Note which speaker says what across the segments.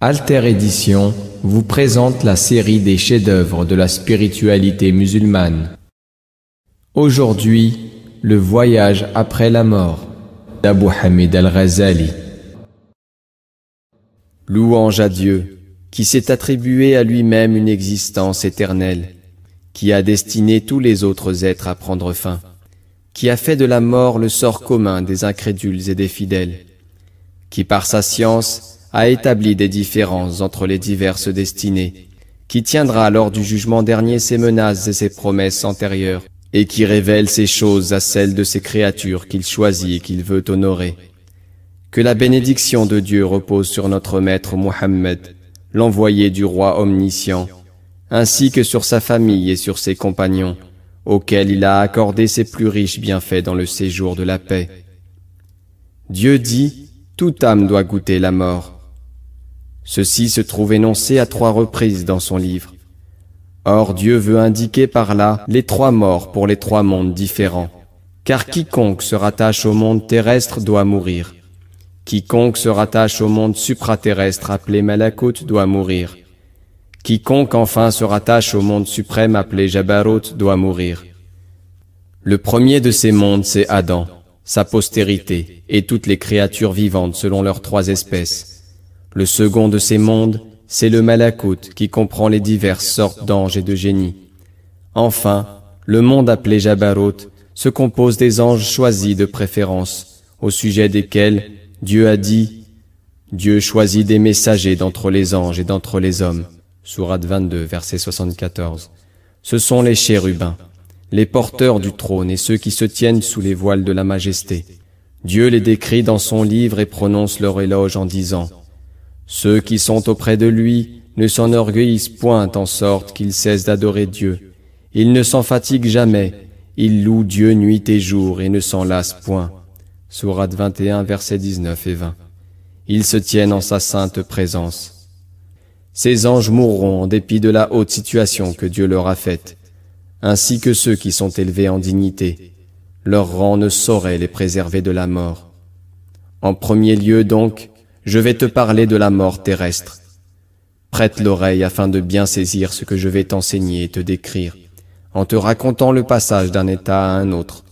Speaker 1: Alter Edition vous présente la série des chefs-d'œuvre de la spiritualité musulmane. Aujourd'hui, le voyage après la mort d'Abu Hamid al-Ghazali. Louange à Dieu, qui s'est attribué à lui-même une existence éternelle, qui a destiné tous les autres êtres à prendre fin, qui a fait de la mort le sort commun des incrédules et des fidèles, qui par sa science a établi des différences entre les diverses destinées, qui tiendra lors du jugement dernier ses menaces et ses promesses antérieures, et qui révèle ces choses à celles de ses créatures qu'il choisit et qu'il veut honorer. Que la bénédiction de Dieu repose sur notre Maître Mohammed, l'envoyé du roi omniscient, ainsi que sur sa famille et sur ses compagnons, auxquels il a accordé ses plus riches bienfaits dans le séjour de la paix. Dieu dit, toute âme doit goûter la mort. Ceci se trouve énoncé à trois reprises dans son livre. Or Dieu veut indiquer par là les trois morts pour les trois mondes différents. Car quiconque se rattache au monde terrestre doit mourir. Quiconque se rattache au monde supraterrestre appelé Malakout doit mourir. Quiconque enfin se rattache au monde suprême appelé Jabaroth doit mourir. Le premier de ces mondes, c'est Adam, sa postérité et toutes les créatures vivantes selon leurs trois espèces. Le second de ces mondes, c'est le Malakut qui comprend les diverses sortes d'anges et de génies. Enfin, le monde appelé Jabaroth se compose des anges choisis de préférence, au sujet desquels Dieu a dit Dieu choisit des messagers d'entre les anges et d'entre les hommes. Sourate 22, verset 74. Ce sont les chérubins, les porteurs du trône et ceux qui se tiennent sous les voiles de la majesté. Dieu les décrit dans son livre et prononce leur éloge en disant ceux qui sont auprès de lui ne s'enorgueillissent point en sorte qu'ils cessent d'adorer Dieu. Ils ne s'en fatiguent jamais, ils louent Dieu nuit et jour et ne s'en lassent point. Sourate 21, versets 19 et 20. Ils se tiennent en sa sainte présence. Ces anges mourront en dépit de la haute situation que Dieu leur a faite, ainsi que ceux qui sont élevés en dignité. Leur rang ne saurait les préserver de la mort. En premier lieu donc, je vais te parler de la mort terrestre. Prête l'oreille afin de bien saisir ce que je vais t'enseigner et te décrire, en te racontant le passage d'un état à un autre.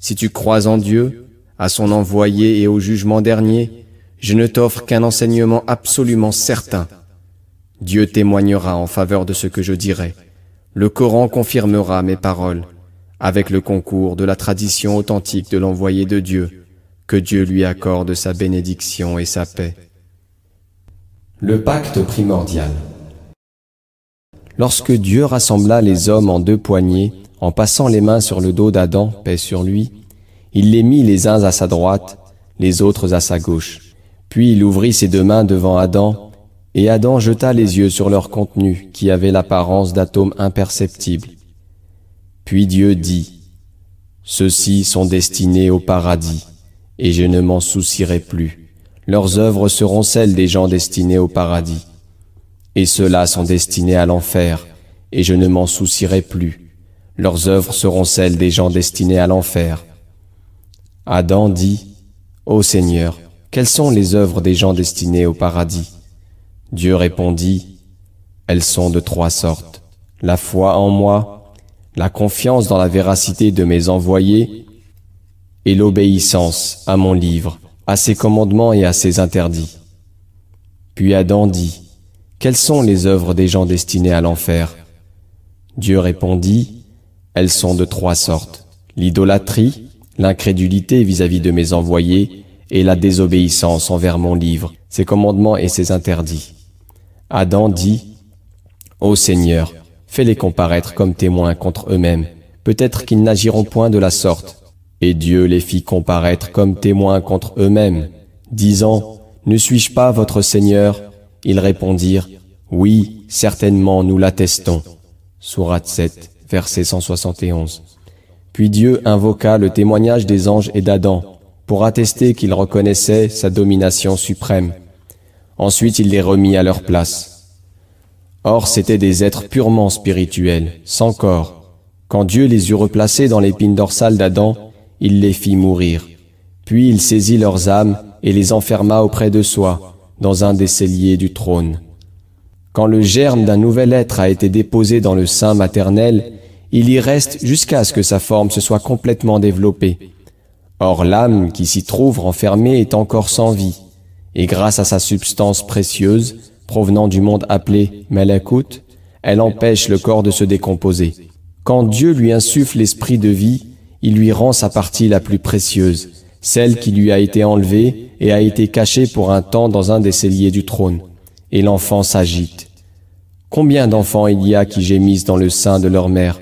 Speaker 1: Si tu crois en Dieu, à son envoyé et au jugement dernier, je ne t'offre qu'un enseignement absolument certain. Dieu témoignera en faveur de ce que je dirai. Le Coran confirmera mes paroles, avec le concours de la tradition authentique de l'envoyé de Dieu, que Dieu lui accorde sa bénédiction et sa paix. Le pacte primordial Lorsque Dieu rassembla les hommes en deux poignées, en passant les mains sur le dos d'Adam, paix sur lui, il les mit les uns à sa droite, les autres à sa gauche. Puis il ouvrit ses deux mains devant Adam, et Adam jeta les yeux sur leur contenu, qui avait l'apparence d'atomes imperceptibles. Puis Dieu dit, Ceux-ci sont destinés au paradis et je ne m'en soucierai plus. Leurs œuvres seront celles des gens destinés au paradis. Et ceux-là sont destinés à l'enfer, et je ne m'en soucierai plus. Leurs œuvres seront celles des gens destinés à l'enfer. Adam dit, Ô Seigneur, quelles sont les œuvres des gens destinés au paradis Dieu répondit, Elles sont de trois sortes. La foi en moi, la confiance dans la véracité de mes envoyés, et l'obéissance à mon livre, à ses commandements et à ses interdits. Puis Adam dit, Quelles sont les œuvres des gens destinés à l'enfer Dieu répondit, Elles sont de trois sortes, l'idolâtrie, l'incrédulité vis-à-vis de mes envoyés, et la désobéissance envers mon livre, ses commandements et ses interdits. Adam dit, Ô Seigneur, fais-les comparaître comme témoins contre eux-mêmes, peut-être qu'ils n'agiront point de la sorte, et Dieu les fit comparaître comme témoins contre eux-mêmes, disant, Ne suis-je pas votre Seigneur Ils répondirent, Oui, certainement nous l'attestons. Sourate 7, verset 171. Puis Dieu invoqua le témoignage des anges et d'Adam pour attester qu'ils reconnaissaient sa domination suprême. Ensuite il les remit à leur place. Or c'étaient des êtres purement spirituels, sans corps. Quand Dieu les eut replacés dans l'épine dorsale d'Adam, il les fit mourir. Puis il saisit leurs âmes et les enferma auprès de soi, dans un des celliers du trône. Quand le germe d'un nouvel être a été déposé dans le sein maternel, il y reste jusqu'à ce que sa forme se soit complètement développée. Or l'âme qui s'y trouve renfermée est encore sans vie, et grâce à sa substance précieuse, provenant du monde appelé Malakout, elle empêche le corps de se décomposer. Quand Dieu lui insuffle l'esprit de vie, il lui rend sa partie la plus précieuse, celle qui lui a été enlevée et a été cachée pour un temps dans un des celliers du trône. Et l'enfant s'agite. Combien d'enfants il y a qui gémissent dans le sein de leur mère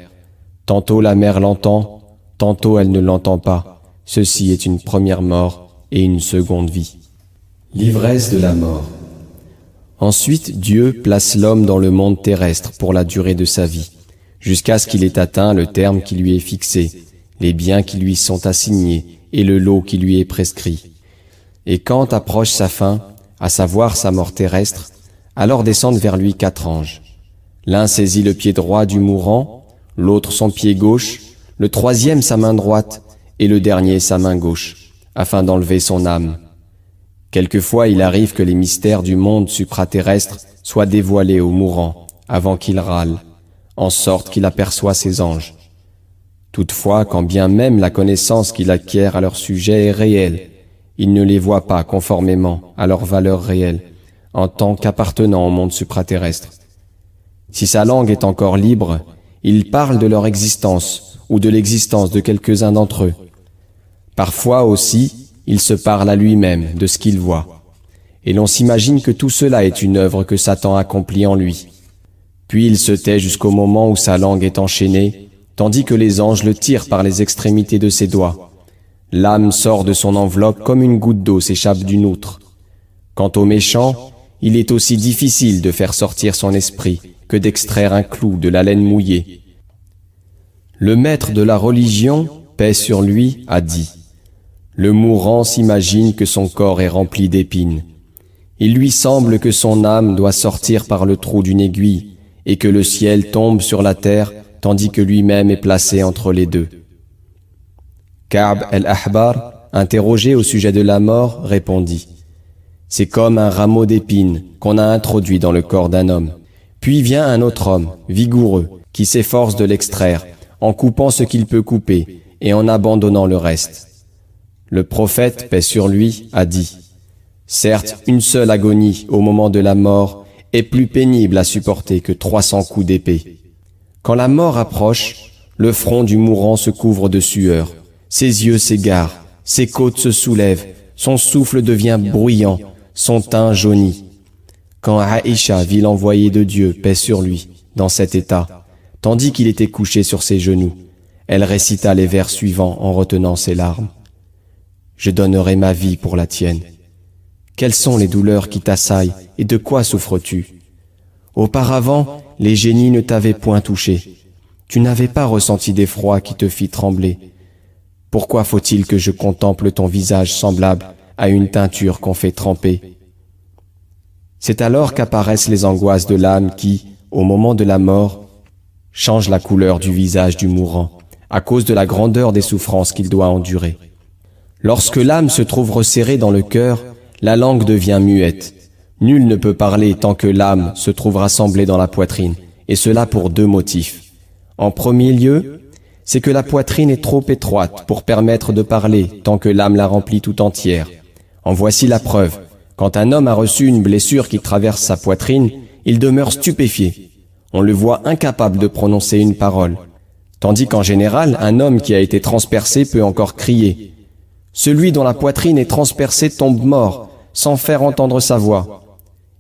Speaker 1: Tantôt la mère l'entend, tantôt elle ne l'entend pas. Ceci est une première mort et une seconde vie. L'ivresse de la mort. Ensuite, Dieu place l'homme dans le monde terrestre pour la durée de sa vie, jusqu'à ce qu'il ait atteint le terme qui lui est fixé, les biens qui lui sont assignés et le lot qui lui est prescrit. Et quand approche sa fin, à savoir sa mort terrestre, alors descendent vers lui quatre anges. L'un saisit le pied droit du mourant, l'autre son pied gauche, le troisième sa main droite, et le dernier sa main gauche, afin d'enlever son âme. Quelquefois il arrive que les mystères du monde supraterrestre soient dévoilés au mourant, avant qu'il râle, en sorte qu'il aperçoit ses anges. Toutefois, quand bien même la connaissance qu'il acquiert à leur sujet est réelle, il ne les voit pas conformément à leur valeur réelle, en tant qu'appartenant au monde supraterrestre. Si sa langue est encore libre, il parle de leur existence ou de l'existence de quelques-uns d'entre eux. Parfois aussi, il se parle à lui-même de ce qu'il voit, et l'on s'imagine que tout cela est une œuvre que Satan accomplit en lui. Puis il se tait jusqu'au moment où sa langue est enchaînée tandis que les anges le tirent par les extrémités de ses doigts. L'âme sort de son enveloppe comme une goutte d'eau s'échappe d'une outre. Quant au méchant, il est aussi difficile de faire sortir son esprit que d'extraire un clou de la laine mouillée. Le maître de la religion, paix sur lui, a dit Le mourant s'imagine que son corps est rempli d'épines. Il lui semble que son âme doit sortir par le trou d'une aiguille et que le ciel tombe sur la terre tandis que lui-même est placé entre les deux. Ka'b el-Ahbar, interrogé au sujet de la mort, répondit C'est comme un rameau d'épines qu'on a introduit dans le corps d'un homme. Puis vient un autre homme, vigoureux, qui s'efforce de l'extraire, en coupant ce qu'il peut couper et en abandonnant le reste. Le prophète, paix sur lui, a dit Certes, une seule agonie au moment de la mort est plus pénible à supporter que 300 coups d'épée. Quand la mort approche, le front du mourant se couvre de sueur, ses yeux s'égarent, ses côtes se soulèvent, son souffle devient bruyant, son teint jaunit. Quand Aïcha vit l'envoyé de Dieu, paix sur lui, dans cet état, tandis qu'il était couché sur ses genoux, elle récita les vers suivants en retenant ses larmes. Je donnerai ma vie pour la tienne. Quelles sont les douleurs qui t'assaillent et de quoi souffres-tu Auparavant, les génies ne t'avaient point touché. Tu n'avais pas ressenti d'effroi qui te fit trembler. Pourquoi faut-il que je contemple ton visage semblable à une teinture qu'on fait tremper C'est alors qu'apparaissent les angoisses de l'âme qui, au moment de la mort, change la couleur du visage du mourant, à cause de la grandeur des souffrances qu'il doit endurer. Lorsque l'âme se trouve resserrée dans le cœur, la langue devient muette, Nul ne peut parler tant que l'âme se trouve rassemblée dans la poitrine, et cela pour deux motifs. En premier lieu, c'est que la poitrine est trop étroite pour permettre de parler tant que l'âme la remplit tout entière. En voici la preuve. Quand un homme a reçu une blessure qui traverse sa poitrine, il demeure stupéfié. On le voit incapable de prononcer une parole. Tandis qu'en général, un homme qui a été transpercé peut encore crier. Celui dont la poitrine est transpercée tombe mort, sans faire entendre sa voix.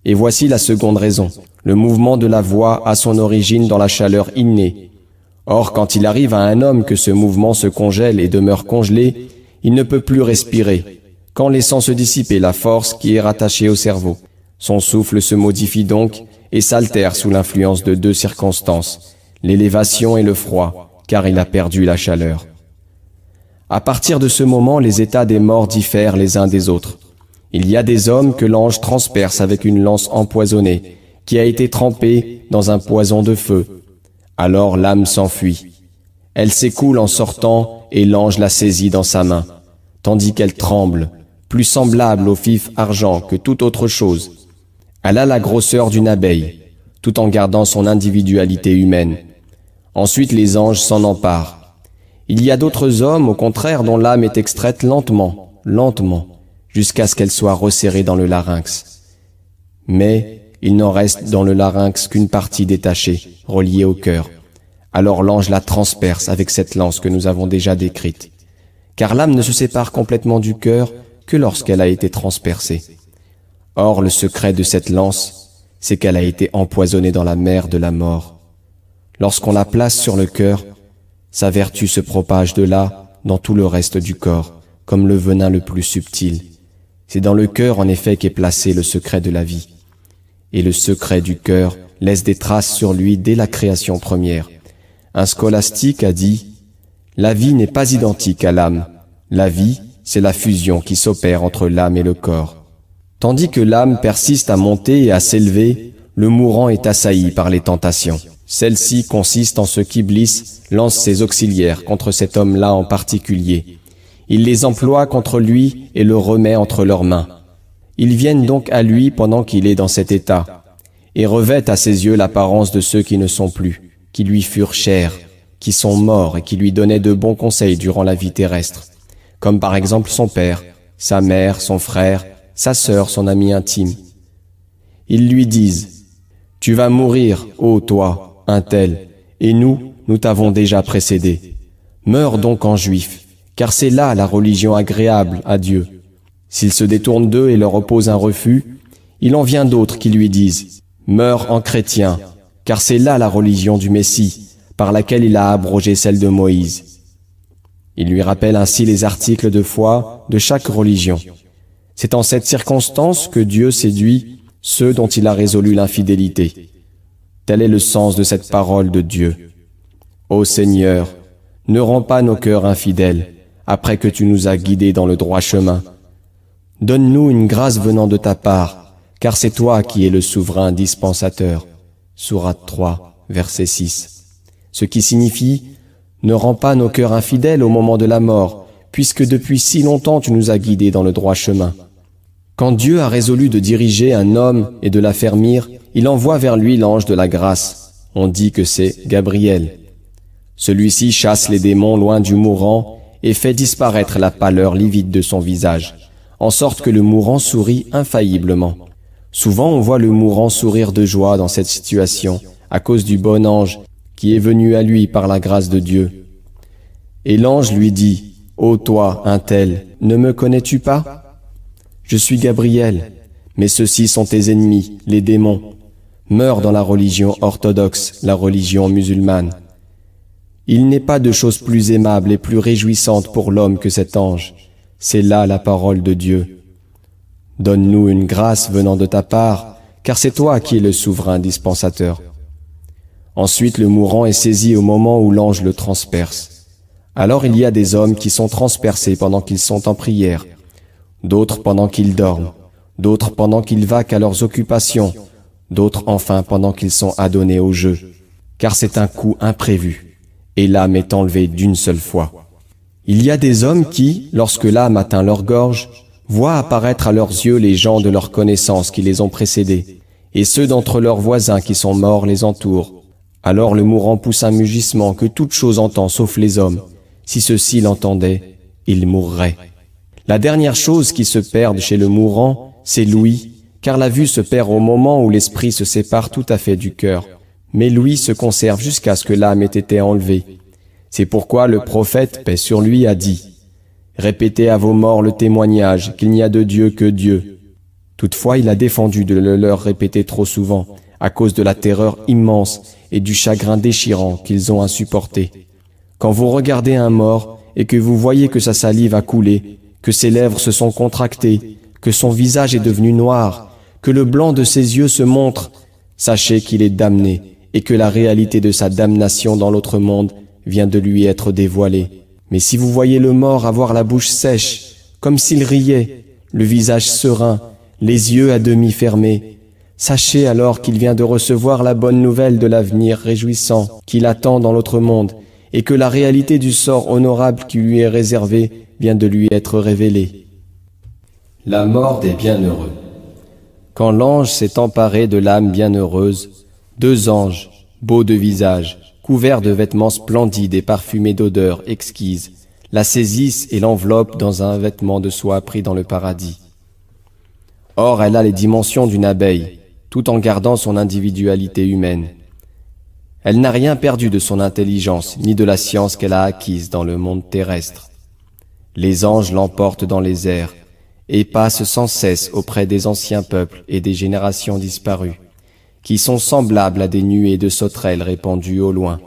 Speaker 1: Et voici la seconde raison. Le mouvement de la voix a son origine dans la chaleur innée. Or, quand il arrive à un homme que ce mouvement se congèle et demeure congelé, il ne peut plus respirer, qu'en laissant se dissiper la force qui est rattachée au cerveau. Son souffle se modifie donc et s'altère sous l'influence de deux circonstances, l'élévation et le froid, car il a perdu la chaleur. À partir de ce moment, les états des morts diffèrent les uns des autres. Il y a des hommes que l'ange transperce avec une lance empoisonnée, qui a été trempée dans un poison de feu. Alors l'âme s'enfuit. Elle s'écoule en sortant et l'ange la saisit dans sa main, tandis qu'elle tremble, plus semblable au fif argent que toute autre chose. Elle a la grosseur d'une abeille, tout en gardant son individualité humaine. Ensuite les anges s'en emparent. Il y a d'autres hommes, au contraire, dont l'âme est extraite lentement, lentement jusqu'à ce qu'elle soit resserrée dans le larynx. Mais il n'en reste dans le larynx qu'une partie détachée, reliée au cœur. Alors l'ange la transperce avec cette lance que nous avons déjà décrite. Car l'âme ne se sépare complètement du cœur que lorsqu'elle a été transpercée. Or le secret de cette lance, c'est qu'elle a été empoisonnée dans la mer de la mort. Lorsqu'on la place sur le cœur, sa vertu se propage de là dans tout le reste du corps, comme le venin le plus subtil. C'est dans le cœur en effet qu'est placé le secret de la vie. Et le secret du cœur laisse des traces sur lui dès la création première. Un scolastique a dit « La vie n'est pas identique à l'âme. La vie, c'est la fusion qui s'opère entre l'âme et le corps. Tandis que l'âme persiste à monter et à s'élever, le mourant est assailli par les tentations. Celle-ci consiste en ce qu'Iblis lance ses auxiliaires contre cet homme-là en particulier, il les emploie contre lui et le remet entre leurs mains. Ils viennent donc à lui pendant qu'il est dans cet état, et revêtent à ses yeux l'apparence de ceux qui ne sont plus, qui lui furent chers, qui sont morts et qui lui donnaient de bons conseils durant la vie terrestre, comme par exemple son père, sa mère, son frère, sa sœur, son ami intime. Ils lui disent, Tu vas mourir, ô toi, un tel, et nous, nous t'avons déjà précédé. Meurs donc en juif, car c'est là la religion agréable à Dieu. S'il se détourne d'eux et leur oppose un refus, il en vient d'autres qui lui disent « Meurs en chrétien », car c'est là la religion du Messie, par laquelle il a abrogé celle de Moïse. Il lui rappelle ainsi les articles de foi de chaque religion. C'est en cette circonstance que Dieu séduit ceux dont il a résolu l'infidélité. Tel est le sens de cette parole de Dieu. Ô Seigneur, ne rends pas nos cœurs infidèles, après que tu nous as guidés dans le droit chemin. Donne-nous une grâce venant de ta part, car c'est toi qui es le souverain dispensateur. Sourate 3, verset 6. Ce qui signifie ne rends pas nos cœurs infidèles au moment de la mort, puisque depuis si longtemps tu nous as guidés dans le droit chemin. Quand Dieu a résolu de diriger un homme et de l'affermir, il envoie vers lui l'ange de la grâce. On dit que c'est Gabriel. Celui-ci chasse les démons loin du mourant et fait disparaître la pâleur livide de son visage, en sorte que le mourant sourit infailliblement. Souvent on voit le mourant sourire de joie dans cette situation, à cause du bon ange qui est venu à lui par la grâce de Dieu. Et l'ange lui dit, Ô toi, un tel, ne me connais-tu pas Je suis Gabriel, mais ceux-ci sont tes ennemis, les démons. Meurs dans la religion orthodoxe, la religion musulmane. Il n'est pas de chose plus aimable et plus réjouissante pour l'homme que cet ange. C'est là la parole de Dieu. Donne-nous une grâce venant de ta part, car c'est toi qui es le souverain dispensateur. Ensuite le mourant est saisi au moment où l'ange le transperce. Alors il y a des hommes qui sont transpercés pendant qu'ils sont en prière, d'autres pendant qu'ils dorment, d'autres pendant qu'ils vaquent à leurs occupations, d'autres enfin pendant qu'ils sont adonnés au jeu, car c'est un coup imprévu et l'âme est enlevée d'une seule fois. Il y a des hommes qui, lorsque l'âme atteint leur gorge, voient apparaître à leurs yeux les gens de leur connaissance qui les ont précédés, et ceux d'entre leurs voisins qui sont morts les entourent. Alors le mourant pousse un mugissement que toute chose entend sauf les hommes. Si ceux-ci l'entendaient, ils mourraient. La dernière chose qui se perd chez le mourant, c'est l'ouïe, car la vue se perd au moment où l'esprit se sépare tout à fait du cœur mais lui se conserve jusqu'à ce que l'âme ait été enlevée. C'est pourquoi le prophète, paix sur lui, a dit Répétez à vos morts le témoignage qu'il n'y a de Dieu que Dieu. Toutefois, il a défendu de le leur répéter trop souvent, à cause de la terreur immense et du chagrin déchirant qu'ils ont à supporter. Quand vous regardez un mort et que vous voyez que sa salive a coulé, que ses lèvres se sont contractées, que son visage est devenu noir, que le blanc de ses yeux se montre, sachez qu'il est damné et que la réalité de sa damnation dans l'autre monde vient de lui être dévoilée. Mais si vous voyez le mort avoir la bouche sèche, comme s'il riait, le visage serein, les yeux à demi fermés, sachez alors qu'il vient de recevoir la bonne nouvelle de l'avenir réjouissant qu'il attend dans l'autre monde, et que la réalité du sort honorable qui lui est réservé vient de lui être révélée. La mort des bienheureux. Quand l'ange s'est emparé de l'âme bienheureuse, deux anges, beaux de visage, couverts de vêtements splendides et parfumés d'odeurs exquises, la saisissent et l'enveloppent dans un vêtement de soie pris dans le paradis. Or, elle a les dimensions d'une abeille, tout en gardant son individualité humaine. Elle n'a rien perdu de son intelligence ni de la science qu'elle a acquise dans le monde terrestre. Les anges l'emportent dans les airs et passent sans cesse auprès des anciens peuples et des générations disparues qui sont semblables à des nuées de sauterelles répandues au loin.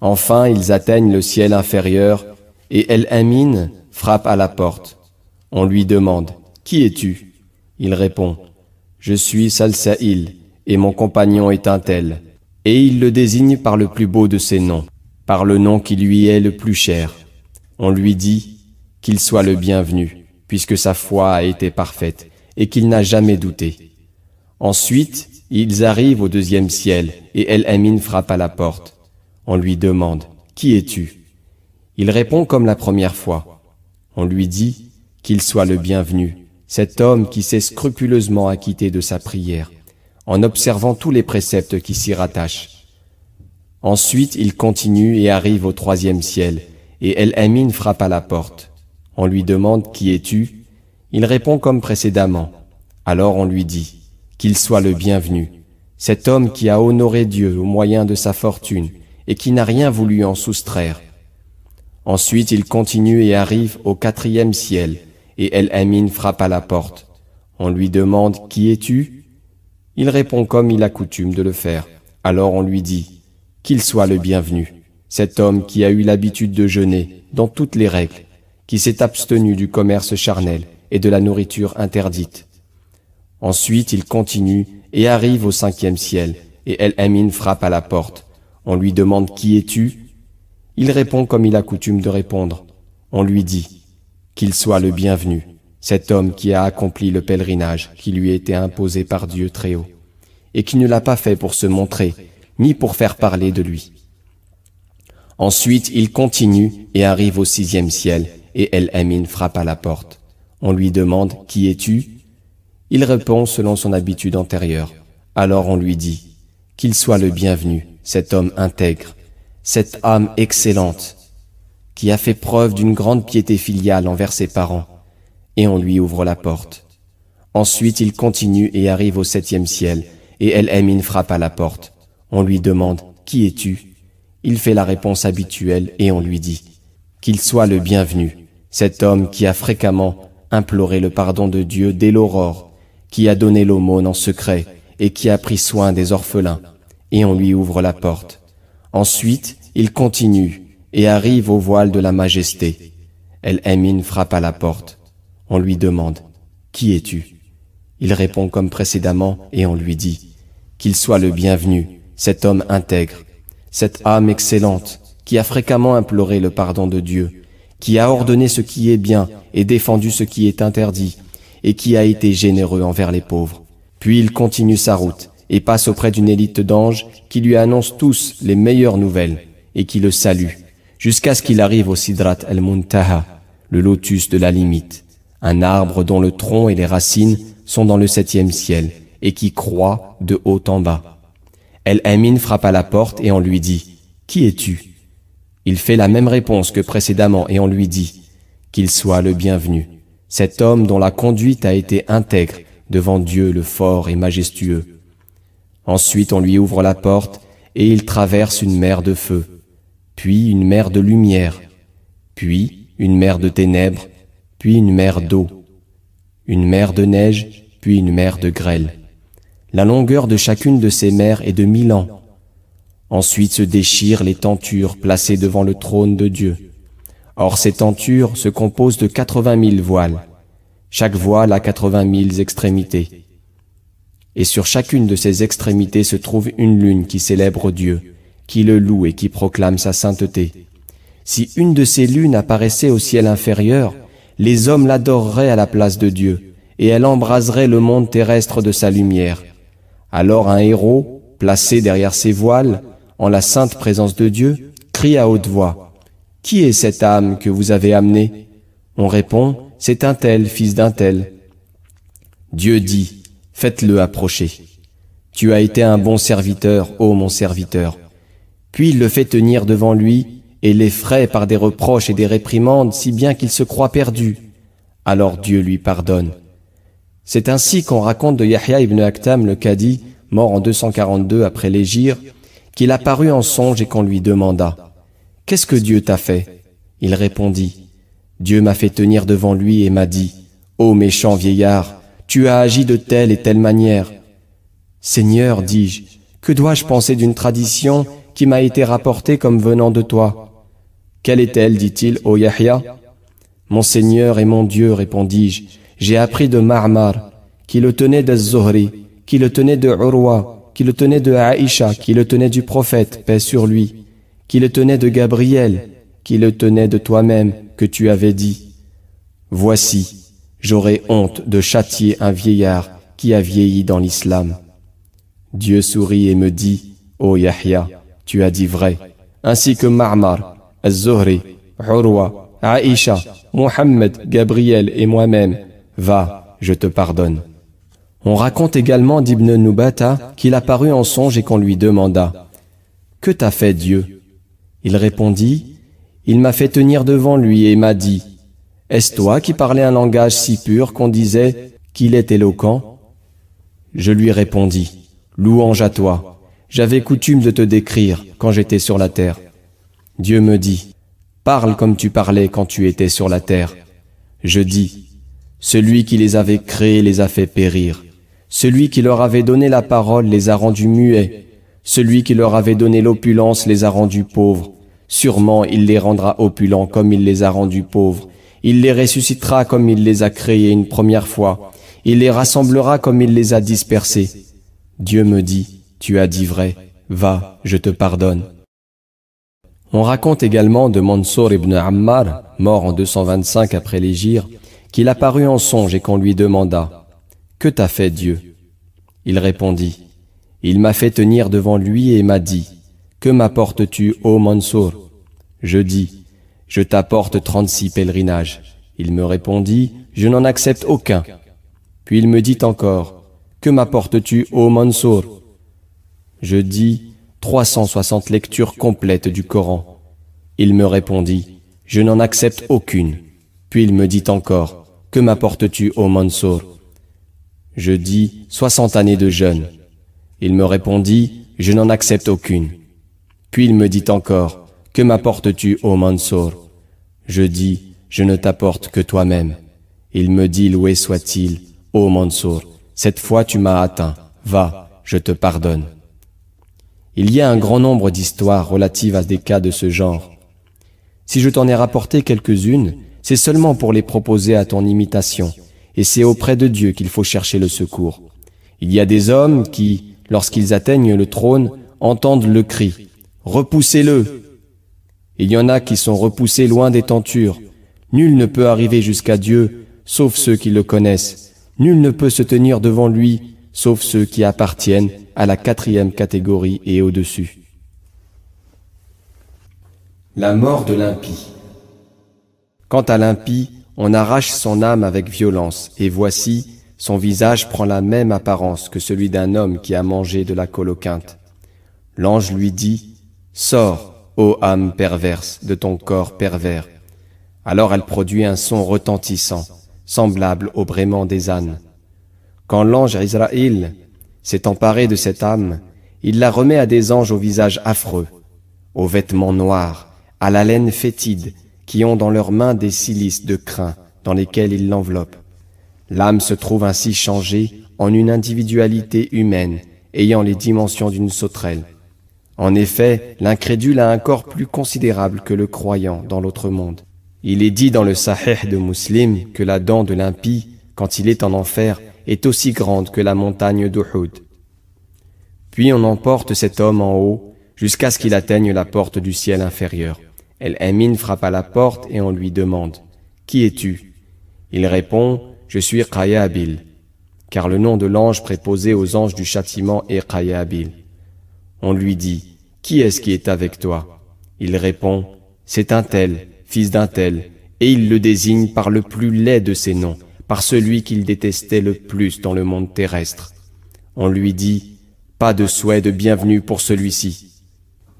Speaker 1: Enfin, ils atteignent le ciel inférieur, et El Amin frappe à la porte. On lui demande Qui es-tu Il répond Je suis Salsaïl, et mon compagnon est un tel. Et il le désigne par le plus beau de ses noms, par le nom qui lui est le plus cher. On lui dit Qu'il soit le bienvenu, puisque sa foi a été parfaite, et qu'il n'a jamais douté. Ensuite, ils arrivent au deuxième ciel et El Amin frappe à la porte. On lui demande Qui es-tu Il répond comme la première fois. On lui dit Qu'il soit le bienvenu, cet homme qui s'est scrupuleusement acquitté de sa prière, en observant tous les préceptes qui s'y rattachent. Ensuite, il continue et arrive au troisième ciel, et El Amin frappe à la porte. On lui demande Qui es-tu Il répond comme précédemment. Alors on lui dit qu'il soit le bienvenu. Cet homme qui a honoré Dieu au moyen de sa fortune et qui n'a rien voulu en soustraire. Ensuite il continue et arrive au quatrième ciel, et El frappe à la porte. On lui demande Qui es-tu Il répond comme il a coutume de le faire. Alors on lui dit Qu'il soit le bienvenu, cet homme qui a eu l'habitude de jeûner, dans toutes les règles, qui s'est abstenu du commerce charnel et de la nourriture interdite Ensuite, il continue et arrive au cinquième ciel, et El Amin frappe à la porte. On lui demande Qui es-tu Il répond comme il a coutume de répondre. On lui dit Qu'il soit le bienvenu, cet homme qui a accompli le pèlerinage qui lui était imposé par Dieu très haut, et qui ne l'a pas fait pour se montrer, ni pour faire parler de lui. Ensuite, il continue et arrive au sixième ciel, et El Amin frappe à la porte. On lui demande Qui es-tu il répond selon son habitude antérieure. Alors on lui dit, Qu'il soit le bienvenu, cet homme intègre, cette âme excellente, qui a fait preuve d'une grande piété filiale envers ses parents, et on lui ouvre la porte. Ensuite il continue et arrive au septième ciel, et El une frappe à la porte. On lui demande, Qui es-tu Il fait la réponse habituelle et on lui dit, Qu'il soit le bienvenu, cet homme qui a fréquemment imploré le pardon de Dieu dès l'aurore, qui a donné l'aumône en secret et qui a pris soin des orphelins, et on lui ouvre la porte. Ensuite, il continue et arrive au voile de la majesté. El Emin frappe à la porte. On lui demande Qui es-tu Il répond comme précédemment et on lui dit Qu'il soit le bienvenu, cet homme intègre, cette âme excellente qui a fréquemment imploré le pardon de Dieu, qui a ordonné ce qui est bien et défendu ce qui est interdit et qui a été généreux envers les pauvres. Puis il continue sa route et passe auprès d'une élite d'anges qui lui annonce tous les meilleures nouvelles et qui le salue, jusqu'à ce qu'il arrive au Sidrat el muntaha le lotus de la limite, un arbre dont le tronc et les racines sont dans le septième ciel et qui croît de haut en bas. El-Amin frappe à la porte et on lui dit « Qui es-tu » Il fait la même réponse que précédemment et on lui dit « Qu'il soit le bienvenu » cet homme dont la conduite a été intègre devant Dieu le fort et majestueux. Ensuite on lui ouvre la porte et il traverse une mer de feu, puis une mer de lumière, puis une mer de ténèbres, puis une mer d'eau, une mer de neige, puis une mer de grêle. La longueur de chacune de ces mers est de mille ans. Ensuite se déchirent les tentures placées devant le trône de Dieu. Or ces tentures se composent de 80 mille voiles. Chaque voile a 80 mille extrémités. Et sur chacune de ces extrémités se trouve une lune qui célèbre Dieu, qui le loue et qui proclame sa sainteté. Si une de ces lunes apparaissait au ciel inférieur, les hommes l'adoreraient à la place de Dieu, et elle embraserait le monde terrestre de sa lumière. Alors un héros, placé derrière ces voiles, en la sainte présence de Dieu, crie à haute voix qui est cette âme que vous avez amenée On répond, C'est un tel, fils d'un tel. Dieu dit, Faites-le approcher. Tu as été un bon serviteur, ô mon serviteur. Puis il le fait tenir devant lui, et l'effraie par des reproches et des réprimandes, si bien qu'il se croit perdu. Alors Dieu lui pardonne. C'est ainsi qu'on raconte de Yahya ibn Aktam le Cadi, mort en 242 après l'Égir, qu'il apparut en songe et qu'on lui demanda Qu'est-ce que Dieu t'a fait Il répondit, Dieu m'a fait tenir devant lui et m'a dit, Ô méchant vieillard, tu as agi de telle et telle manière. Seigneur, dis-je, que dois-je penser d'une tradition qui m'a été rapportée comme venant de toi Quelle est-elle dit-il, ô Yahya Mon Seigneur et mon Dieu, répondis-je, j'ai appris de Marmar, qui le tenait de Zohri, qui le tenait de Urwa, qui le tenait de Aïcha, qui le tenait du prophète, paix sur lui qui le tenait de Gabriel, qui le tenait de toi-même, que tu avais dit, Voici, j'aurai honte de châtier un vieillard qui a vieilli dans l'islam. Dieu sourit et me dit, Ô Yahya, tu as dit vrai, ainsi que Marmar, Az-Zuhri, Urwa, Aïcha, Mohammed, Gabriel et moi-même, va, je te pardonne. On raconte également d'Ibn Nubata qu'il apparut en songe et qu'on lui demanda, Que t'a fait Dieu il répondit, Il m'a fait tenir devant lui et m'a dit, Est-ce toi qui parlais un langage si pur qu'on disait qu'il est éloquent Je lui répondis, Louange à toi, j'avais coutume de te décrire quand j'étais sur la terre. Dieu me dit, Parle comme tu parlais quand tu étais sur la terre. Je dis, Celui qui les avait créés les a fait périr. Celui qui leur avait donné la parole les a rendus muets celui qui leur avait donné l'opulence les a rendus pauvres. Sûrement il les rendra opulents comme il les a rendus pauvres. Il les ressuscitera comme il les a créés une première fois. Il les rassemblera comme il les a dispersés. Dieu me dit, tu as dit vrai, va, je te pardonne. On raconte également de Mansour ibn Ammar, mort en 225 après l'Égyre, qu'il apparut en songe et qu'on lui demanda, Que t'a fait Dieu Il répondit, il m'a fait tenir devant lui et m'a dit, Que m'apportes-tu, ô Mansour Je dis, Je t'apporte trente-six pèlerinages. Il me répondit, Je n'en accepte aucun. Puis il me dit encore, Que m'apportes-tu, ô Mansour Je dis, 360 lectures complètes du Coran. Il me répondit, Je n'en accepte aucune. Puis il me dit encore, Que m'apportes-tu, ô Mansour Je dis, soixante années de jeûne. Il me répondit, je n'en accepte aucune. Puis il me dit encore, que m'apportes-tu, ô Mansour Je dis, je ne t'apporte que toi-même. Il me dit, loué soit-il, ô Mansour, cette fois tu m'as atteint, va, je te pardonne. Il y a un grand nombre d'histoires relatives à des cas de ce genre. Si je t'en ai rapporté quelques-unes, c'est seulement pour les proposer à ton imitation, et c'est auprès de Dieu qu'il faut chercher le secours. Il y a des hommes qui, lorsqu'ils atteignent le trône, entendent le cri Repoussez-le Il y en a qui sont repoussés loin des tentures. Nul ne peut arriver jusqu'à Dieu, sauf ceux qui le connaissent. Nul ne peut se tenir devant lui, sauf ceux qui appartiennent à la quatrième catégorie et au-dessus. La mort de l'impie. Quant à l'impie, on arrache son âme avec violence, et voici, son visage prend la même apparence que celui d'un homme qui a mangé de la coloquinte. L'ange lui dit Sors, ô âme perverse, de ton corps pervers. Alors elle produit un son retentissant, semblable au brément des ânes. Quand l'ange Israël s'est emparé de cette âme, il la remet à des anges au visage affreux, aux vêtements noirs, à la laine fétide, qui ont dans leurs mains des cilices de crin dans lesquels ils l'enveloppent. L'âme se trouve ainsi changée en une individualité humaine, ayant les dimensions d'une sauterelle. En effet, l'incrédule a un corps plus considérable que le croyant dans l'autre monde. Il est dit dans le Sahih de Muslim que la dent de l'impie, quand il est en enfer, est aussi grande que la montagne d'Uhud. Puis on emporte cet homme en haut jusqu'à ce qu'il atteigne la porte du ciel inférieur. El-Amin frappe à la porte et on lui demande Qui es-tu Il répond je suis Qayabil, car le nom de l'ange préposé aux anges du châtiment est Qayabil. On lui dit, Qui est-ce qui est avec toi Il répond, C'est un tel, fils d'un tel, et il le désigne par le plus laid de ses noms, par celui qu'il détestait le plus dans le monde terrestre. On lui dit, Pas de souhait de bienvenue pour celui-ci.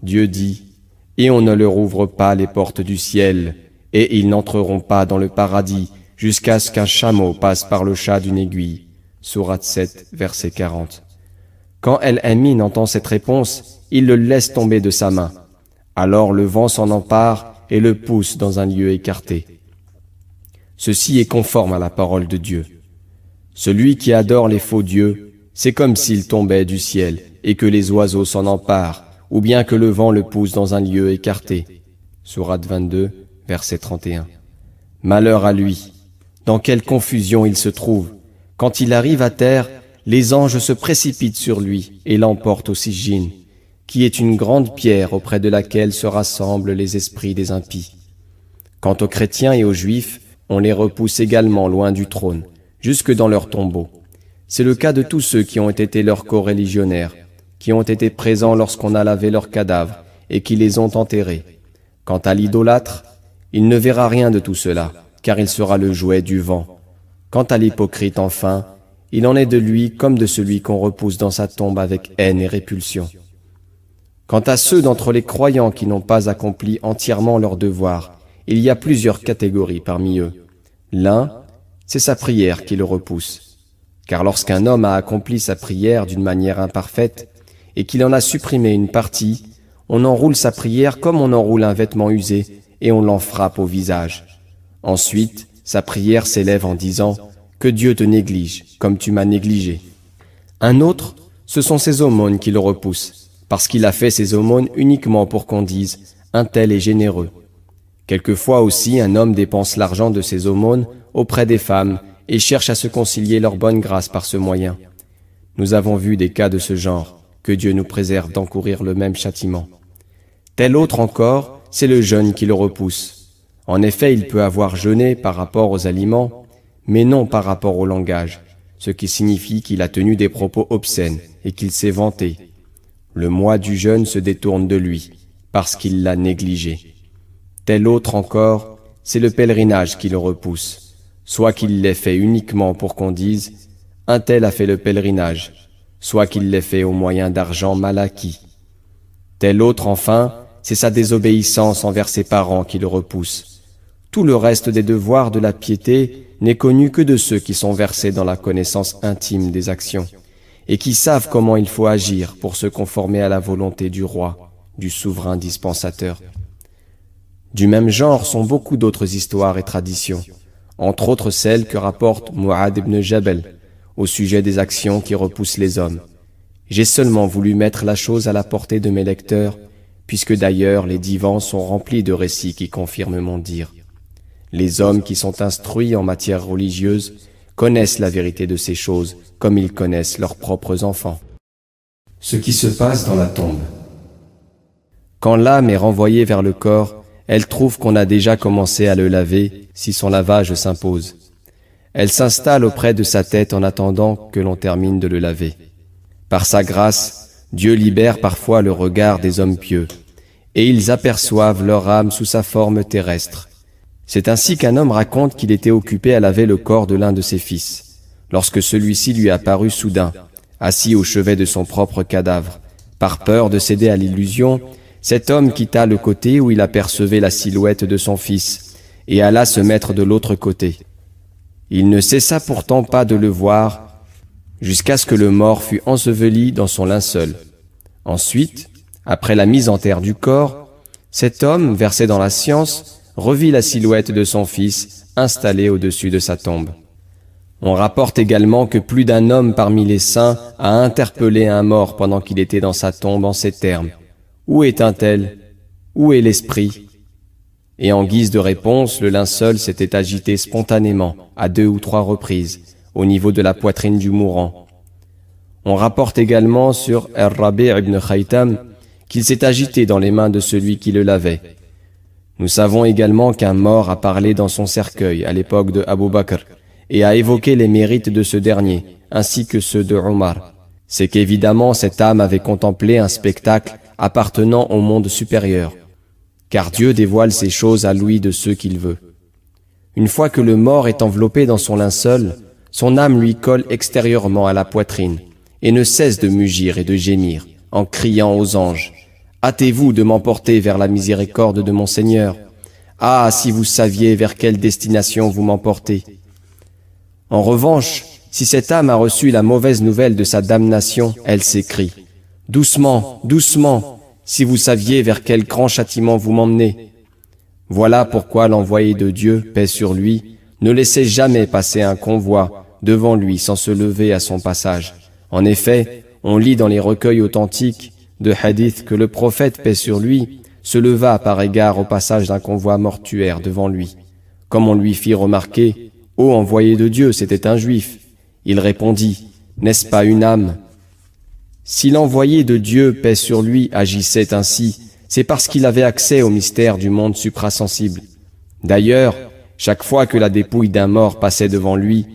Speaker 1: Dieu dit, Et on ne leur ouvre pas les portes du ciel, et ils n'entreront pas dans le paradis, jusqu'à ce qu'un chameau passe par le chat d'une aiguille. Sourate 7, verset 40. Quand El Amin entend cette réponse, il le laisse tomber de sa main. Alors le vent s'en empare et le pousse dans un lieu écarté. Ceci est conforme à la parole de Dieu. Celui qui adore les faux dieux, c'est comme s'il tombait du ciel et que les oiseaux s'en emparent, ou bien que le vent le pousse dans un lieu écarté. Sourate 22, verset 31. Malheur à lui, dans quelle confusion il se trouve. Quand il arrive à terre, les anges se précipitent sur lui et l'emportent au Sijin, qui est une grande pierre auprès de laquelle se rassemblent les esprits des impies. Quant aux chrétiens et aux juifs, on les repousse également loin du trône, jusque dans leur tombeau. C'est le cas de tous ceux qui ont été leurs co-religionnaires, qui ont été présents lorsqu'on a lavé leurs cadavres et qui les ont enterrés. Quant à l'idolâtre, il ne verra rien de tout cela car il sera le jouet du vent. Quant à l'hypocrite, enfin, il en est de lui comme de celui qu'on repousse dans sa tombe avec haine et répulsion. Quant à ceux d'entre les croyants qui n'ont pas accompli entièrement leur devoir, il y a plusieurs catégories parmi eux. L'un, c'est sa prière qui le repousse. Car lorsqu'un homme a accompli sa prière d'une manière imparfaite et qu'il en a supprimé une partie, on enroule sa prière comme on enroule un vêtement usé et on l'en frappe au visage. Ensuite, sa prière s'élève en disant ⁇ Que Dieu te néglige, comme tu m'as négligé ⁇ Un autre, ce sont ses aumônes qui le repoussent, parce qu'il a fait ses aumônes uniquement pour qu'on dise ⁇ Un tel est généreux ⁇ Quelquefois aussi, un homme dépense l'argent de ses aumônes auprès des femmes et cherche à se concilier leur bonne grâce par ce moyen. Nous avons vu des cas de ce genre, que Dieu nous préserve d'encourir le même châtiment. Tel autre encore, c'est le jeune qui le repousse. En effet, il peut avoir jeûné par rapport aux aliments, mais non par rapport au langage, ce qui signifie qu'il a tenu des propos obscènes et qu'il s'est vanté. Le moi du jeûne se détourne de lui, parce qu'il l'a négligé. Tel autre encore, c'est le pèlerinage qui le repousse, soit qu'il l'ait fait uniquement pour qu'on dise « un tel a fait le pèlerinage », soit qu'il l'ait fait au moyen d'argent mal acquis. Tel autre enfin, c'est sa désobéissance envers ses parents qui le repousse, tout le reste des devoirs de la piété n'est connu que de ceux qui sont versés dans la connaissance intime des actions et qui savent comment il faut agir pour se conformer à la volonté du roi, du souverain dispensateur. Du même genre sont beaucoup d'autres histoires et traditions, entre autres celles que rapporte Mu'ad ibn Jabal au sujet des actions qui repoussent les hommes. J'ai seulement voulu mettre la chose à la portée de mes lecteurs, puisque d'ailleurs les divans sont remplis de récits qui confirment mon dire. Les hommes qui sont instruits en matière religieuse connaissent la vérité de ces choses comme ils connaissent leurs propres enfants. Ce qui se passe dans la tombe. Quand l'âme est renvoyée vers le corps, elle trouve qu'on a déjà commencé à le laver si son lavage s'impose. Elle s'installe auprès de sa tête en attendant que l'on termine de le laver. Par sa grâce, Dieu libère parfois le regard des hommes pieux, et ils aperçoivent leur âme sous sa forme terrestre c'est ainsi qu'un homme raconte qu'il était occupé à laver le corps de l'un de ses fils, lorsque celui-ci lui apparut soudain, assis au chevet de son propre cadavre. Par peur de céder à l'illusion, cet homme quitta le côté où il apercevait la silhouette de son fils, et alla se mettre de l'autre côté. Il ne cessa pourtant pas de le voir, jusqu'à ce que le mort fût enseveli dans son linceul. Ensuite, après la mise en terre du corps, cet homme, versé dans la science, revit la silhouette de son fils installée au-dessus de sa tombe. On rapporte également que plus d'un homme parmi les saints a interpellé un mort pendant qu'il était dans sa tombe en ces termes. Où est un tel Où est l'esprit Et en guise de réponse, le linceul s'était agité spontanément, à deux ou trois reprises, au niveau de la poitrine du mourant. On rapporte également sur er ibn Khaytam qu'il s'est agité dans les mains de celui qui le lavait, nous savons également qu'un mort a parlé dans son cercueil à l'époque de Abu Bakr et a évoqué les mérites de ce dernier, ainsi que ceux de Omar. C'est qu'évidemment cette âme avait contemplé un spectacle appartenant au monde supérieur, car Dieu dévoile ces choses à lui de ceux qu'il veut. Une fois que le mort est enveloppé dans son linceul, son âme lui colle extérieurement à la poitrine, et ne cesse de mugir et de gémir, en criant aux anges. Hâtez-vous de m'emporter vers la miséricorde de mon Seigneur. Ah, si vous saviez vers quelle destination vous m'emportez. En revanche, si cette âme a reçu la mauvaise nouvelle de sa damnation, elle s'écrie. Doucement, doucement, si vous saviez vers quel grand châtiment vous m'emmenez. Voilà pourquoi l'envoyé de Dieu, paix sur lui, ne laissait jamais passer un convoi devant lui sans se lever à son passage. En effet, on lit dans les recueils authentiques de hadith que le prophète paix sur lui se leva par égard au passage d'un convoi mortuaire devant lui. Comme on lui fit remarquer, Ô envoyé de Dieu, c'était un juif, il répondit, N'est-ce pas une âme Si l'envoyé de Dieu paix sur lui agissait ainsi, c'est parce qu'il avait accès au mystère du monde suprasensible. D'ailleurs, chaque fois que la dépouille d'un mort passait devant lui,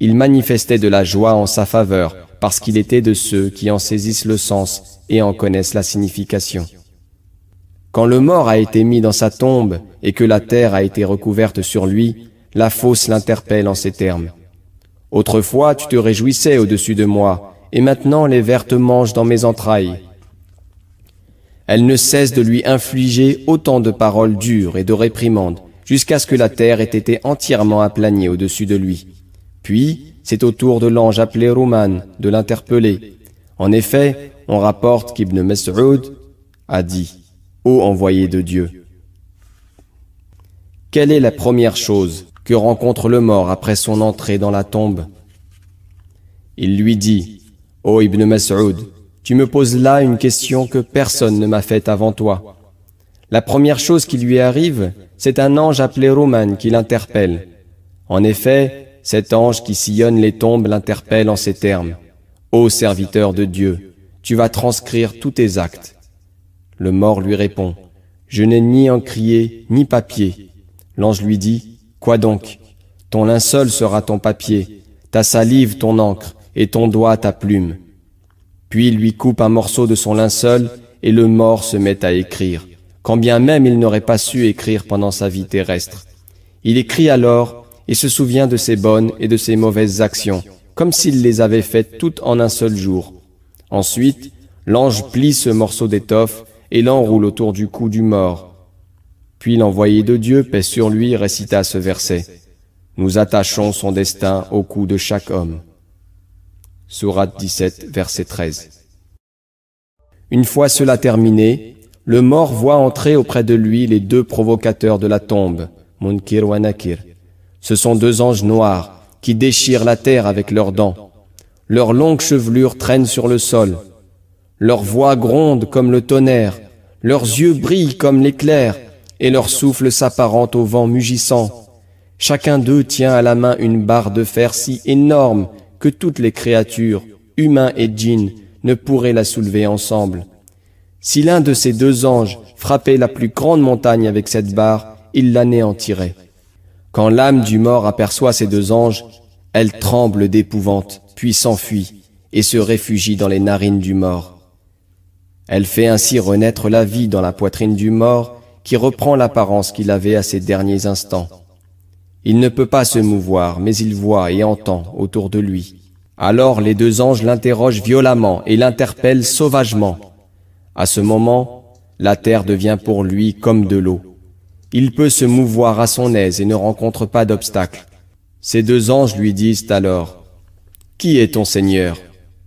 Speaker 1: il manifestait de la joie en sa faveur parce qu'il était de ceux qui en saisissent le sens et en connaissent la signification. Quand le mort a été mis dans sa tombe et que la terre a été recouverte sur lui, la fosse l'interpelle en ces termes. Autrefois tu te réjouissais au-dessus de moi, et maintenant les vers te mangent dans mes entrailles. Elle ne cesse de lui infliger autant de paroles dures et de réprimandes, jusqu'à ce que la terre ait été entièrement aplanie au-dessus de lui. Puis, c'est au tour de l'ange appelé Rouman de l'interpeller. En effet, on rapporte qu'Ibn Mas'ud a dit Ô envoyé de Dieu, quelle est la première chose que rencontre le mort après son entrée dans la tombe Il lui dit Ô Ibn Mas'ud, tu me poses là une question que personne ne m'a faite avant toi. La première chose qui lui arrive, c'est un ange appelé Rouman qui l'interpelle. En effet, cet ange qui sillonne les tombes l'interpelle en ces termes. Ô serviteur de Dieu, tu vas transcrire tous tes actes. Le mort lui répond, Je n'ai ni encrier, ni papier. L'ange lui dit, Quoi donc Ton linceul sera ton papier, ta salive ton encre, et ton doigt ta plume. Puis il lui coupe un morceau de son linceul, et le mort se met à écrire, quand bien même il n'aurait pas su écrire pendant sa vie terrestre. Il écrit alors et se souvient de ses bonnes et de ses mauvaises actions, comme s'il les avait faites toutes en un seul jour. Ensuite, l'ange plie ce morceau d'étoffe et l'enroule autour du cou du mort. Puis l'envoyé de Dieu, pèse sur lui, récita ce verset. Nous attachons son destin au cou de chaque homme. Sourate 17, verset 13. Une fois cela terminé, le mort voit entrer auprès de lui les deux provocateurs de la tombe, Munkir Nakir. Ce sont deux anges noirs qui déchirent la terre avec leurs dents. Leurs longues chevelures traînent sur le sol. Leur voix gronde comme le tonnerre. Leurs yeux brillent comme l'éclair et leur souffle s'apparente au vent mugissant. Chacun d'eux tient à la main une barre de fer si énorme que toutes les créatures, humains et djinns, ne pourraient la soulever ensemble. Si l'un de ces deux anges frappait la plus grande montagne avec cette barre, il l'anéantirait. Quand l'âme du mort aperçoit ces deux anges, elle tremble d'épouvante, puis s'enfuit et se réfugie dans les narines du mort. Elle fait ainsi renaître la vie dans la poitrine du mort qui reprend l'apparence qu'il avait à ses derniers instants. Il ne peut pas se mouvoir, mais il voit et entend autour de lui. Alors les deux anges l'interrogent violemment et l'interpellent sauvagement. À ce moment, la terre devient pour lui comme de l'eau. Il peut se mouvoir à son aise et ne rencontre pas d'obstacle. Ces deux anges lui disent alors, Qui est ton Seigneur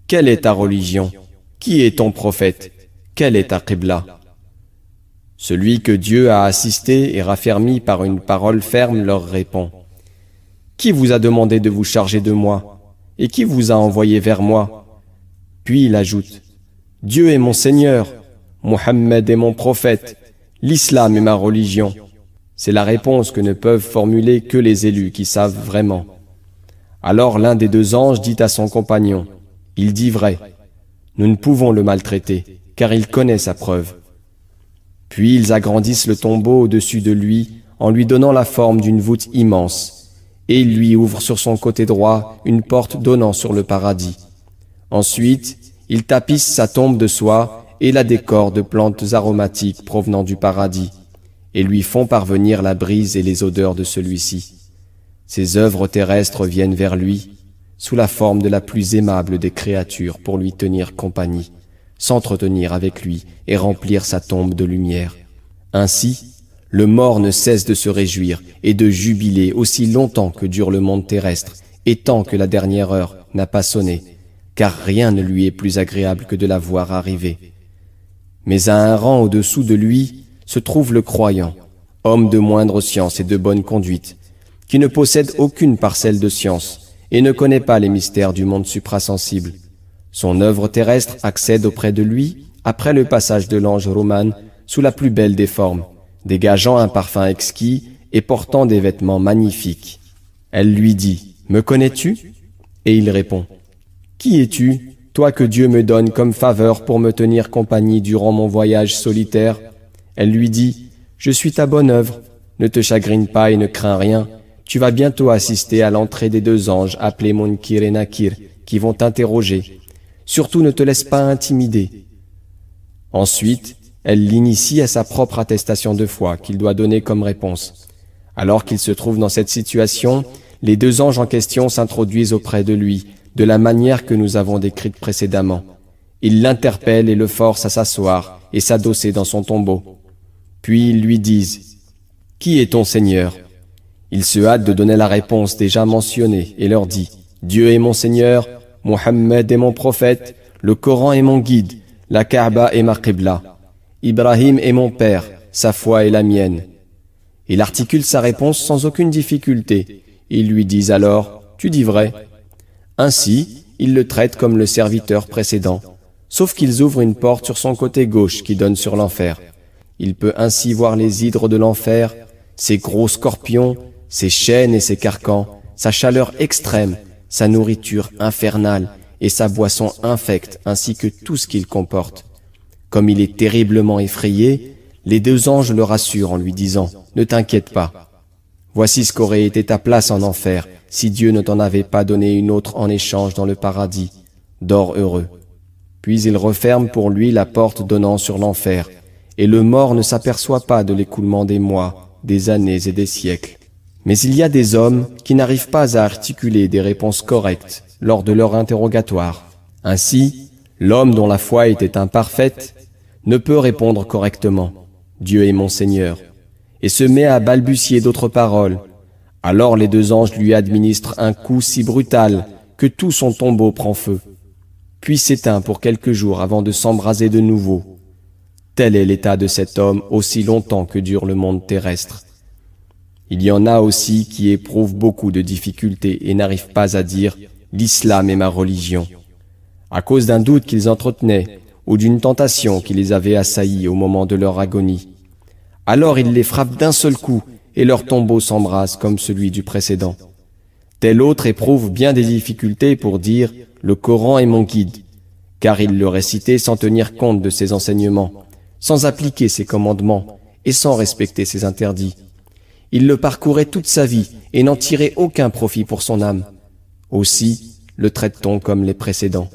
Speaker 1: Quelle est ta religion Qui est ton prophète Quelle est ta Qibla Celui que Dieu a assisté et raffermi par une parole ferme leur répond, Qui vous a demandé de vous charger de moi Et qui vous a envoyé vers moi Puis il ajoute, Dieu est mon Seigneur, Mohammed est mon prophète, l'islam est ma religion, c'est la réponse que ne peuvent formuler que les élus qui savent vraiment. Alors l'un des deux anges dit à son compagnon, Il dit vrai, nous ne pouvons le maltraiter, car il connaît sa preuve. Puis ils agrandissent le tombeau au-dessus de lui en lui donnant la forme d'une voûte immense, et ils lui ouvrent sur son côté droit une porte donnant sur le paradis. Ensuite, ils tapissent sa tombe de soie et la décorent de plantes aromatiques provenant du paradis et lui font parvenir la brise et les odeurs de celui-ci. Ses œuvres terrestres viennent vers lui, sous la forme de la plus aimable des créatures pour lui tenir compagnie, s'entretenir avec lui et remplir sa tombe de lumière. Ainsi, le mort ne cesse de se réjouir et de jubiler aussi longtemps que dure le monde terrestre et tant que la dernière heure n'a pas sonné, car rien ne lui est plus agréable que de la voir arriver. Mais à un rang au-dessous de lui, se trouve le croyant, homme de moindre science et de bonne conduite, qui ne possède aucune parcelle de science et ne connaît pas les mystères du monde suprasensible. Son œuvre terrestre accède auprès de lui après le passage de l'ange Romane sous la plus belle des formes, dégageant un parfum exquis et portant des vêtements magnifiques. Elle lui dit Me connais-tu Et il répond Qui es-tu, toi que Dieu me donne comme faveur pour me tenir compagnie durant mon voyage solitaire elle lui dit, Je suis ta bonne œuvre, ne te chagrine pas et ne crains rien, tu vas bientôt assister à l'entrée des deux anges appelés Monkir et Nakir, qui vont t'interroger. Surtout ne te laisse pas intimider. Ensuite, elle l'initie à sa propre attestation de foi qu'il doit donner comme réponse. Alors qu'il se trouve dans cette situation, les deux anges en question s'introduisent auprès de lui, de la manière que nous avons décrite précédemment. Ils l'interpellent et le forcent à s'asseoir et s'adosser dans son tombeau. Puis ils lui disent, Qui est ton Seigneur Il se hâte de donner la réponse déjà mentionnée et leur dit, Dieu est mon Seigneur, Mohammed est mon prophète, le Coran est mon guide, la Kaaba est ma Qibla, Ibrahim est mon père, sa foi est la mienne. Il articule sa réponse sans aucune difficulté. Ils lui disent alors, Tu dis vrai. Ainsi, ils le traitent comme le serviteur précédent, sauf qu'ils ouvrent une porte sur son côté gauche qui donne sur l'enfer. Il peut ainsi voir les hydres de l'enfer, ses gros scorpions, ses chaînes et ses carcans, sa chaleur extrême, sa nourriture infernale et sa boisson infecte ainsi que tout ce qu'il comporte. Comme il est terriblement effrayé, les deux anges le rassurent en lui disant ⁇ Ne t'inquiète pas, voici ce qu'aurait été ta place en enfer si Dieu ne t'en avait pas donné une autre en échange dans le paradis. Dors heureux. ⁇ Puis il referme pour lui la porte donnant sur l'enfer et le mort ne s'aperçoit pas de l'écoulement des mois, des années et des siècles. Mais il y a des hommes qui n'arrivent pas à articuler des réponses correctes lors de leur interrogatoire. Ainsi, l'homme dont la foi était imparfaite ne peut répondre correctement. Dieu est mon Seigneur, et se met à balbutier d'autres paroles. Alors les deux anges lui administrent un coup si brutal que tout son tombeau prend feu, puis s'éteint pour quelques jours avant de s'embraser de nouveau. Tel est l'état de cet homme aussi longtemps que dure le monde terrestre. Il y en a aussi qui éprouvent beaucoup de difficultés et n'arrivent pas à dire ⁇ L'islam est ma religion ⁇ à cause d'un doute qu'ils entretenaient ou d'une tentation qui les avait assaillis au moment de leur agonie. Alors ils les frappe d'un seul coup et leur tombeau s'embrase comme celui du précédent. Tel autre éprouve bien des difficultés pour dire ⁇ Le Coran est mon guide ⁇ car il le récitait sans tenir compte de ses enseignements sans appliquer ses commandements et sans respecter ses interdits. Il le parcourait toute sa vie et n'en tirait aucun profit pour son âme. Aussi le traite-t-on comme les précédents.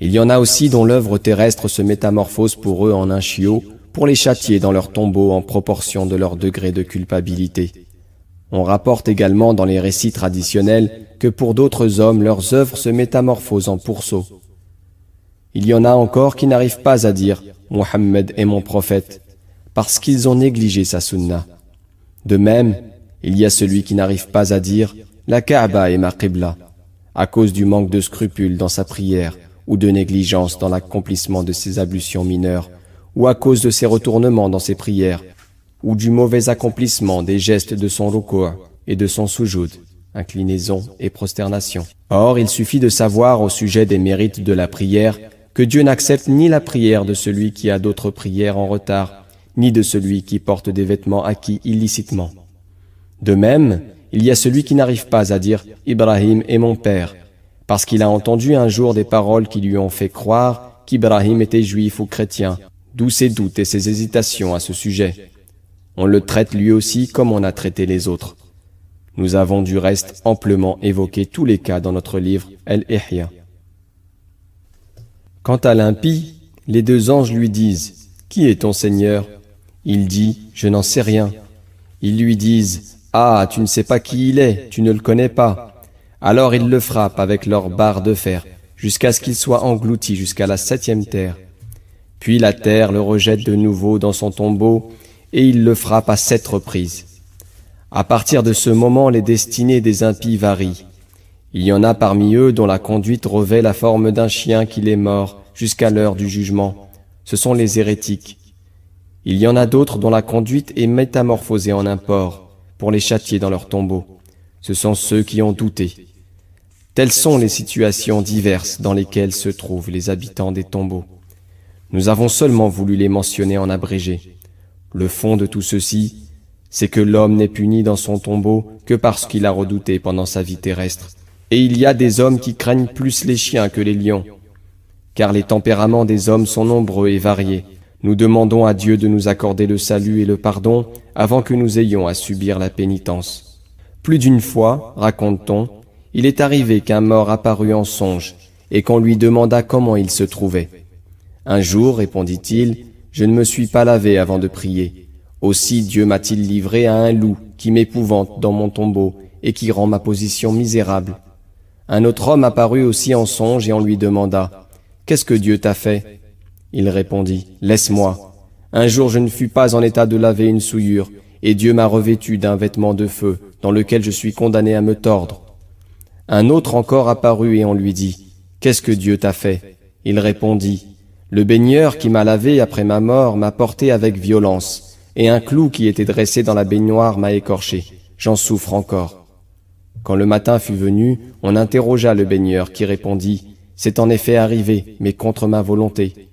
Speaker 1: Il y en a aussi dont l'œuvre terrestre se métamorphose pour eux en un chiot, pour les châtier dans leur tombeau en proportion de leur degré de culpabilité. On rapporte également dans les récits traditionnels que pour d'autres hommes leurs œuvres se métamorphosent en pourceaux. Il y en a encore qui n'arrivent pas à dire Mohammed est mon prophète, parce qu'ils ont négligé sa sunna. De même, il y a celui qui n'arrive pas à dire La Kaaba est ma Qibla, à cause du manque de scrupules dans sa prière ou de négligence dans l'accomplissement de ses ablutions mineures, ou à cause de ses retournements dans ses prières, ou du mauvais accomplissement des gestes de son ruku' et de son soujoud, inclinaison et prosternation. Or, il suffit de savoir au sujet des mérites de la prière que Dieu n'accepte ni la prière de celui qui a d'autres prières en retard, ni de celui qui porte des vêtements acquis illicitement. De même, il y a celui qui n'arrive pas à dire Ibrahim est mon père, parce qu'il a entendu un jour des paroles qui lui ont fait croire qu'Ibrahim était juif ou chrétien, d'où ses doutes et ses hésitations à ce sujet. On le traite lui aussi comme on a traité les autres. Nous avons du reste amplement évoqué tous les cas dans notre livre El-Ihya. Quant à l'impie, les deux anges lui disent Qui est ton Seigneur Il dit Je n'en sais rien. Ils lui disent Ah, tu ne sais pas qui il est, tu ne le connais pas. Alors ils le frappent avec leurs barres de fer, jusqu'à ce qu'il soit englouti jusqu'à la septième terre. Puis la terre le rejette de nouveau dans son tombeau, et il le frappe à sept reprises. À partir de ce moment, les destinées des impies varient. Il y en a parmi eux dont la conduite revêt la forme d'un chien qu'il est mort jusqu'à l'heure du jugement. Ce sont les hérétiques. Il y en a d'autres dont la conduite est métamorphosée en un porc, pour les châtier dans leur tombeau. Ce sont ceux qui ont douté. Telles sont les situations diverses dans lesquelles se trouvent les habitants des tombeaux. Nous avons seulement voulu les mentionner en abrégé. Le fond de tout ceci, c'est que l'homme n'est puni dans son tombeau que parce qu'il a redouté pendant sa vie terrestre et il y a des hommes qui craignent plus les chiens que les lions, car les tempéraments des hommes sont nombreux et variés. Nous demandons à Dieu de nous accorder le salut et le pardon avant que nous ayons à subir la pénitence. Plus d'une fois, raconte-t-on, il est arrivé qu'un mort apparut en songe et qu'on lui demanda comment il se trouvait. Un jour, répondit-il, je ne me suis pas lavé avant de prier. Aussi Dieu m'a-t-il livré à un loup qui m'épouvante dans mon tombeau et qui rend ma position misérable. Un autre homme apparut aussi en songe et on lui demanda Qu'est-ce que Dieu t'a fait Il répondit Laisse-moi. Un jour je ne fus pas en état de laver une souillure, et Dieu m'a revêtu d'un vêtement de feu, dans lequel je suis condamné à me tordre. Un autre encore apparut et on lui dit Qu'est-ce que Dieu t'a fait Il répondit Le baigneur qui m'a lavé après ma mort m'a porté avec violence, et un clou qui était dressé dans la baignoire m'a écorché. J'en souffre encore. Quand le matin fut venu, on interrogea le baigneur qui répondit C'est en effet arrivé, mais contre ma volonté.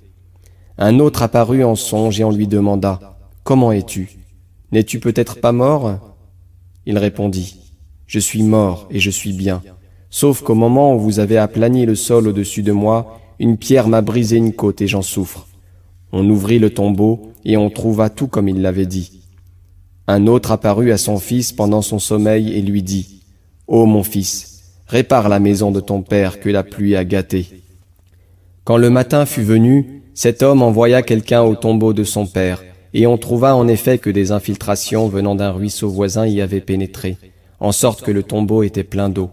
Speaker 1: Un autre apparut en songe et on lui demanda Comment es-tu N'es-tu peut-être pas mort Il répondit Je suis mort et je suis bien. Sauf qu'au moment où vous avez aplani le sol au-dessus de moi, une pierre m'a brisé une côte et j'en souffre. On ouvrit le tombeau et on trouva tout comme il l'avait dit. Un autre apparut à son fils pendant son sommeil et lui dit Ô mon fils, répare la maison de ton père que la pluie a gâtée. Quand le matin fut venu, cet homme envoya quelqu'un au tombeau de son père, et on trouva en effet que des infiltrations venant d'un ruisseau voisin y avaient pénétré, en sorte que le tombeau était plein d'eau.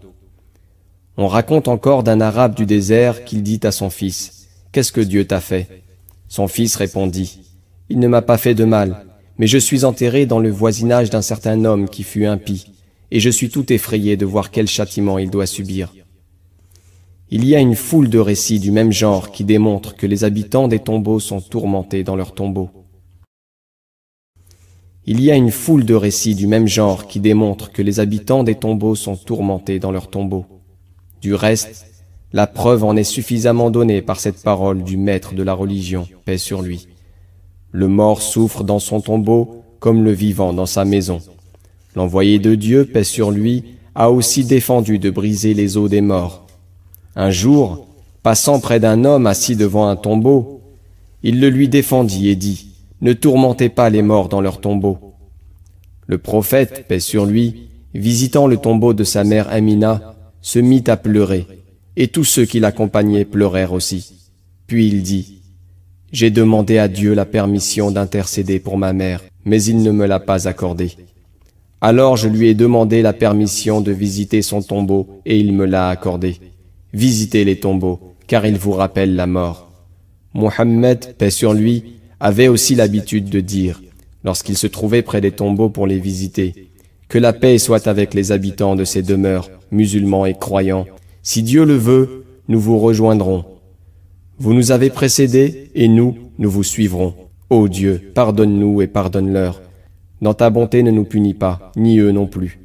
Speaker 1: On raconte encore d'un arabe du désert qu'il dit à son fils, Qu'est-ce que Dieu t'a fait Son fils répondit, Il ne m'a pas fait de mal, mais je suis enterré dans le voisinage d'un certain homme qui fut impie et je suis tout effrayé de voir quel châtiment il doit subir. Il y a une foule de récits du même genre qui démontrent que les habitants des tombeaux sont tourmentés dans leurs tombeaux. Il y a une foule de récits du même genre qui démontrent que les habitants des tombeaux sont tourmentés dans leurs tombeaux. Du reste, la preuve en est suffisamment donnée par cette parole du maître de la religion, paix sur lui. Le mort souffre dans son tombeau comme le vivant dans sa maison l'envoyé de Dieu, paix sur lui, a aussi défendu de briser les os des morts. Un jour, passant près d'un homme assis devant un tombeau, il le lui défendit et dit, Ne tourmentez pas les morts dans leur tombeau. Le prophète, paix sur lui, visitant le tombeau de sa mère Amina, se mit à pleurer, et tous ceux qui l'accompagnaient pleurèrent aussi. Puis il dit, J'ai demandé à Dieu la permission d'intercéder pour ma mère, mais il ne me l'a pas accordée. Alors je lui ai demandé la permission de visiter son tombeau, et il me l'a accordé. Visitez les tombeaux, car ils vous rappellent la mort. Mohammed, paix sur lui, avait aussi l'habitude de dire, lorsqu'il se trouvait près des tombeaux pour les visiter, que la paix soit avec les habitants de ces demeures, musulmans et croyants. Si Dieu le veut, nous vous rejoindrons. Vous nous avez précédés, et nous, nous vous suivrons. Ô Dieu, pardonne-nous et pardonne-leur dans ta bonté ne nous punis pas, ni eux non plus.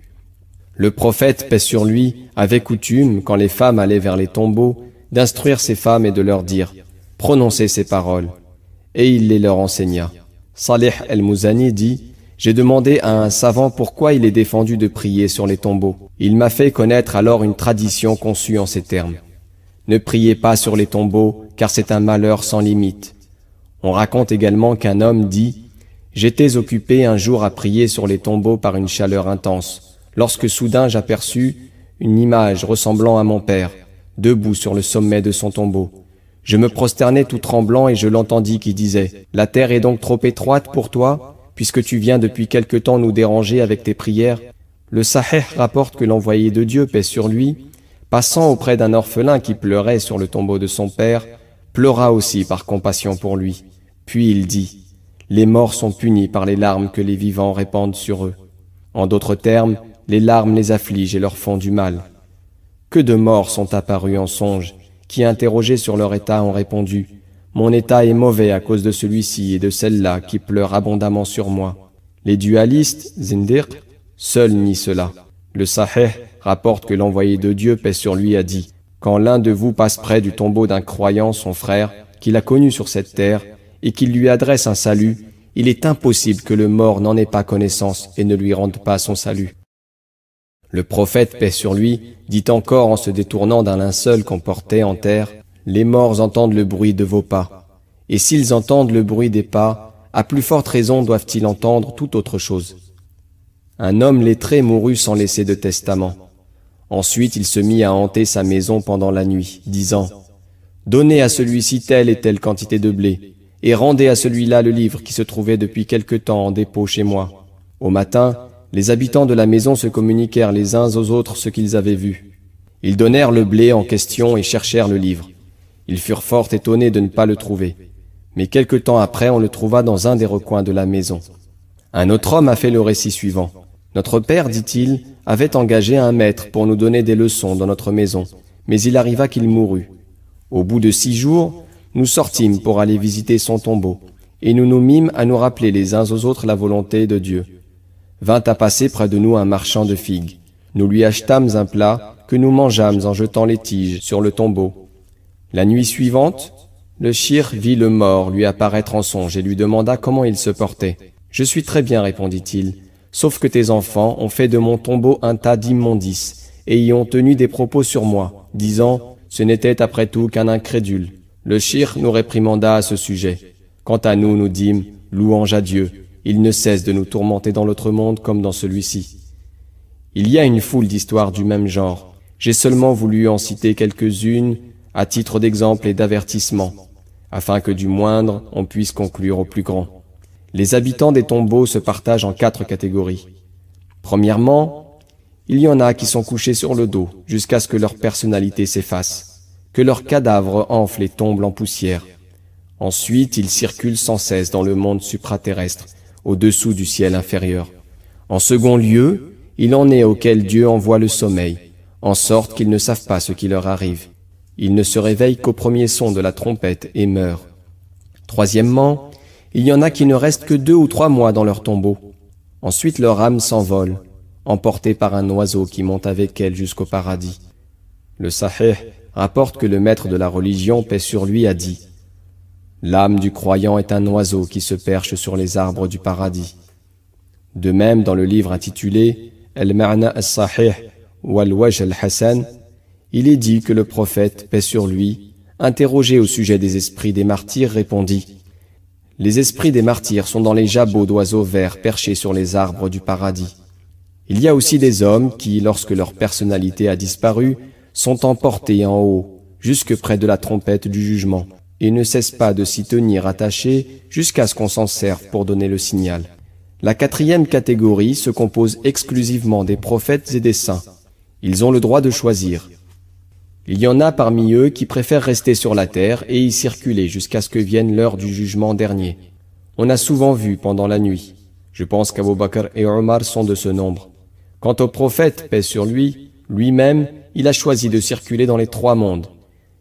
Speaker 1: Le prophète, paix sur lui, avait coutume, quand les femmes allaient vers les tombeaux, d'instruire ces femmes et de leur dire « Prononcez ces paroles ». Et il les leur enseigna. Saleh el-Mouzani dit « J'ai demandé à un savant pourquoi il est défendu de prier sur les tombeaux. Il m'a fait connaître alors une tradition conçue en ces termes. Ne priez pas sur les tombeaux, car c'est un malheur sans limite. On raconte également qu'un homme dit J'étais occupé un jour à prier sur les tombeaux par une chaleur intense, lorsque soudain j'aperçus une image ressemblant à mon père, debout sur le sommet de son tombeau. Je me prosternai tout tremblant et je l'entendis qui disait La terre est donc trop étroite pour toi, puisque tu viens depuis quelque temps nous déranger avec tes prières. Le Sahih rapporte que l'envoyé de Dieu, paix sur lui, passant auprès d'un orphelin qui pleurait sur le tombeau de son père, pleura aussi par compassion pour lui. Puis il dit les morts sont punis par les larmes que les vivants répandent sur eux. En d'autres termes, les larmes les affligent et leur font du mal. Que de morts sont apparus en songe, qui interrogés sur leur état ont répondu Mon état est mauvais à cause de celui-ci et de celle-là qui pleure abondamment sur moi. Les dualistes, Zindir, seuls nient cela. Le Sahih rapporte que l'envoyé de Dieu, pèse sur lui, a dit Quand l'un de vous passe près du tombeau d'un croyant, son frère, qu'il a connu sur cette terre, et qu'il lui adresse un salut, il est impossible que le mort n'en ait pas connaissance et ne lui rende pas son salut. Le prophète, paix sur lui, dit encore en se détournant d'un linceul qu'on portait en terre, Les morts entendent le bruit de vos pas. Et s'ils entendent le bruit des pas, à plus forte raison doivent-ils entendre toute autre chose. Un homme lettré mourut sans laisser de testament. Ensuite il se mit à hanter sa maison pendant la nuit, disant Donnez à celui-ci telle et telle quantité de blé, et rendez à celui-là le livre qui se trouvait depuis quelque temps en dépôt chez moi. Au matin, les habitants de la maison se communiquèrent les uns aux autres ce qu'ils avaient vu. Ils donnèrent le blé en question et cherchèrent le livre. Ils furent fort étonnés de ne pas le trouver. Mais quelque temps après, on le trouva dans un des recoins de la maison. Un autre homme a fait le récit suivant. Notre père, dit-il, avait engagé un maître pour nous donner des leçons dans notre maison, mais il arriva qu'il mourut. Au bout de six jours, nous sortîmes pour aller visiter son tombeau, et nous nous mîmes à nous rappeler les uns aux autres la volonté de Dieu. Vint à passer près de nous un marchand de figues. Nous lui achetâmes un plat que nous mangeâmes en jetant les tiges sur le tombeau. La nuit suivante, le shir vit le mort lui apparaître en songe et lui demanda comment il se portait. Je suis très bien, répondit-il, sauf que tes enfants ont fait de mon tombeau un tas d'immondices et y ont tenu des propos sur moi, disant, ce n'était après tout qu'un incrédule. Le shir nous réprimanda à ce sujet. Quant à nous, nous dîmes louange à Dieu. Il ne cesse de nous tourmenter dans l'autre monde comme dans celui-ci. Il y a une foule d'histoires du même genre. J'ai seulement voulu en citer quelques-unes à titre d'exemple et d'avertissement, afin que du moindre on puisse conclure au plus grand. Les habitants des tombeaux se partagent en quatre catégories. Premièrement, il y en a qui sont couchés sur le dos jusqu'à ce que leur personnalité s'efface que leurs cadavres enflent et tombent en poussière. Ensuite, ils circulent sans cesse dans le monde supraterrestre, au-dessous du ciel inférieur. En second lieu, il en est auquel Dieu envoie le sommeil, en sorte qu'ils ne savent pas ce qui leur arrive. Ils ne se réveillent qu'au premier son de la trompette et meurent. Troisièmement, il y en a qui ne restent que deux ou trois mois dans leur tombeau. Ensuite leur âme s'envole, emportée par un oiseau qui monte avec elle jusqu'au paradis. Le Sahih rapporte que le maître de la religion paix sur lui a dit L'âme du croyant est un oiseau qui se perche sur les arbres du paradis. De même, dans le livre intitulé Al-Ma'na al-Sahih ou Al-Wajh al-Hassan, il est dit que le prophète, paix sur lui, interrogé au sujet des esprits des martyrs, répondit Les esprits des martyrs sont dans les jabots d'oiseaux verts perchés sur les arbres du paradis. Il y a aussi des hommes qui, lorsque leur personnalité a disparu, sont emportés en haut, jusque près de la trompette du jugement, et ne cessent pas de s'y tenir attachés jusqu'à ce qu'on s'en serve pour donner le signal. La quatrième catégorie se compose exclusivement des prophètes et des saints. Ils ont le droit de choisir. Il y en a parmi eux qui préfèrent rester sur la terre et y circuler jusqu'à ce que vienne l'heure du jugement dernier. On a souvent vu pendant la nuit. Je pense qu'Abou Bakr et Omar sont de ce nombre. Quant au prophète, paix sur lui, lui-même, il a choisi de circuler dans les trois mondes.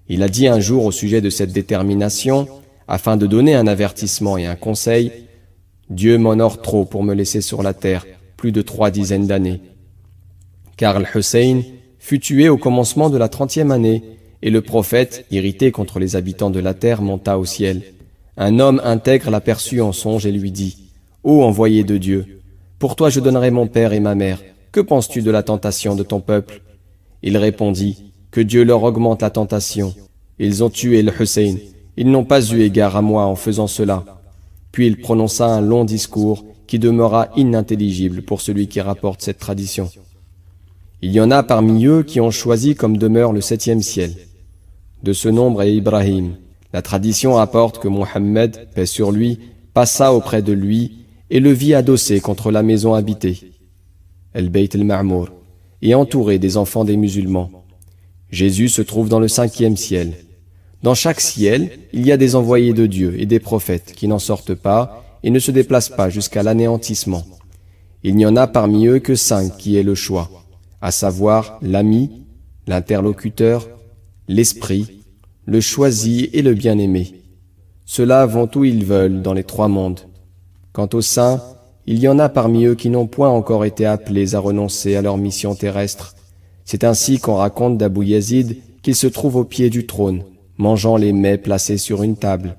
Speaker 1: Il a dit un jour au sujet de cette détermination, afin de donner un avertissement et un conseil, Dieu m'honore trop pour me laisser sur la terre plus de trois dizaines d'années. Karl Hussein fut tué au commencement de la trentième année, et le prophète, irrité contre les habitants de la terre, monta au ciel. Un homme intègre l'aperçut en songe et lui dit, Ô envoyé de Dieu, pour toi je donnerai mon père et ma mère, que penses-tu de la tentation de ton peuple il répondit Que Dieu leur augmente la tentation. Ils ont tué le Hussein. Ils n'ont pas eu égard à moi en faisant cela. Puis il prononça un long discours qui demeura inintelligible pour celui qui rapporte cette tradition. Il y en a parmi eux qui ont choisi comme demeure le septième ciel. De ce nombre est Ibrahim. La tradition rapporte que Mohammed, paix sur lui, passa auprès de lui et le vit adossé contre la maison habitée. El Beit el-Ma'mour et entouré des enfants des musulmans. Jésus se trouve dans le cinquième ciel. Dans chaque ciel, il y a des envoyés de Dieu et des prophètes qui n'en sortent pas et ne se déplacent pas jusqu'à l'anéantissement. Il n'y en a parmi eux que cinq qui aient le choix, à savoir l'ami, l'interlocuteur, l'esprit, le choisi et le bien-aimé. Ceux-là vont où ils veulent dans les trois mondes. Quant aux saints, il y en a parmi eux qui n'ont point encore été appelés à renoncer à leur mission terrestre. C'est ainsi qu'on raconte d'Abou Yazid qu'il se trouve au pied du trône, mangeant les mets placés sur une table.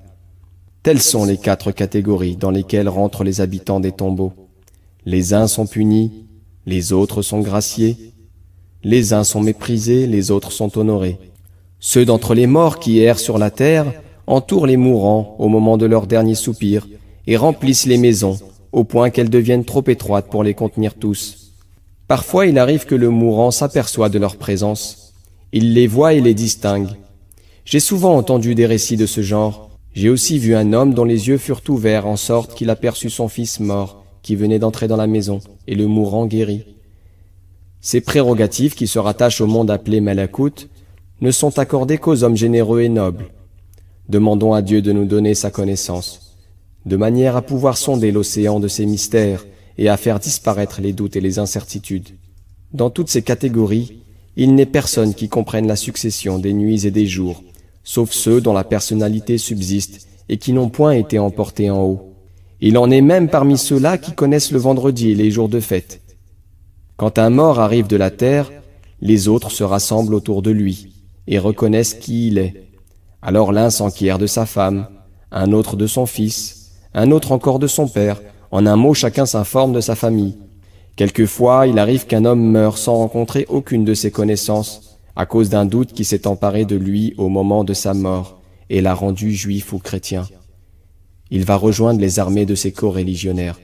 Speaker 1: Telles sont les quatre catégories dans lesquelles rentrent les habitants des tombeaux. Les uns sont punis, les autres sont graciés, les uns sont méprisés, les autres sont honorés. Ceux d'entre les morts qui errent sur la terre entourent les mourants au moment de leur dernier soupir et remplissent les maisons au point qu'elles deviennent trop étroites pour les contenir tous. Parfois il arrive que le mourant s'aperçoit de leur présence. Il les voit et les distingue. J'ai souvent entendu des récits de ce genre. J'ai aussi vu un homme dont les yeux furent ouverts en sorte qu'il aperçut son fils mort, qui venait d'entrer dans la maison, et le mourant guéri. Ces prérogatives qui se rattachent au monde appelé Malakout ne sont accordées qu'aux hommes généreux et nobles. Demandons à Dieu de nous donner sa connaissance de manière à pouvoir sonder l'océan de ses mystères et à faire disparaître les doutes et les incertitudes. Dans toutes ces catégories, il n'est personne qui comprenne la succession des nuits et des jours, sauf ceux dont la personnalité subsiste et qui n'ont point été emportés en haut. Il en est même parmi ceux-là qui connaissent le vendredi et les jours de fête. Quand un mort arrive de la terre, les autres se rassemblent autour de lui et reconnaissent qui il est. Alors l'un s'enquiert de sa femme, un autre de son fils, un autre encore de son père. En un mot, chacun s'informe de sa famille. Quelquefois, il arrive qu'un homme meure sans rencontrer aucune de ses connaissances, à cause d'un doute qui s'est emparé de lui au moment de sa mort et l'a rendu juif ou chrétien. Il va rejoindre les armées de ses co-religionnaires.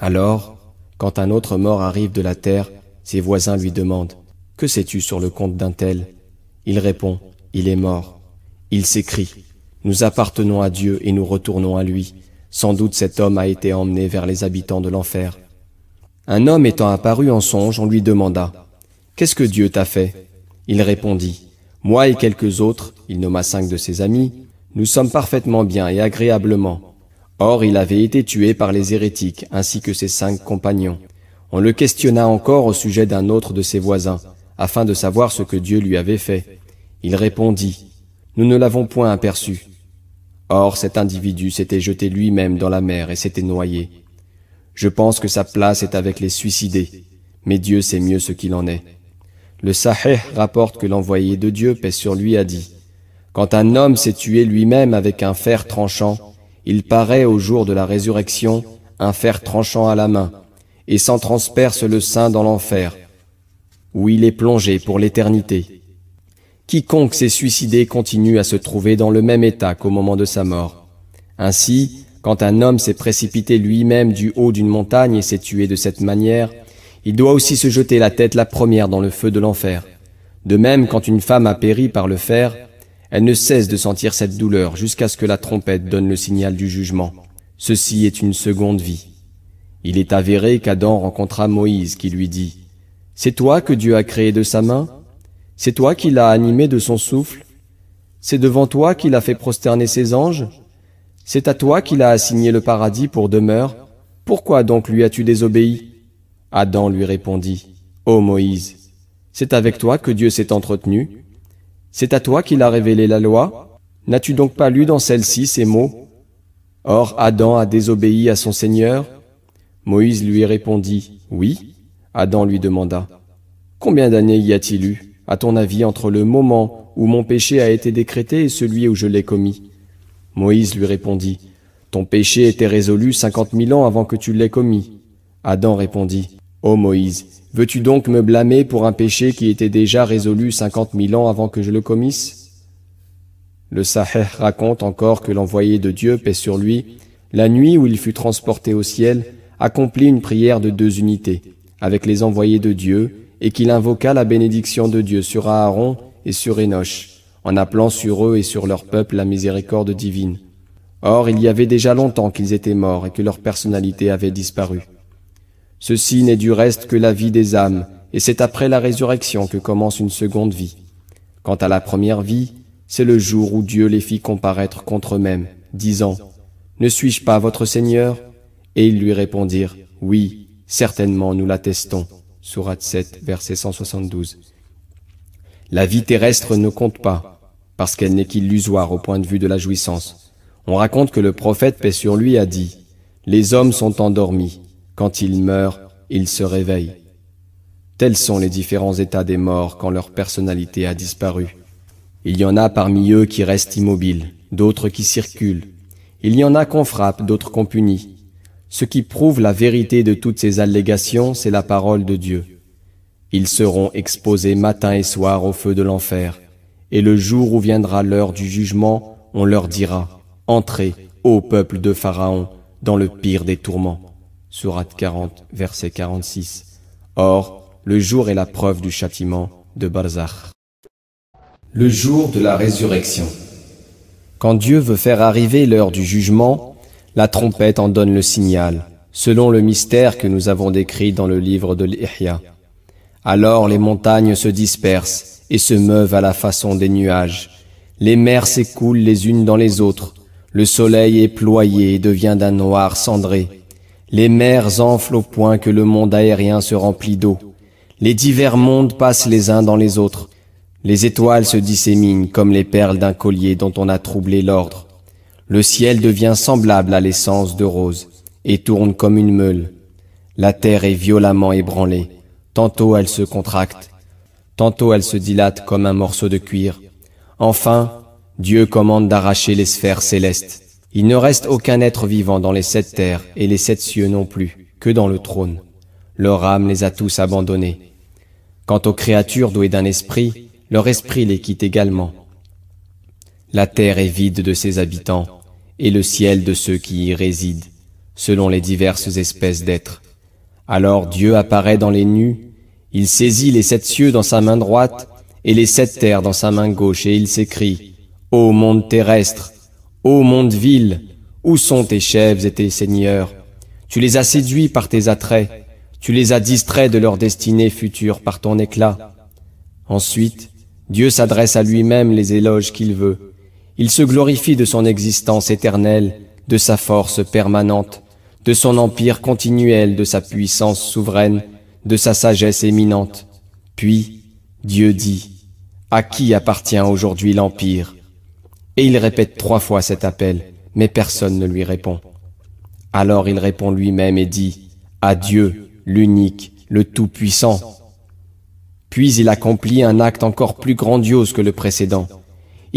Speaker 1: Alors, quand un autre mort arrive de la terre, ses voisins lui demandent Que sais-tu sur le compte d'un tel Il répond Il est mort. Il s'écrie nous appartenons à Dieu et nous retournons à lui. Sans doute cet homme a été emmené vers les habitants de l'enfer. Un homme étant apparu en songe, on lui demanda Qu'est-ce que Dieu t'a fait Il répondit Moi et quelques autres, il nomma cinq de ses amis, nous sommes parfaitement bien et agréablement. Or, il avait été tué par les hérétiques ainsi que ses cinq compagnons. On le questionna encore au sujet d'un autre de ses voisins, afin de savoir ce que Dieu lui avait fait. Il répondit Nous ne l'avons point aperçu. Or cet individu s'était jeté lui-même dans la mer et s'était noyé. Je pense que sa place est avec les suicidés, mais Dieu sait mieux ce qu'il en est. Le Sahih rapporte que l'envoyé de Dieu pèse sur lui a dit Quand un homme s'est tué lui-même avec un fer tranchant, il paraît au jour de la résurrection un fer tranchant à la main, et s'en transperce le sein dans l'enfer, où il est plongé pour l'éternité. Quiconque s'est suicidé continue à se trouver dans le même état qu'au moment de sa mort. Ainsi, quand un homme s'est précipité lui-même du haut d'une montagne et s'est tué de cette manière, il doit aussi se jeter la tête la première dans le feu de l'enfer. De même, quand une femme a péri par le fer, elle ne cesse de sentir cette douleur jusqu'à ce que la trompette donne le signal du jugement. Ceci est une seconde vie. Il est avéré qu'Adam rencontra Moïse qui lui dit, C'est toi que Dieu a créé de sa main c'est toi qui l'as animé de son souffle. C'est devant toi qu'il a fait prosterner ses anges. C'est à toi qu'il a assigné le paradis pour demeure. Pourquoi donc lui as-tu désobéi Adam lui répondit, Ô Moïse, c'est avec toi que Dieu s'est entretenu. C'est à toi qu'il a révélé la loi. N'as-tu donc pas lu dans celle-ci ces mots Or Adam a désobéi à son Seigneur. Moïse lui répondit, Oui. Adam lui demanda, Combien d'années y a-t-il eu à ton avis, entre le moment où mon péché a été décrété et celui où je l'ai commis Moïse lui répondit, Ton péché était résolu cinquante mille ans avant que tu l'aies commis. Adam répondit, Ô Moïse, veux-tu donc me blâmer pour un péché qui était déjà résolu cinquante mille ans avant que je le commisse Le Sahih raconte encore que l'envoyé de Dieu, paix sur lui, la nuit où il fut transporté au ciel, accomplit une prière de deux unités, avec les envoyés de Dieu, et qu'il invoqua la bénédiction de Dieu sur Aaron et sur Énoch, en appelant sur eux et sur leur peuple la miséricorde divine. Or, il y avait déjà longtemps qu'ils étaient morts et que leur personnalité avait disparu. Ceci n'est du reste que la vie des âmes, et c'est après la résurrection que commence une seconde vie. Quant à la première vie, c'est le jour où Dieu les fit comparaître contre eux-mêmes, disant Ne suis-je pas votre Seigneur Et ils lui répondirent Oui, certainement nous l'attestons. Surat 7, verset 172. La vie terrestre ne compte pas, parce qu'elle n'est qu'illusoire au point de vue de la jouissance. On raconte que le prophète paix sur lui a dit Les hommes sont endormis, quand ils meurent, ils se réveillent. Tels sont les différents états des morts quand leur personnalité a disparu. Il y en a parmi eux qui restent immobiles, d'autres qui circulent. Il y en a qu'on frappe, d'autres qu'on punit. Ce qui prouve la vérité de toutes ces allégations, c'est la parole de Dieu. Ils seront exposés matin et soir au feu de l'enfer. Et le jour où viendra l'heure du jugement, on leur dira, Entrez, ô peuple de Pharaon, dans le pire des tourments. Sourate 40, verset 46. Or, le jour est la preuve du châtiment de Barzakh. Le jour de la résurrection. Quand Dieu veut faire arriver l'heure du jugement, la trompette en donne le signal, selon le mystère que nous avons décrit dans le livre de l'Ihya. Alors les montagnes se dispersent et se meuvent à la façon des nuages. Les mers s'écoulent les unes dans les autres. Le soleil est ployé et devient d'un noir cendré. Les mers enflent au point que le monde aérien se remplit d'eau. Les divers mondes passent les uns dans les autres. Les étoiles se disséminent comme les perles d'un collier dont on a troublé l'ordre. Le ciel devient semblable à l'essence de rose et tourne comme une meule. La terre est violemment ébranlée. Tantôt elle se contracte, tantôt elle se dilate comme un morceau de cuir. Enfin, Dieu commande d'arracher les sphères célestes. Il ne reste aucun être vivant dans les sept terres et les sept cieux non plus, que dans le trône. Leur âme les a tous abandonnés. Quant aux créatures douées d'un esprit, leur esprit les quitte également. La terre est vide de ses habitants et le ciel de ceux qui y résident, selon les diverses espèces d'êtres. Alors Dieu apparaît dans les nues, il saisit les sept cieux dans sa main droite et les sept terres dans sa main gauche, et il s'écrie, Ô monde terrestre, ô monde ville, où sont tes chefs et tes seigneurs Tu les as séduits par tes attraits, tu les as distraits de leur destinée future par ton éclat. Ensuite, Dieu s'adresse à lui-même les éloges qu'il veut, il se glorifie de son existence éternelle, de sa force permanente, de son empire continuel, de sa puissance souveraine, de sa sagesse éminente. Puis, Dieu dit, À qui appartient aujourd'hui l'empire Et il répète trois fois cet appel, mais personne ne lui répond. Alors il répond lui-même et dit, À Dieu, l'unique, le Tout-Puissant. Puis il accomplit un acte encore plus grandiose que le précédent.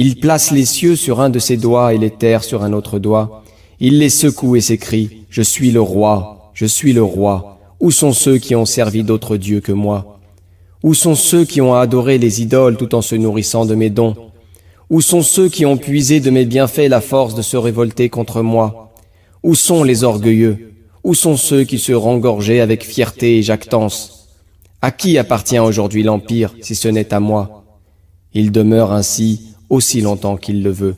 Speaker 1: Il place les cieux sur un de ses doigts et les terres sur un autre doigt. Il les secoue et s'écrie, Je suis le roi, je suis le roi. Où sont ceux qui ont servi d'autres dieux que moi Où sont ceux qui ont adoré les idoles tout en se nourrissant de mes dons Où sont ceux qui ont puisé de mes bienfaits la force de se révolter contre moi Où sont les orgueilleux Où sont ceux qui se rengorgeaient avec fierté et jactance À qui appartient aujourd'hui l'Empire si ce n'est à moi Il demeure ainsi aussi longtemps qu'il le veut.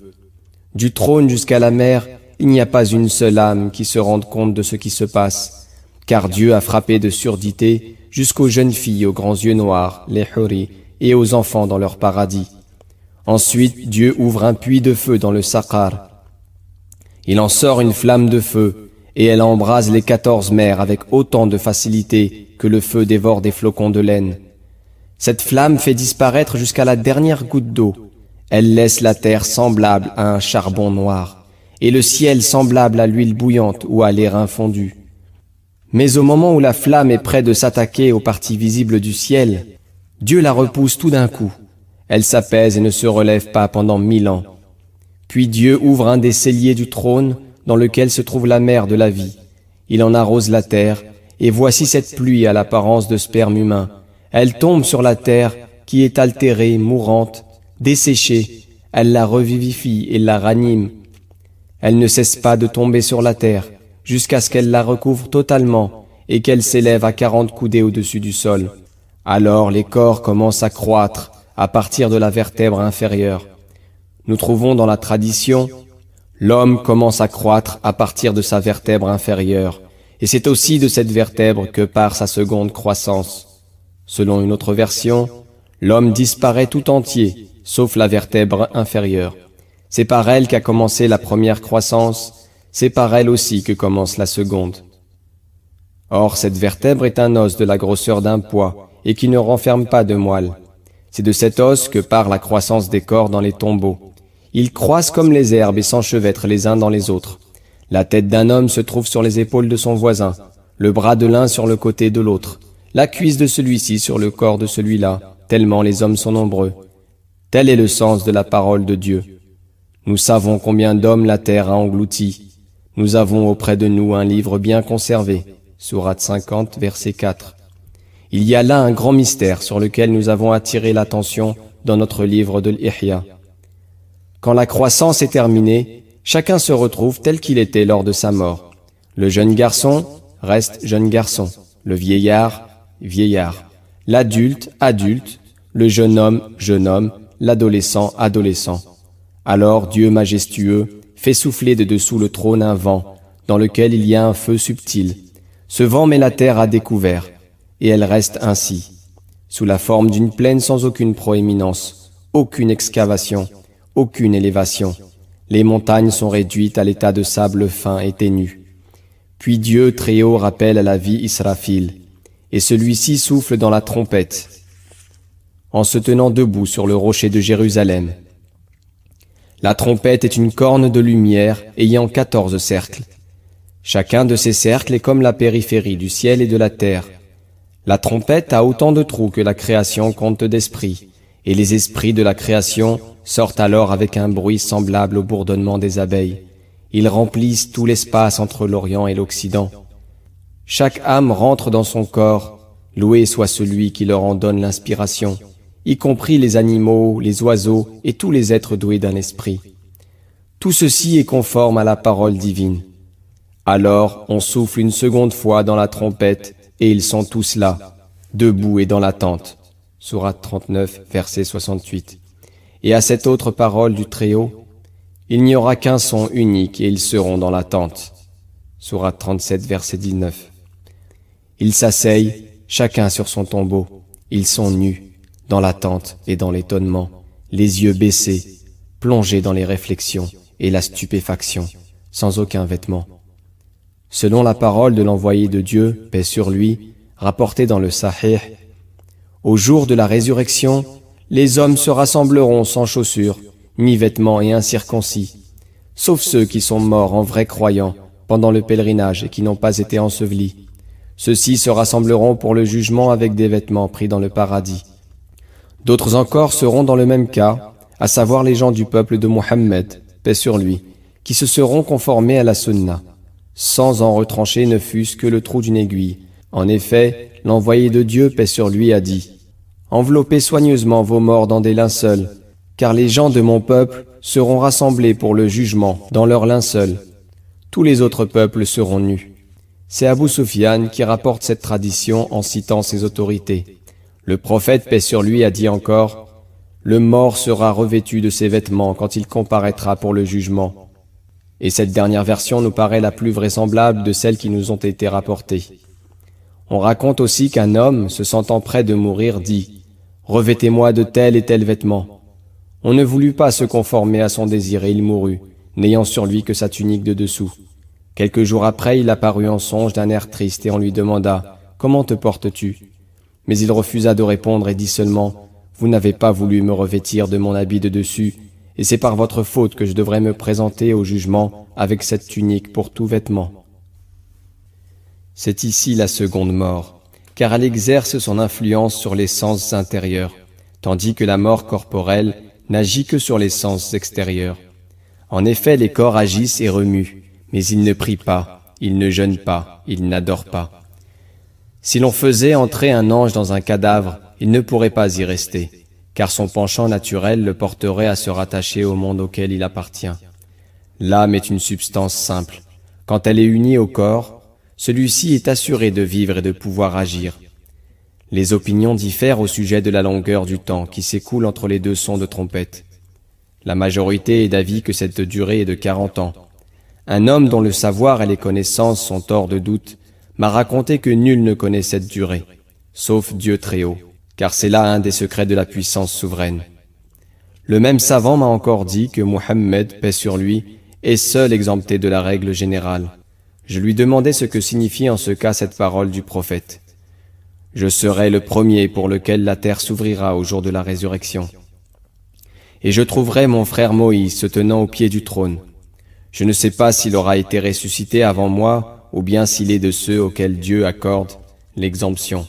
Speaker 1: Du trône jusqu'à la mer, il n'y a pas une seule âme qui se rende compte de ce qui se passe, car Dieu a frappé de surdité jusqu'aux jeunes filles aux grands yeux noirs, les huris, et aux enfants dans leur paradis. Ensuite, Dieu ouvre un puits de feu dans le Sakhar. Il en sort une flamme de feu, et elle embrase les quatorze mers avec autant de facilité que le feu dévore des flocons de laine. Cette flamme fait disparaître jusqu'à la dernière goutte d'eau, elle laisse la terre semblable à un charbon noir, et le ciel semblable à l'huile bouillante ou à l'airain fondu. Mais au moment où la flamme est près de s'attaquer aux parties visibles du ciel, Dieu la repousse tout d'un coup. Elle s'apaise et ne se relève pas pendant mille ans. Puis Dieu ouvre un des celliers du trône dans lequel se trouve la mer de la vie. Il en arrose la terre, et voici cette pluie à l'apparence de sperme humain. Elle tombe sur la terre qui est altérée, mourante, Desséchée, elle la revivifie et la ranime. Elle ne cesse pas de tomber sur la terre jusqu'à ce qu'elle la recouvre totalement et qu'elle s'élève à quarante coudées au-dessus du sol. Alors les corps commencent à croître à partir de la vertèbre inférieure. Nous trouvons dans la tradition L'homme commence à croître à partir de sa vertèbre inférieure, et c'est aussi de cette vertèbre que part sa seconde croissance. Selon une autre version, l'homme disparaît tout entier sauf la vertèbre inférieure. C'est par elle qu'a commencé la première croissance, c'est par elle aussi que commence la seconde. Or, cette vertèbre est un os de la grosseur d'un poids, et qui ne renferme pas de moelle. C'est de cet os que part la croissance des corps dans les tombeaux. Ils croissent comme les herbes et s'enchevêtrent les uns dans les autres. La tête d'un homme se trouve sur les épaules de son voisin, le bras de l'un sur le côté de l'autre, la cuisse de celui-ci sur le corps de celui-là, tellement les hommes sont nombreux. Tel est le sens de la parole de Dieu. Nous savons combien d'hommes la terre a englouti. Nous avons auprès de nous un livre bien conservé. Sourate 50, verset 4. Il y a là un grand mystère sur lequel nous avons attiré l'attention dans notre livre de l'Ihya. Quand la croissance est terminée, chacun se retrouve tel qu'il était lors de sa mort. Le jeune garçon reste jeune garçon, le vieillard, vieillard, l'adulte, adulte, le jeune homme, jeune homme, l'adolescent adolescent. Alors Dieu majestueux fait souffler de dessous le trône un vent, dans lequel il y a un feu subtil. Ce vent met la terre à découvert, et elle reste ainsi, sous la forme d'une plaine sans aucune proéminence, aucune excavation, aucune élévation. Les montagnes sont réduites à l'état de sable fin et ténu. Puis Dieu très haut rappelle à la vie Israfil, et celui-ci souffle dans la trompette, en se tenant debout sur le rocher de Jérusalem. La trompette est une corne de lumière ayant quatorze cercles. Chacun de ces cercles est comme la périphérie du ciel et de la terre. La trompette a autant de trous que la création compte d'esprits, et les esprits de la création sortent alors avec un bruit semblable au bourdonnement des abeilles. Ils remplissent tout l'espace entre l'Orient et l'Occident. Chaque âme rentre dans son corps, loué soit celui qui leur en donne l'inspiration y compris les animaux, les oiseaux et tous les êtres doués d'un esprit. Tout ceci est conforme à la parole divine. Alors on souffle une seconde fois dans la trompette, et ils sont tous là, debout et dans l'attente. Surat 39, verset 68. Et à cette autre parole du Très-Haut, il n'y aura qu'un son unique et ils seront dans l'attente. Surat 37, verset 19. Ils s'asseyent, chacun sur son tombeau. Ils sont nus dans l'attente et dans l'étonnement, les yeux baissés, plongés dans les réflexions et la stupéfaction, sans aucun vêtement. Selon la parole de l'envoyé de Dieu, paix sur lui, rapportée dans le Sahih, au jour de la résurrection, les hommes se rassembleront sans chaussures, ni vêtements et incirconcis, sauf ceux qui sont morts en vrais croyants pendant le pèlerinage et qui n'ont pas été ensevelis. Ceux-ci se rassembleront pour le jugement avec des vêtements pris dans le paradis. D'autres encore seront dans le même cas, à savoir les gens du peuple de Mohammed, paix sur lui, qui se seront conformés à la sunna, sans en retrancher ne fût-ce que le trou d'une aiguille. En effet, l'envoyé de Dieu, paix sur lui, a dit Enveloppez soigneusement vos morts dans des linceuls, car les gens de mon peuple seront rassemblés pour le jugement dans leurs linceuls. Tous les autres peuples seront nus. C'est Abu Sufyan qui rapporte cette tradition en citant ses autorités. Le prophète, paix sur lui, a dit encore, Le mort sera revêtu de ses vêtements quand il comparaîtra pour le jugement. Et cette dernière version nous paraît la plus vraisemblable de celles qui nous ont été rapportées. On raconte aussi qu'un homme, se sentant près de mourir, dit, Revêtez-moi de tel et tel vêtements. » On ne voulut pas se conformer à son désir et il mourut, n'ayant sur lui que sa tunique de dessous. Quelques jours après, il apparut en songe d'un air triste et on lui demanda, Comment te portes-tu mais il refusa de répondre et dit seulement Vous n'avez pas voulu me revêtir de mon habit de dessus, et c'est par votre faute que je devrais me présenter au jugement avec cette tunique pour tout vêtement. C'est ici la seconde mort, car elle exerce son influence sur les sens intérieurs, tandis que la mort corporelle n'agit que sur les sens extérieurs. En effet, les corps agissent et remuent, mais ils ne prient pas, ils ne jeûnent pas, ils n'adorent pas. Si l'on faisait entrer un ange dans un cadavre, il ne pourrait pas y rester, car son penchant naturel le porterait à se rattacher au monde auquel il appartient. L'âme est une substance simple. Quand elle est unie au corps, celui-ci est assuré de vivre et de pouvoir agir. Les opinions diffèrent au sujet de la longueur du temps qui s'écoule entre les deux sons de trompette. La majorité est d'avis que cette durée est de 40 ans. Un homme dont le savoir et les connaissances sont hors de doute m'a raconté que nul ne connaît cette durée, sauf Dieu très haut, car c'est là un des secrets de la puissance souveraine. Le même savant m'a encore dit que Mohammed, paix sur lui, est seul exempté de la règle générale. Je lui demandais ce que signifie en ce cas cette parole du prophète. Je serai le premier pour lequel la terre s'ouvrira au jour de la résurrection. Et je trouverai mon frère Moïse se tenant au pied du trône. Je ne sais pas s'il aura été ressuscité avant moi ou bien s'il est de ceux auxquels Dieu accorde l'exemption.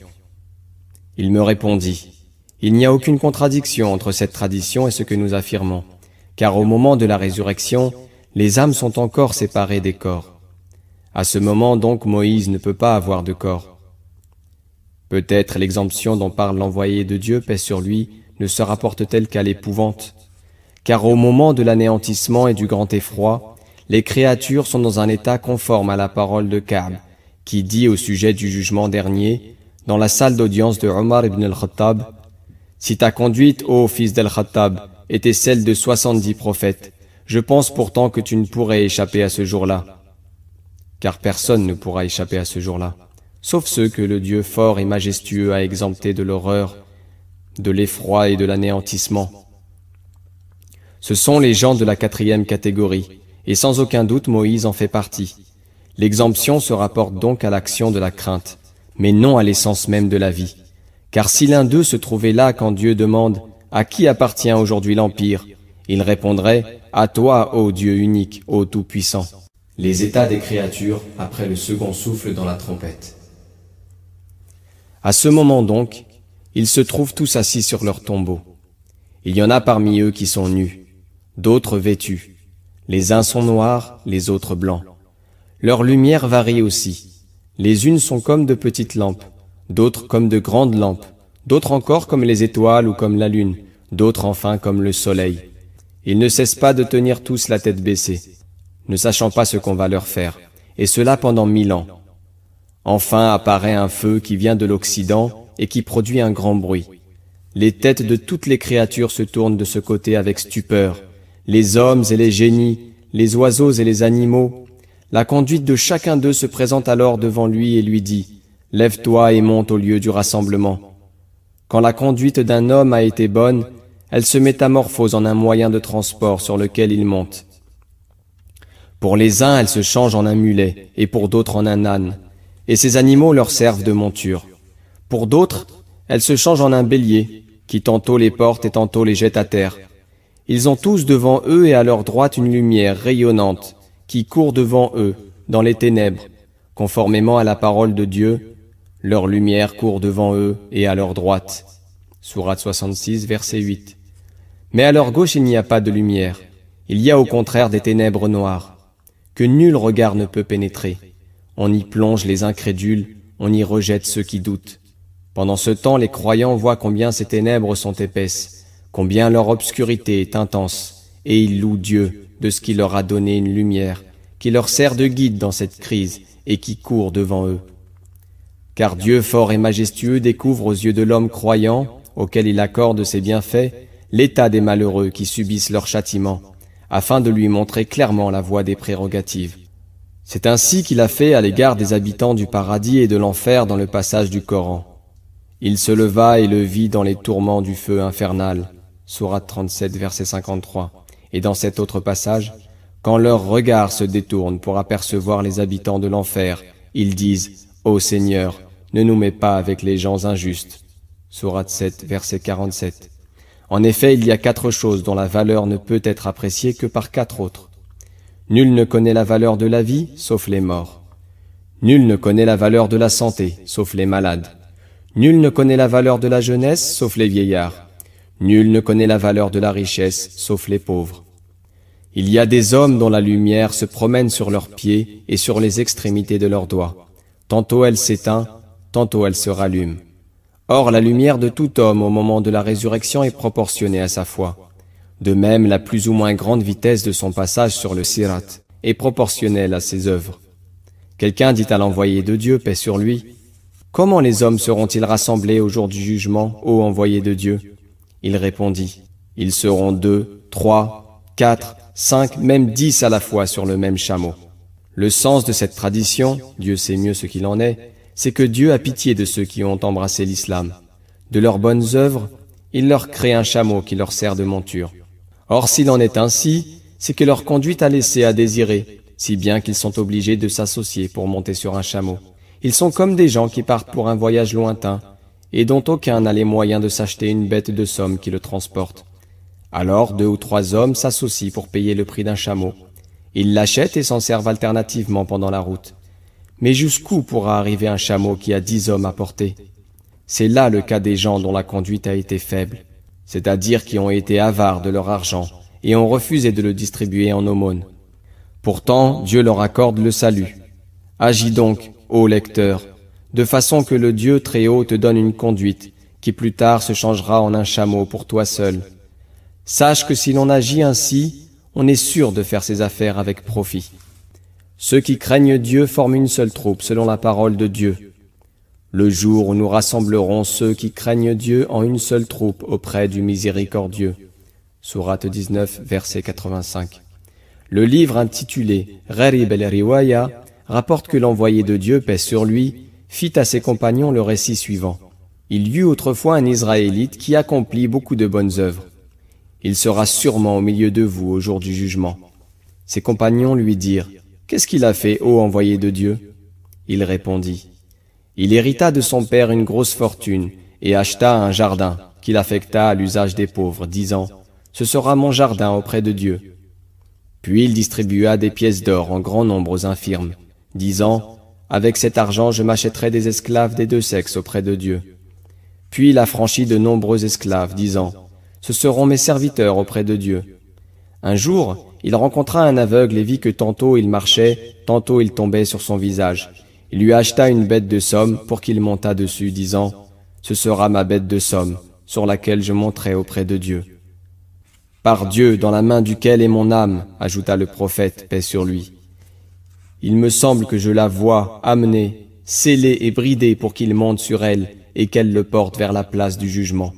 Speaker 1: Il me répondit, Il n'y a aucune contradiction entre cette tradition et ce que nous affirmons, car au moment de la résurrection, les âmes sont encore séparées des corps. À ce moment donc Moïse ne peut pas avoir de corps. Peut-être l'exemption dont parle l'envoyé de Dieu, pèse sur lui, ne se rapporte-t-elle qu'à l'épouvante, car au moment de l'anéantissement et du grand effroi, les créatures sont dans un état conforme à la parole de Ka'b, qui dit au sujet du jugement dernier, dans la salle d'audience de Omar ibn al-Khattab, Si ta conduite, ô fils d'al-Khattab, était celle de soixante-dix prophètes, je pense pourtant que tu ne pourrais échapper à ce jour-là. Car personne ne pourra échapper à ce jour-là, sauf ceux que le Dieu fort et majestueux a exemptés de l'horreur, de l'effroi et de l'anéantissement. Ce sont les gens de la quatrième catégorie, et sans aucun doute Moïse en fait partie. L'exemption se rapporte donc à l'action de la crainte, mais non à l'essence même de la vie. Car si l'un d'eux se trouvait là quand Dieu demande ⁇ À qui appartient aujourd'hui l'Empire ?⁇ il répondrait ⁇ À toi, ô Dieu unique, ô Tout-Puissant ⁇ Les états des créatures après le second souffle dans la trompette. À ce moment donc, ils se trouvent tous assis sur leur tombeau. Il y en a parmi eux qui sont nus, d'autres vêtus, les uns sont noirs, les autres blancs. Leur lumière varie aussi. Les unes sont comme de petites lampes, d'autres comme de grandes lampes, d'autres encore comme les étoiles ou comme la lune, d'autres enfin comme le soleil. Ils ne cessent pas de tenir tous la tête baissée, ne sachant pas ce qu'on va leur faire, et cela pendant mille ans. Enfin apparaît un feu qui vient de l'Occident et qui produit un grand bruit. Les têtes de toutes les créatures se tournent de ce côté avec stupeur, les hommes et les génies, les oiseaux et les animaux, la conduite de chacun d'eux se présente alors devant lui et lui dit Lève-toi et monte au lieu du rassemblement. Quand la conduite d'un homme a été bonne, elle se métamorphose en un moyen de transport sur lequel il monte. Pour les uns, elle se change en un mulet, et pour d'autres en un âne, et ces animaux leur servent de monture. Pour d'autres, elle se change en un bélier, qui tantôt les porte et tantôt les jette à terre ils ont tous devant eux et à leur droite une lumière rayonnante qui court devant eux dans les ténèbres. Conformément à la parole de Dieu, leur lumière court devant eux et à leur droite. Sourate 66, verset 8. Mais à leur gauche il n'y a pas de lumière, il y a au contraire des ténèbres noires, que nul regard ne peut pénétrer. On y plonge les incrédules, on y rejette ceux qui doutent. Pendant ce temps, les croyants voient combien ces ténèbres sont épaisses, combien leur obscurité est intense, et ils louent Dieu de ce qui leur a donné une lumière, qui leur sert de guide dans cette crise et qui court devant eux. Car Dieu fort et majestueux découvre aux yeux de l'homme croyant, auquel il accorde ses bienfaits, l'état des malheureux qui subissent leur châtiment, afin de lui montrer clairement la voie des prérogatives. C'est ainsi qu'il a fait à l'égard des habitants du paradis et de l'enfer dans le passage du Coran. Il se leva et le vit dans les tourments du feu infernal. Sourate 37, verset 53. Et dans cet autre passage, quand leurs regards se détournent pour apercevoir les habitants de l'enfer, ils disent Ô Seigneur, ne nous mets pas avec les gens injustes. Sourate 7, verset 47. En effet, il y a quatre choses dont la valeur ne peut être appréciée que par quatre autres. Nul ne connaît la valeur de la vie, sauf les morts. Nul ne connaît la valeur de la santé, sauf les malades. Nul ne connaît la valeur de la jeunesse, sauf les vieillards. Nul ne connaît la valeur de la richesse, sauf les pauvres. Il y a des hommes dont la lumière se promène sur leurs pieds et sur les extrémités de leurs doigts. Tantôt elle s'éteint, tantôt elle se rallume. Or la lumière de tout homme au moment de la résurrection est proportionnée à sa foi. De même, la plus ou moins grande vitesse de son passage sur le sirat est proportionnelle à ses œuvres. Quelqu'un dit à l'envoyé de Dieu, paix sur lui, Comment les hommes seront-ils rassemblés au jour du jugement, ô envoyé de Dieu il répondit, ils seront deux, trois, quatre, cinq, même dix à la fois sur le même chameau. Le sens de cette tradition, Dieu sait mieux ce qu'il en est, c'est que Dieu a pitié de ceux qui ont embrassé l'islam. De leurs bonnes œuvres, il leur crée un chameau qui leur sert de monture. Or s'il en est ainsi, c'est que leur conduite a laissé à désirer, si bien qu'ils sont obligés de s'associer pour monter sur un chameau. Ils sont comme des gens qui partent pour un voyage lointain, et dont aucun n'a les moyens de s'acheter une bête de somme qui le transporte. Alors deux ou trois hommes s'associent pour payer le prix d'un chameau. Ils l'achètent et s'en servent alternativement pendant la route. Mais jusqu'où pourra arriver un chameau qui a dix hommes à porter C'est là le cas des gens dont la conduite a été faible, c'est-à-dire qui ont été avares de leur argent et ont refusé de le distribuer en aumône. Pourtant, Dieu leur accorde le salut. Agis donc, ô lecteur, de façon que le Dieu très haut te donne une conduite, qui plus tard se changera en un chameau pour toi seul. Sache que si l'on agit ainsi, on est sûr de faire ses affaires avec profit. Ceux qui craignent Dieu forment une seule troupe selon la parole de Dieu. Le jour où nous rassemblerons ceux qui craignent Dieu en une seule troupe auprès du miséricordieux. Sourate 19, verset 85. Le livre intitulé Rerib el-Riwaya rapporte que l'envoyé de Dieu pèse sur lui fit à ses compagnons le récit suivant. Il y eut autrefois un Israélite qui accomplit beaucoup de bonnes œuvres. Il sera sûrement au milieu de vous au jour du jugement. Ses compagnons lui dirent, Qu'est-ce qu'il a fait, ô envoyé de Dieu Il répondit, Il hérita de son père une grosse fortune et acheta un jardin qu'il affecta à l'usage des pauvres, disant, Ce sera mon jardin auprès de Dieu. Puis il distribua des pièces d'or en grand nombre aux infirmes, disant, avec cet argent, je m'achèterai des esclaves des deux sexes auprès de Dieu. Puis il affranchit de nombreux esclaves, disant, Ce seront mes serviteurs auprès de Dieu. Un jour, il rencontra un aveugle et vit que tantôt il marchait, tantôt il tombait sur son visage. Il lui acheta une bête de somme pour qu'il montât dessus, disant, Ce sera ma bête de somme, sur laquelle je monterai auprès de Dieu. Par Dieu, dans la main duquel est mon âme, ajouta le prophète, paix sur lui. Il me semble que je la vois amenée, scellée et bridée pour qu'il monte sur elle et qu'elle le porte vers la place du jugement.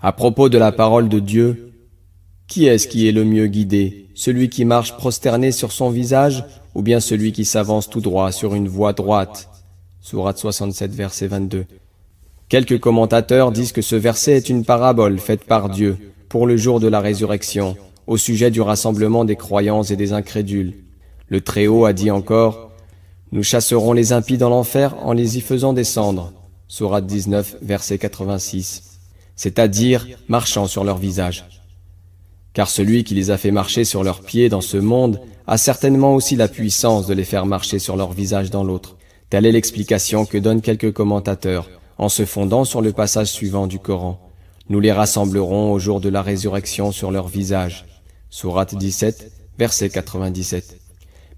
Speaker 1: À propos de la parole de Dieu, qui est-ce qui est le mieux guidé, celui qui marche prosterné sur son visage ou bien celui qui s'avance tout droit sur une voie droite Sourate 67, verset 22. Quelques commentateurs disent que ce verset est une parabole faite par Dieu pour le jour de la résurrection, au sujet du rassemblement des croyants et des incrédules. Le Très-Haut a dit encore Nous chasserons les impies dans l'enfer en les y faisant descendre. Sourate 19, verset 86. C'est-à-dire marchant sur leur visage. Car celui qui les a fait marcher sur leurs pieds dans ce monde a certainement aussi la puissance de les faire marcher sur leur visage dans l'autre. Telle est l'explication que donnent quelques commentateurs en se fondant sur le passage suivant du Coran. Nous les rassemblerons au jour de la résurrection sur leur visage. Sourate 17, verset 97.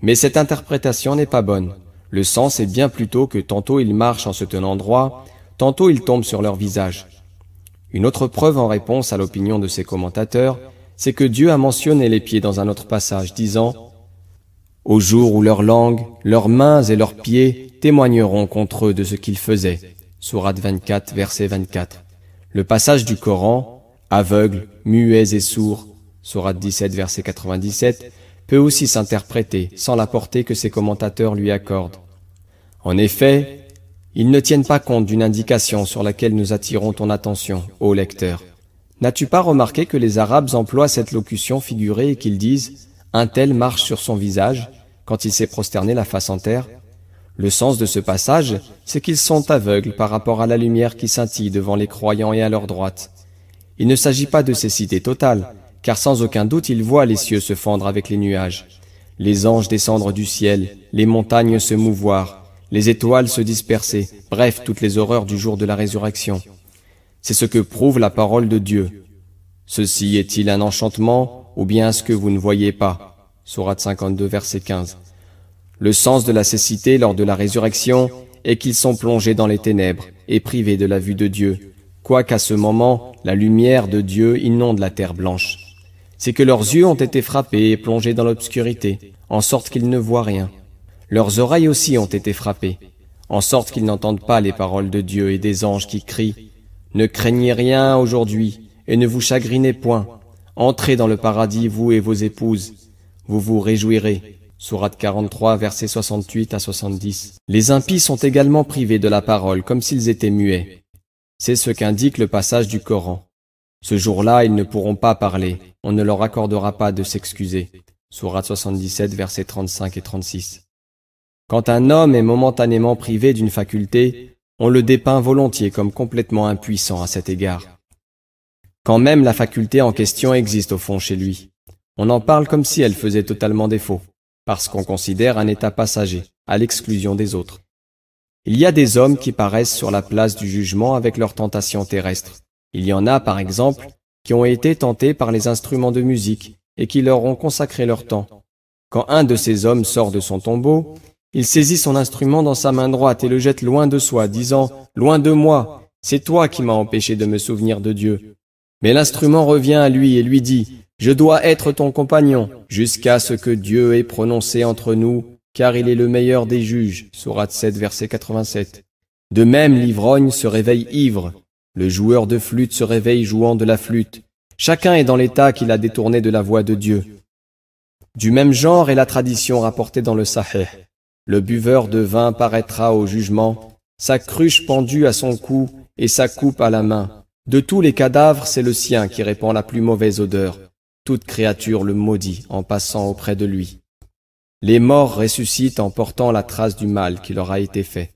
Speaker 1: Mais cette interprétation n'est pas bonne. Le sens est bien plutôt que tantôt ils marchent en se tenant droit, tantôt ils tombent sur leur visage. Une autre preuve en réponse à l'opinion de ces commentateurs, c'est que Dieu a mentionné les pieds dans un autre passage, disant Au jour où leurs langues, leurs mains et leurs pieds témoigneront contre eux de ce qu'ils faisaient. Sourate 24, verset 24. Le passage du Coran, aveugles, muets et sourds, Surat 17, verset 97, peut aussi s'interpréter sans la portée que ses commentateurs lui accordent. En effet, ils ne tiennent pas compte d'une indication sur laquelle nous attirons ton attention, ô lecteur. N'as-tu pas remarqué que les Arabes emploient cette locution figurée et qu'ils disent Un tel marche sur son visage quand il s'est prosterné la face en terre Le sens de ce passage, c'est qu'ils sont aveugles par rapport à la lumière qui scintille devant les croyants et à leur droite. Il ne s'agit pas de cécité totale, car sans aucun doute il voit les cieux se fendre avec les nuages, les anges descendre du ciel, les montagnes se mouvoir, les étoiles se disperser, bref, toutes les horreurs du jour de la résurrection. C'est ce que prouve la parole de Dieu. Ceci est-il un enchantement ou bien ce que vous ne voyez pas Sourate 52, verset 15. Le sens de la cécité lors de la résurrection est qu'ils sont plongés dans les ténèbres et privés de la vue de Dieu, quoiqu'à ce moment, la lumière de Dieu inonde la terre blanche c'est que leurs yeux ont été frappés et plongés dans l'obscurité, en sorte qu'ils ne voient rien. Leurs oreilles aussi ont été frappées, en sorte qu'ils n'entendent pas les paroles de Dieu et des anges qui crient ⁇ Ne craignez rien aujourd'hui, et ne vous chagrinez point, entrez dans le paradis, vous et vos épouses, vous vous réjouirez. ⁇ Sourate 43, verset 68 à 70. Les impies sont également privés de la parole comme s'ils étaient muets. C'est ce qu'indique le passage du Coran. Ce jour-là, ils ne pourront pas parler, on ne leur accordera pas de s'excuser. Sourate 77, versets 35 et 36. Quand un homme est momentanément privé d'une faculté, on le dépeint volontiers comme complètement impuissant à cet égard. Quand même la faculté en question existe au fond chez lui. On en parle comme si elle faisait totalement défaut, parce qu'on considère un état passager, à l'exclusion des autres. Il y a des hommes qui paraissent sur la place du jugement avec leurs tentations terrestres, il y en a, par exemple, qui ont été tentés par les instruments de musique et qui leur ont consacré leur temps. Quand un de ces hommes sort de son tombeau, il saisit son instrument dans sa main droite et le jette loin de soi, disant ⁇ Loin de moi, c'est toi qui m'as empêché de me souvenir de Dieu ⁇ Mais l'instrument revient à lui et lui dit ⁇ Je dois être ton compagnon, jusqu'à ce que Dieu ait prononcé entre nous, car il est le meilleur des juges. 7, verset 87. De même, l'ivrogne se réveille ivre, le joueur de flûte se réveille jouant de la flûte. Chacun est dans l'état qu'il a détourné de la voix de Dieu. Du même genre est la tradition rapportée dans le Sahih. Le buveur de vin paraîtra au jugement, sa cruche pendue à son cou et sa coupe à la main. De tous les cadavres, c'est le sien qui répand la plus mauvaise odeur. Toute créature le maudit en passant auprès de lui. Les morts ressuscitent en portant la trace du mal qui leur a été fait.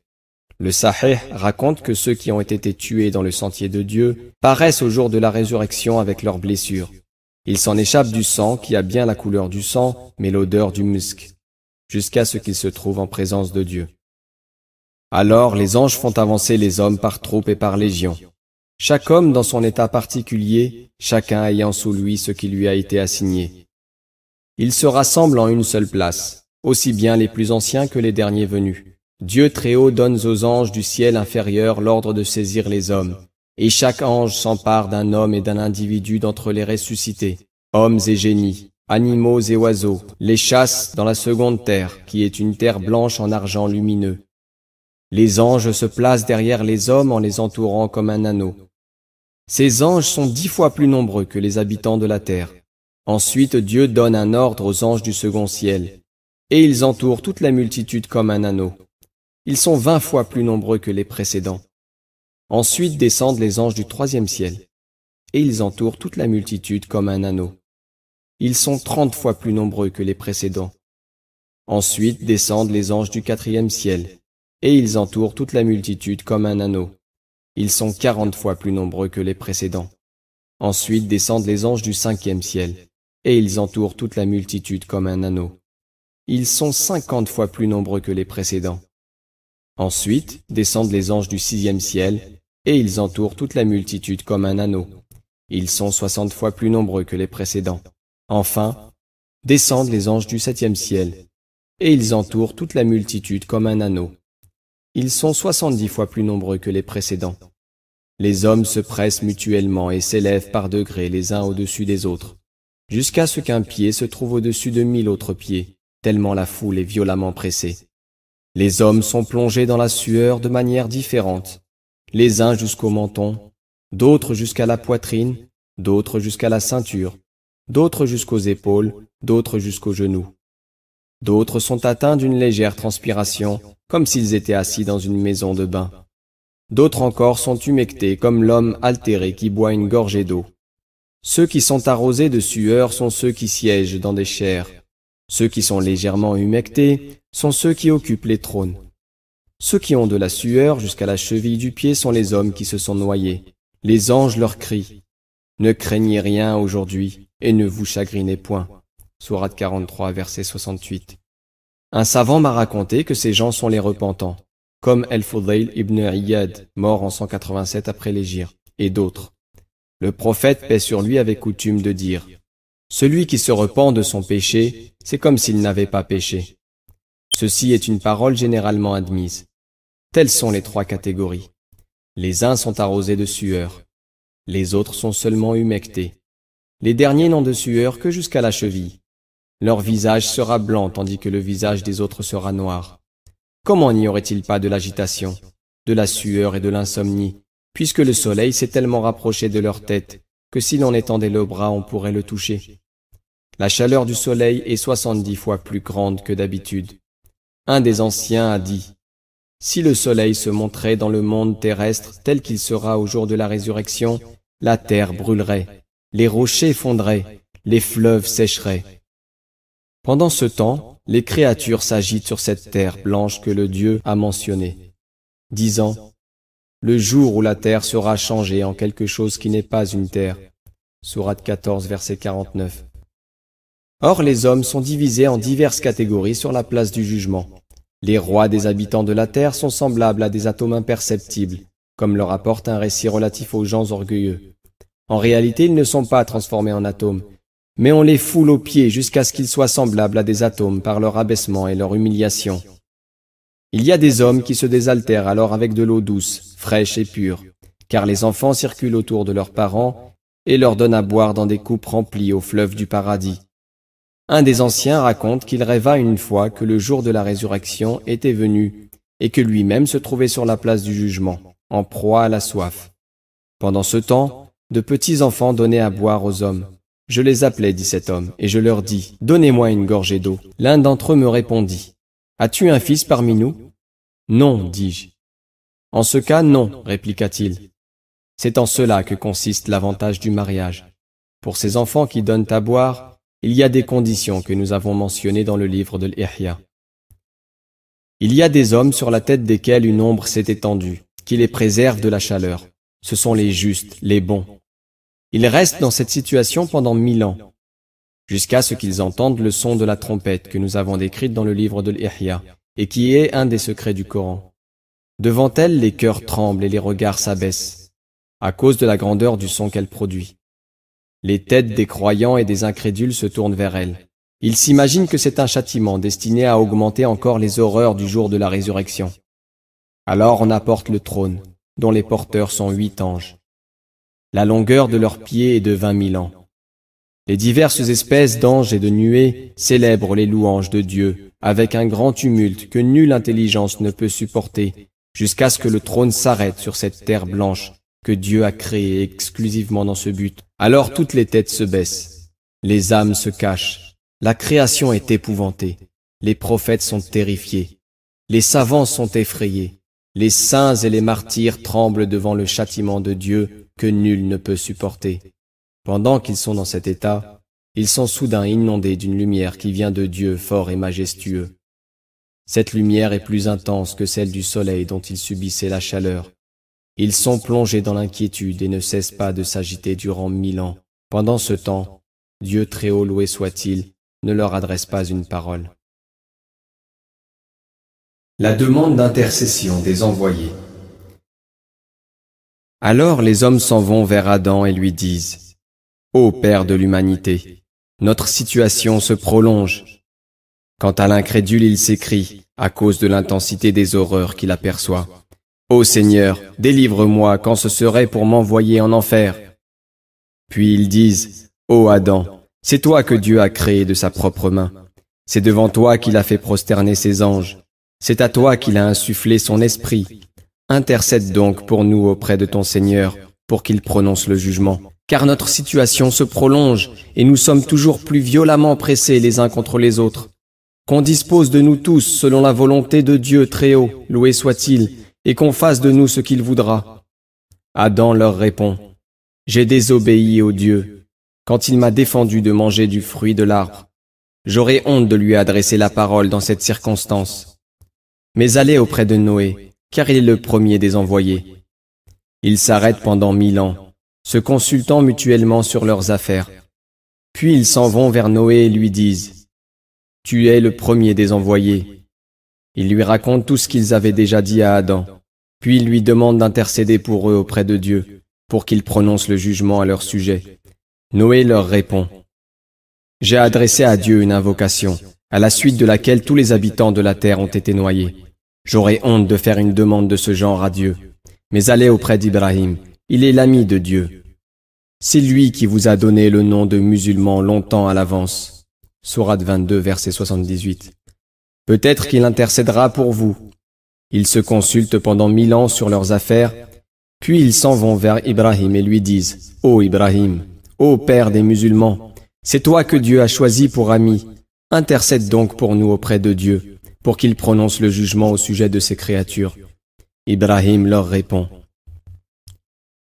Speaker 1: Le Sahih raconte que ceux qui ont été tués dans le sentier de Dieu paraissent au jour de la résurrection avec leurs blessures. Ils s'en échappent du sang qui a bien la couleur du sang, mais l'odeur du musc, jusqu'à ce qu'ils se trouvent en présence de Dieu. Alors les anges font avancer les hommes par troupes et par légions. Chaque homme dans son état particulier, chacun ayant sous lui ce qui lui a été assigné. Ils se rassemblent en une seule place, aussi bien les plus anciens que les derniers venus. Dieu très haut donne aux anges du ciel inférieur l'ordre de saisir les hommes, et chaque ange s'empare d'un homme et d'un individu d'entre les ressuscités, hommes et génies, animaux et oiseaux, les chasse dans la seconde terre, qui est une terre blanche en argent lumineux. Les anges se placent derrière les hommes en les entourant comme un anneau. Ces anges sont dix fois plus nombreux que les habitants de la terre. Ensuite Dieu donne un ordre aux anges du second ciel, et ils entourent toute la multitude comme un anneau. Ils sont vingt fois plus nombreux que les précédents. Ensuite descendent les anges du troisième ciel, et ils entourent toute la multitude comme un anneau. Ils sont trente fois plus nombreux que les précédents. Ensuite descendent les anges du quatrième ciel, et ils entourent toute la multitude comme un anneau. Ils sont quarante fois plus nombreux que les précédents. Ensuite descendent les anges du cinquième ciel, et ils entourent toute la multitude comme un anneau. Ils sont cinquante fois plus nombreux que les précédents. Ensuite descendent les anges du sixième ciel, et ils entourent toute la multitude comme un anneau. Ils sont soixante fois plus nombreux que les précédents. Enfin, descendent les anges du septième ciel, et ils entourent toute la multitude comme un anneau. Ils sont soixante-dix fois plus nombreux que les précédents. Les hommes se pressent mutuellement et s'élèvent par degrés les uns au-dessus des autres, jusqu'à ce qu'un pied se trouve au-dessus de mille autres pieds, tellement la foule est violemment pressée. Les hommes sont plongés dans la sueur de manière différente, les uns jusqu'au menton, d'autres jusqu'à la poitrine, d'autres jusqu'à la ceinture, d'autres jusqu'aux épaules, d'autres jusqu'aux genoux. D'autres sont atteints d'une légère transpiration, comme s'ils étaient assis dans une maison de bain. D'autres encore sont humectés comme l'homme altéré qui boit une gorgée d'eau. Ceux qui sont arrosés de sueur sont ceux qui siègent dans des chairs. Ceux qui sont légèrement humectés sont ceux qui occupent les trônes. Ceux qui ont de la sueur jusqu'à la cheville du pied sont les hommes qui se sont noyés. Les anges leur crient. Ne craignez rien aujourd'hui et ne vous chagrinez point. Sourate 43, verset 68. Un savant m'a raconté que ces gens sont les repentants, comme El-Fudayl ibn Iyad, mort en 187 après l'égir, et d'autres. Le prophète paie sur lui avait coutume de dire Celui qui se repent de son péché, c'est comme s'il n'avait pas péché. Ceci est une parole généralement admise. Telles sont les trois catégories. Les uns sont arrosés de sueur, les autres sont seulement humectés. Les derniers n'ont de sueur que jusqu'à la cheville. Leur visage sera blanc tandis que le visage des autres sera noir. Comment n'y aurait-il pas de l'agitation, de la sueur et de l'insomnie, puisque le soleil s'est tellement rapproché de leur tête que si l'on étendait le bras on pourrait le toucher. La chaleur du soleil est soixante-dix fois plus grande que d'habitude un des anciens a dit Si le soleil se montrait dans le monde terrestre tel qu'il sera au jour de la résurrection, la terre brûlerait, les rochers fondraient, les fleuves sécheraient. Pendant ce temps, les créatures s'agitent sur cette terre blanche que le Dieu a mentionnée, disant Le jour où la terre sera changée en quelque chose qui n'est pas une terre. Sourate 14, verset 49. Or, les hommes sont divisés en diverses catégories sur la place du jugement. Les rois des habitants de la terre sont semblables à des atomes imperceptibles, comme leur rapporte un récit relatif aux gens orgueilleux. En réalité, ils ne sont pas transformés en atomes, mais on les foule aux pieds jusqu'à ce qu'ils soient semblables à des atomes par leur abaissement et leur humiliation. Il y a des hommes qui se désaltèrent alors avec de l'eau douce, fraîche et pure, car les enfants circulent autour de leurs parents et leur donnent à boire dans des coupes remplies au fleuve du paradis. Un des anciens raconte qu'il rêva une fois que le jour de la résurrection était venu et que lui-même se trouvait sur la place du jugement, en proie à la soif. Pendant ce temps, de petits enfants donnaient à boire aux hommes. Je les appelai, dit cet homme, et je leur dis, Donnez-moi une gorgée d'eau. L'un d'entre eux me répondit, As-tu un fils parmi nous Non, dis-je. En ce cas, non, répliqua-t-il. C'est en cela que consiste l'avantage du mariage. Pour ces enfants qui donnent à boire, il y a des conditions que nous avons mentionnées dans le livre de l'Ihya. Il y a des hommes sur la tête desquels une ombre s'est étendue, qui les préserve de la chaleur. Ce sont les justes, les bons. Ils restent dans cette situation pendant mille ans, jusqu'à ce qu'ils entendent le son de la trompette que nous avons décrite dans le livre de l'Ihya, et qui est un des secrets du Coran. Devant elle, les cœurs tremblent et les regards s'abaissent, à cause de la grandeur du son qu'elle produit. Les têtes des croyants et des incrédules se tournent vers elle. Ils s'imaginent que c'est un châtiment destiné à augmenter encore les horreurs du jour de la résurrection. Alors on apporte le trône, dont les porteurs sont huit anges. La longueur de leurs pieds est de vingt mille ans. Les diverses espèces d'anges et de nuées célèbrent les louanges de Dieu avec un grand tumulte que nulle intelligence ne peut supporter, jusqu'à ce que le trône s'arrête sur cette terre blanche, que Dieu a créé exclusivement dans ce but. Alors toutes les têtes se baissent, les âmes se cachent, la création est épouvantée, les prophètes sont terrifiés, les savants sont effrayés, les saints et les martyrs tremblent devant le châtiment de Dieu que nul ne peut supporter. Pendant qu'ils sont dans cet état, ils sont soudain inondés d'une lumière qui vient de Dieu fort et majestueux. Cette lumière est plus intense que celle du soleil dont ils subissaient la chaleur. Ils sont plongés dans l'inquiétude et ne cessent pas de s'agiter durant mille ans. Pendant ce temps, Dieu très haut loué soit-il, ne leur adresse pas une parole. La demande d'intercession des envoyés. Alors les hommes s'en vont vers Adam et lui disent Ô Père de l'humanité, notre situation se prolonge. Quant à l'incrédule, il s'écrie, à cause de l'intensité des horreurs qu'il aperçoit. Ô Seigneur, délivre-moi quand ce serait pour m'envoyer en enfer. Puis ils disent, Ô Adam, c'est toi que Dieu a créé de sa propre main. C'est devant toi qu'il a fait prosterner ses anges. C'est à toi qu'il a insufflé son esprit. Intercède donc pour nous auprès de ton Seigneur, pour qu'il prononce le jugement. Car notre situation se prolonge, et nous sommes toujours plus violemment pressés les uns contre les autres. Qu'on dispose de nous tous selon la volonté de Dieu très haut, loué soit-il, et qu'on fasse de nous ce qu'il voudra. Adam leur répond, J'ai désobéi au Dieu, quand il m'a défendu de manger du fruit de l'arbre. J'aurais honte de lui adresser la parole dans cette circonstance. Mais allez auprès de Noé, car il est le premier des envoyés. Ils s'arrêtent pendant mille ans, se consultant mutuellement sur leurs affaires. Puis ils s'en vont vers Noé et lui disent, Tu es le premier des envoyés, il lui racontent tout ce qu'ils avaient déjà dit à Adam, puis ils lui demandent d'intercéder pour eux auprès de Dieu, pour qu'il prononce le jugement à leur sujet. Noé leur répond, J'ai adressé à Dieu une invocation, à la suite de laquelle tous les habitants de la terre ont été noyés. J'aurais honte de faire une demande de ce genre à Dieu, mais allez auprès d'Ibrahim, il est l'ami de Dieu. C'est lui qui vous a donné le nom de musulman longtemps à l'avance. Sourate 22, verset 78. Peut-être qu'il intercédera pour vous. Ils se consultent pendant mille ans sur leurs affaires, puis ils s'en vont vers Ibrahim et lui disent, Ô Ibrahim, ô Père des musulmans, c'est toi que Dieu a choisi pour ami, intercède donc pour nous auprès de Dieu, pour qu'il prononce le jugement au sujet de ses créatures. Ibrahim leur répond,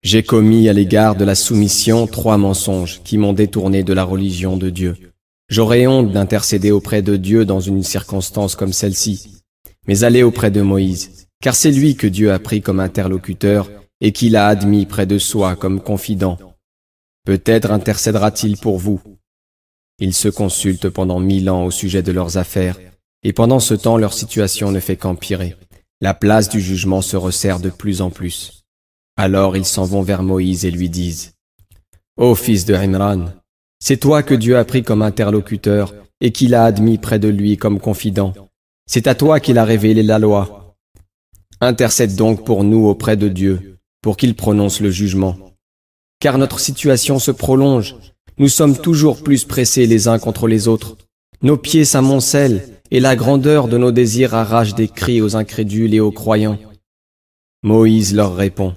Speaker 1: J'ai commis à l'égard de la soumission trois mensonges qui m'ont détourné de la religion de Dieu. J'aurais honte d'intercéder auprès de Dieu dans une circonstance comme celle-ci, mais allez auprès de Moïse, car c'est lui que Dieu a pris comme interlocuteur et qu'il a admis près de soi comme confident. Peut-être intercédera-t-il pour vous. Ils se consultent pendant mille ans au sujet de leurs affaires, et pendant ce temps leur situation ne fait qu'empirer. La place du jugement se resserre de plus en plus. Alors ils s'en vont vers Moïse et lui disent Ô fils de Imran, c'est toi que Dieu a pris comme interlocuteur et qu'il a admis près de lui comme confident. C'est à toi qu'il a révélé la loi. Intercède donc pour nous auprès de Dieu, pour qu'il prononce le jugement. Car notre situation se prolonge. Nous sommes toujours plus pressés les uns contre les autres. Nos pieds s'amoncellent et la grandeur de nos désirs arrache des cris aux incrédules et aux croyants. Moïse leur répond.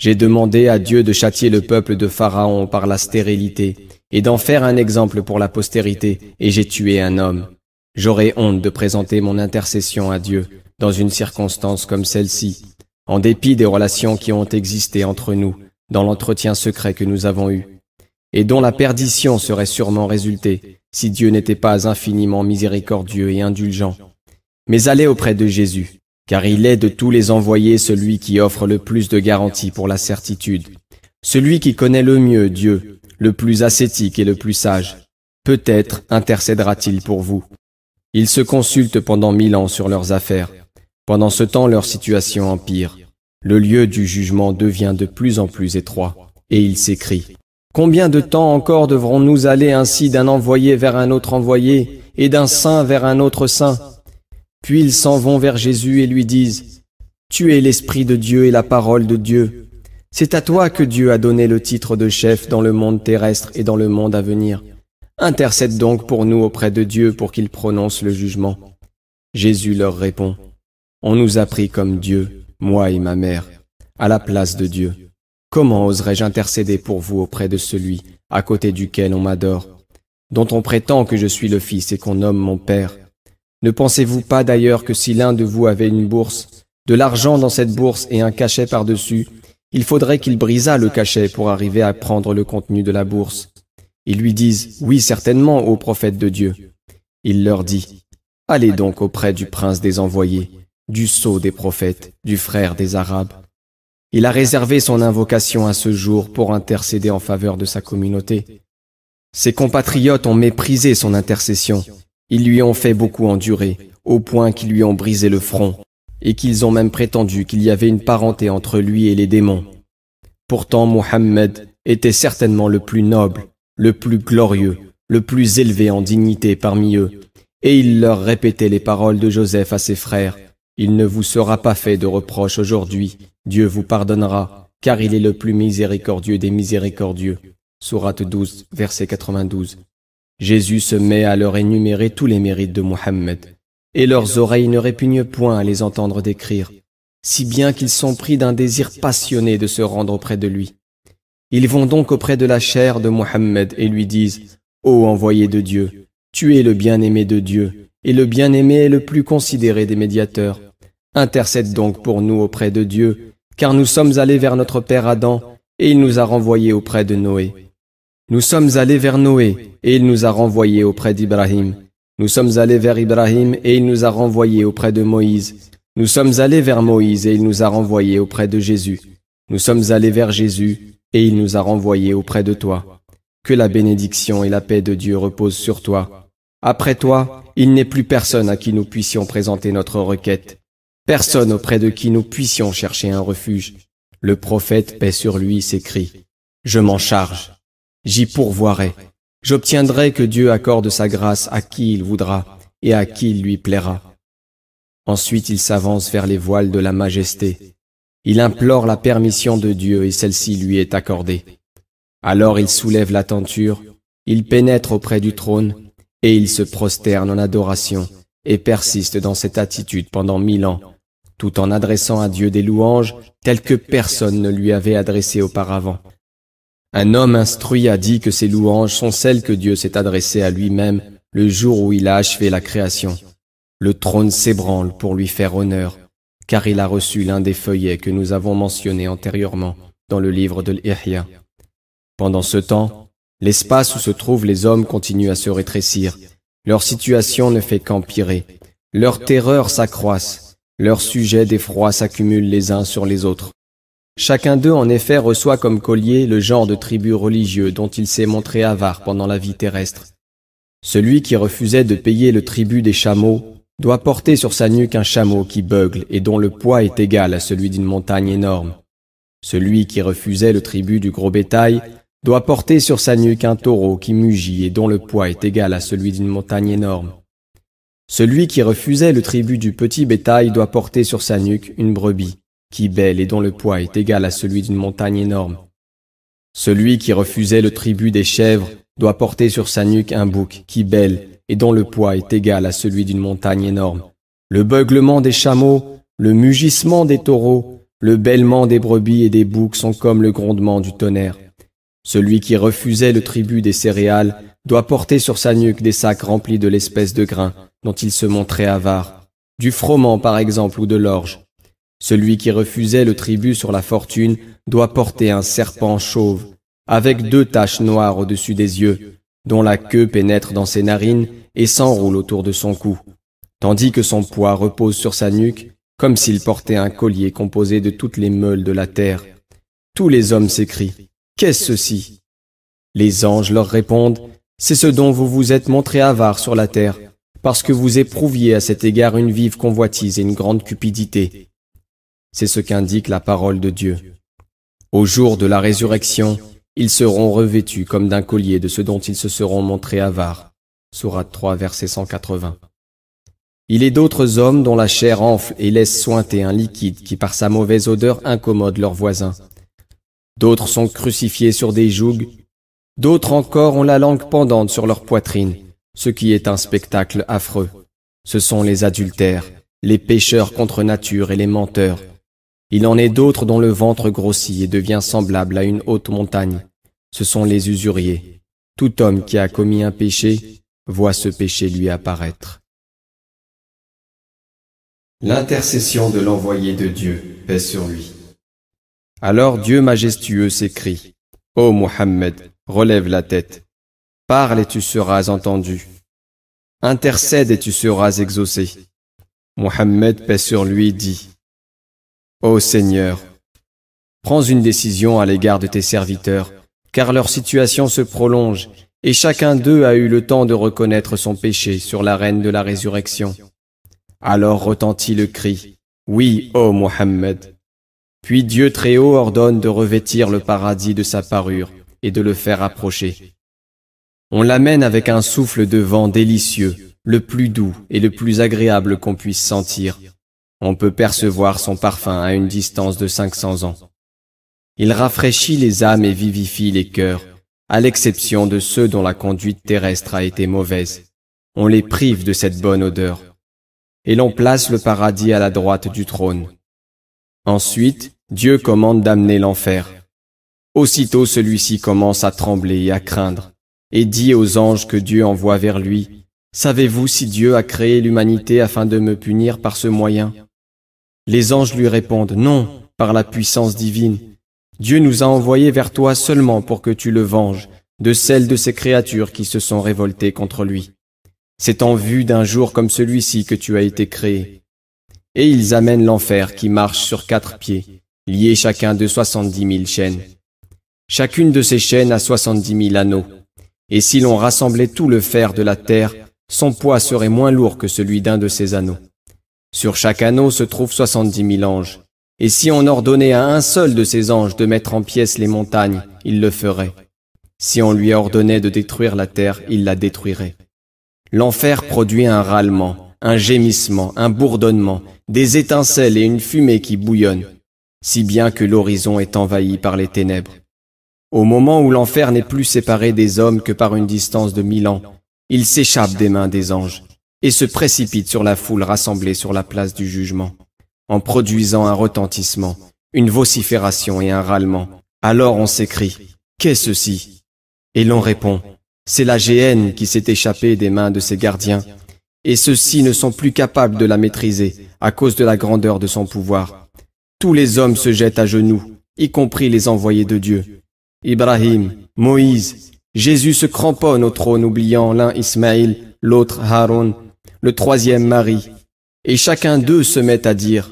Speaker 1: J'ai demandé à Dieu de châtier le peuple de Pharaon par la stérilité et d'en faire un exemple pour la postérité, et j'ai tué un homme. J'aurais honte de présenter mon intercession à Dieu dans une circonstance comme celle-ci, en dépit des relations qui ont existé entre nous dans l'entretien secret que nous avons eu, et dont la perdition serait sûrement résultée si Dieu n'était pas infiniment miséricordieux et indulgent. Mais allez auprès de Jésus, car il est de tous les envoyés celui qui offre le plus de garanties pour la certitude, celui qui connaît le mieux Dieu le plus ascétique et le plus sage. Peut-être intercédera-t-il pour vous. Ils se consultent pendant mille ans sur leurs affaires. Pendant ce temps, leur situation empire. Le lieu du jugement devient de plus en plus étroit, et il s'écrit. Combien de temps encore devrons-nous aller ainsi d'un envoyé vers un autre envoyé, et d'un saint vers un autre saint Puis ils s'en vont vers Jésus et lui disent, Tu es l'Esprit de Dieu et la parole de Dieu, c'est à toi que Dieu a donné le titre de chef dans le monde terrestre et dans le monde à venir. Intercède donc pour nous auprès de Dieu pour qu'il prononce le jugement. Jésus leur répond, On nous a pris comme Dieu, moi et ma mère, à la place de Dieu. Comment oserais-je intercéder pour vous auprès de celui à côté duquel on m'adore, dont on prétend que je suis le Fils et qu'on nomme mon Père Ne pensez-vous pas d'ailleurs que si l'un de vous avait une bourse, de l'argent dans cette bourse et un cachet par-dessus, il faudrait qu'il brisât le cachet pour arriver à prendre le contenu de la bourse. Ils lui disent Oui, certainement, ô prophète de Dieu. Il leur dit Allez donc auprès du prince des envoyés, du sceau des prophètes, du frère des Arabes. Il a réservé son invocation à ce jour pour intercéder en faveur de sa communauté. Ses compatriotes ont méprisé son intercession. Ils lui ont fait beaucoup endurer, au point qu'ils lui ont brisé le front et qu'ils ont même prétendu qu'il y avait une parenté entre lui et les démons. Pourtant, Mohammed était certainement le plus noble, le plus glorieux, le plus élevé en dignité parmi eux, et il leur répétait les paroles de Joseph à ses frères. Il ne vous sera pas fait de reproche aujourd'hui, Dieu vous pardonnera, car il est le plus miséricordieux des miséricordieux. Sourate 12, verset 92. Jésus se met à leur énumérer tous les mérites de Mohammed et leurs oreilles ne répugnent point à les entendre décrire, si bien qu'ils sont pris d'un désir passionné de se rendre auprès de lui. Ils vont donc auprès de la chair de Mohammed et lui disent Ô envoyé de Dieu, tu es le bien-aimé de Dieu, et le bien-aimé est le plus considéré des médiateurs. Intercède donc pour nous auprès de Dieu, car nous sommes allés vers notre père Adam, et il nous a renvoyés auprès de Noé. Nous sommes allés vers Noé, et il nous a renvoyés auprès d'Ibrahim. Nous sommes allés vers Ibrahim et il nous a renvoyés auprès de Moïse. Nous sommes allés vers Moïse et il nous a renvoyés auprès de Jésus. Nous sommes allés vers Jésus et il nous a renvoyés auprès de toi. Que la bénédiction et la paix de Dieu reposent sur toi. Après toi, il n'est plus personne à qui nous puissions présenter notre requête, personne auprès de qui nous puissions chercher un refuge. Le prophète, paix sur lui, s'écrit. Je m'en charge. J'y pourvoirai. J'obtiendrai que Dieu accorde sa grâce à qui il voudra et à qui il lui plaira. Ensuite il s'avance vers les voiles de la majesté. Il implore la permission de Dieu et celle-ci lui est accordée. Alors il soulève la tenture, il pénètre auprès du trône, et il se prosterne en adoration, et persiste dans cette attitude pendant mille ans, tout en adressant à Dieu des louanges telles que personne ne lui avait adressées auparavant. Un homme instruit a dit que ces louanges sont celles que Dieu s'est adressées à lui-même le jour où il a achevé la création. Le trône s'ébranle pour lui faire honneur, car il a reçu l'un des feuillets que nous avons mentionnés antérieurement dans le livre de l'Ihya. Pendant ce temps, l'espace où se trouvent les hommes continue à se rétrécir. Leur situation ne fait qu'empirer. Leur terreur s'accroissent. Leurs sujets d'effroi s'accumulent les uns sur les autres. Chacun d'eux, en effet, reçoit comme collier le genre de tribu religieux dont il s'est montré avare pendant la vie terrestre. Celui qui refusait de payer le tribut des chameaux doit porter sur sa nuque un chameau qui beugle et dont le poids est égal à celui d'une montagne énorme. Celui qui refusait le tribut du gros bétail doit porter sur sa nuque un taureau qui mugit et dont le poids est égal à celui d'une montagne énorme. Celui qui refusait le tribut du petit bétail doit porter sur sa nuque une brebis qui belle et dont le poids est égal à celui d'une montagne énorme. Celui qui refusait le tribut des chèvres doit porter sur sa nuque un bouc qui belle et dont le poids est égal à celui d'une montagne énorme. Le beuglement des chameaux, le mugissement des taureaux, le bêlement des brebis et des boucs sont comme le grondement du tonnerre. Celui qui refusait le tribut des céréales doit porter sur sa nuque des sacs remplis de l'espèce de grain dont il se montrait avare, du froment par exemple ou de l'orge, celui qui refusait le tribut sur la fortune doit porter un serpent chauve, avec deux taches noires au-dessus des yeux, dont la queue pénètre dans ses narines et s'enroule autour de son cou, tandis que son poids repose sur sa nuque, comme s'il portait un collier composé de toutes les meules de la terre. Tous les hommes s'écrient Qu'est-ce ceci Les anges leur répondent C'est ce dont vous vous êtes montré avare sur la terre, parce que vous éprouviez à cet égard une vive convoitise et une grande cupidité. C'est ce qu'indique la parole de Dieu. Au jour de la résurrection, ils seront revêtus comme d'un collier de ce dont ils se seront montrés avares. Sourate 3, verset 180. Il est d'autres hommes dont la chair enfle et laisse sointer un liquide qui par sa mauvaise odeur incommode leurs voisins. D'autres sont crucifiés sur des jougs. D'autres encore ont la langue pendante sur leur poitrine, ce qui est un spectacle affreux. Ce sont les adultères, les pécheurs contre nature et les menteurs, il en est d'autres dont le ventre grossit et devient semblable à une haute montagne. Ce sont les usuriers. Tout homme qui a commis un péché voit ce péché lui apparaître. L'intercession de l'envoyé de Dieu pèse sur lui. Alors Dieu majestueux s'écrie Ô oh Mohammed, relève la tête. Parle et tu seras entendu. Intercède et tu seras exaucé. Mohammed, paix sur lui, dit Ô Seigneur, prends une décision à l'égard de tes serviteurs, car leur situation se prolonge, et chacun d'eux a eu le temps de reconnaître son péché sur la reine de la résurrection. Alors retentit le cri, Oui, ô Mohammed. Puis Dieu Très-Haut ordonne de revêtir le paradis de sa parure et de le faire approcher. On l'amène avec un souffle de vent délicieux, le plus doux et le plus agréable qu'on puisse sentir, on peut percevoir son parfum à une distance de 500 ans. Il rafraîchit les âmes et vivifie les cœurs, à l'exception de ceux dont la conduite terrestre a été mauvaise. On les prive de cette bonne odeur. Et l'on place le paradis à la droite du trône. Ensuite, Dieu commande d'amener l'enfer. Aussitôt celui-ci commence à trembler et à craindre, et dit aux anges que Dieu envoie vers lui, Savez-vous si Dieu a créé l'humanité afin de me punir par ce moyen les anges lui répondent, Non, par la puissance divine. Dieu nous a envoyés vers toi seulement pour que tu le venges de celles de ces créatures qui se sont révoltées contre lui. C'est en vue d'un jour comme celui-ci que tu as été créé. Et ils amènent l'enfer qui marche sur quatre pieds, liés chacun de soixante-dix mille chaînes. Chacune de ces chaînes a soixante-dix mille anneaux. Et si l'on rassemblait tout le fer de la terre, son poids serait moins lourd que celui d'un de ces anneaux. Sur chaque anneau se trouvent soixante-dix mille anges. Et si on ordonnait à un seul de ces anges de mettre en pièces les montagnes, il le ferait. Si on lui ordonnait de détruire la terre, il la détruirait. L'enfer produit un râlement, un gémissement, un bourdonnement, des étincelles et une fumée qui bouillonne, si bien que l'horizon est envahi par les ténèbres. Au moment où l'enfer n'est plus séparé des hommes que par une distance de mille ans, il s'échappe des mains des anges et se précipite sur la foule rassemblée sur la place du jugement, en produisant un retentissement, une vocifération et un râlement. Alors on s'écrie « Qu'est ceci ?» Et l'on répond « C'est la géhenne qui s'est échappée des mains de ses gardiens, et ceux-ci ne sont plus capables de la maîtriser à cause de la grandeur de son pouvoir. Tous les hommes se jettent à genoux, y compris les envoyés de Dieu. Ibrahim, Moïse, Jésus se cramponne au trône oubliant l'un Ismaël, l'autre Haroun, le troisième Marie. Et chacun d'eux se met à dire,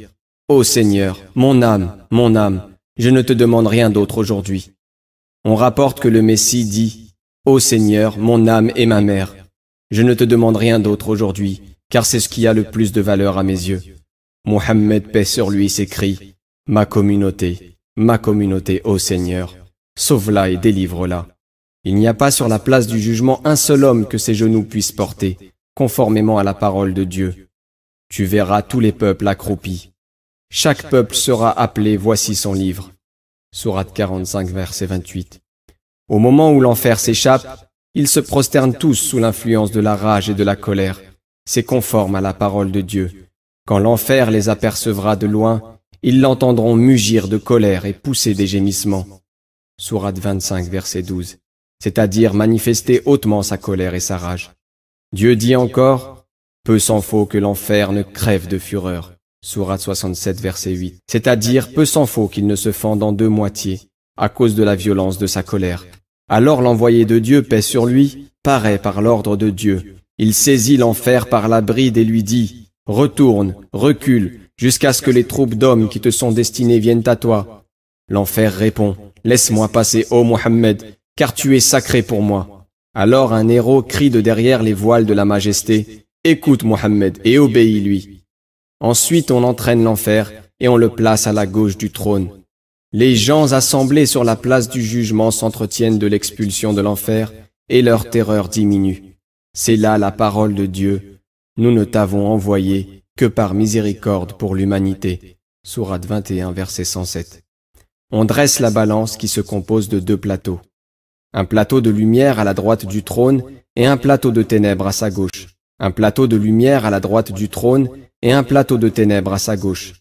Speaker 1: Ô oh Seigneur, mon âme, mon âme, je ne te demande rien d'autre aujourd'hui. On rapporte que le Messie dit, Ô oh Seigneur, mon âme et ma mère, je ne te demande rien d'autre aujourd'hui, car c'est ce qui a le plus de valeur à mes yeux. Mohammed, paix sur lui, s'écrie, Ma communauté, ma communauté, ô Seigneur, sauve-la et délivre-la. Il n'y a pas sur la place du jugement un seul homme que ses genoux puissent porter, conformément à la parole de Dieu. Tu verras tous les peuples accroupis. Chaque peuple sera appelé, voici son livre. Sourate 45, verset 28. Au moment où l'enfer s'échappe, ils se prosternent tous sous l'influence de la rage et de la colère. C'est conforme à la parole de Dieu. Quand l'enfer les apercevra de loin, ils l'entendront mugir de colère et pousser des gémissements. Sourate 25, verset 12. C'est-à-dire manifester hautement sa colère et sa rage. Dieu dit encore, peu s'en faut que l'enfer ne crève de fureur. Sourate 67, verset 8. C'est-à-dire, peu s'en faut qu'il ne se fende en deux moitiés, à cause de la violence de sa colère. Alors l'envoyé de Dieu pèse sur lui, paraît par l'ordre de Dieu. Il saisit l'enfer par la bride et lui dit, Retourne, recule, jusqu'à ce que les troupes d'hommes qui te sont destinées viennent à toi. L'enfer répond, Laisse-moi passer, ô Mohammed, car tu es sacré pour moi. Alors un héros crie de derrière les voiles de la majesté, Écoute Mohammed et obéis-lui. Ensuite on entraîne l'enfer et on le place à la gauche du trône. Les gens assemblés sur la place du jugement s'entretiennent de l'expulsion de l'enfer et leur terreur diminue. C'est là la parole de Dieu. Nous ne t'avons envoyé que par miséricorde pour l'humanité. Sourate 21, verset 107. On dresse la balance qui se compose de deux plateaux un plateau de lumière à la droite du trône et un plateau de ténèbres à sa gauche, un plateau de lumière à la droite du trône et un plateau de ténèbres à sa gauche.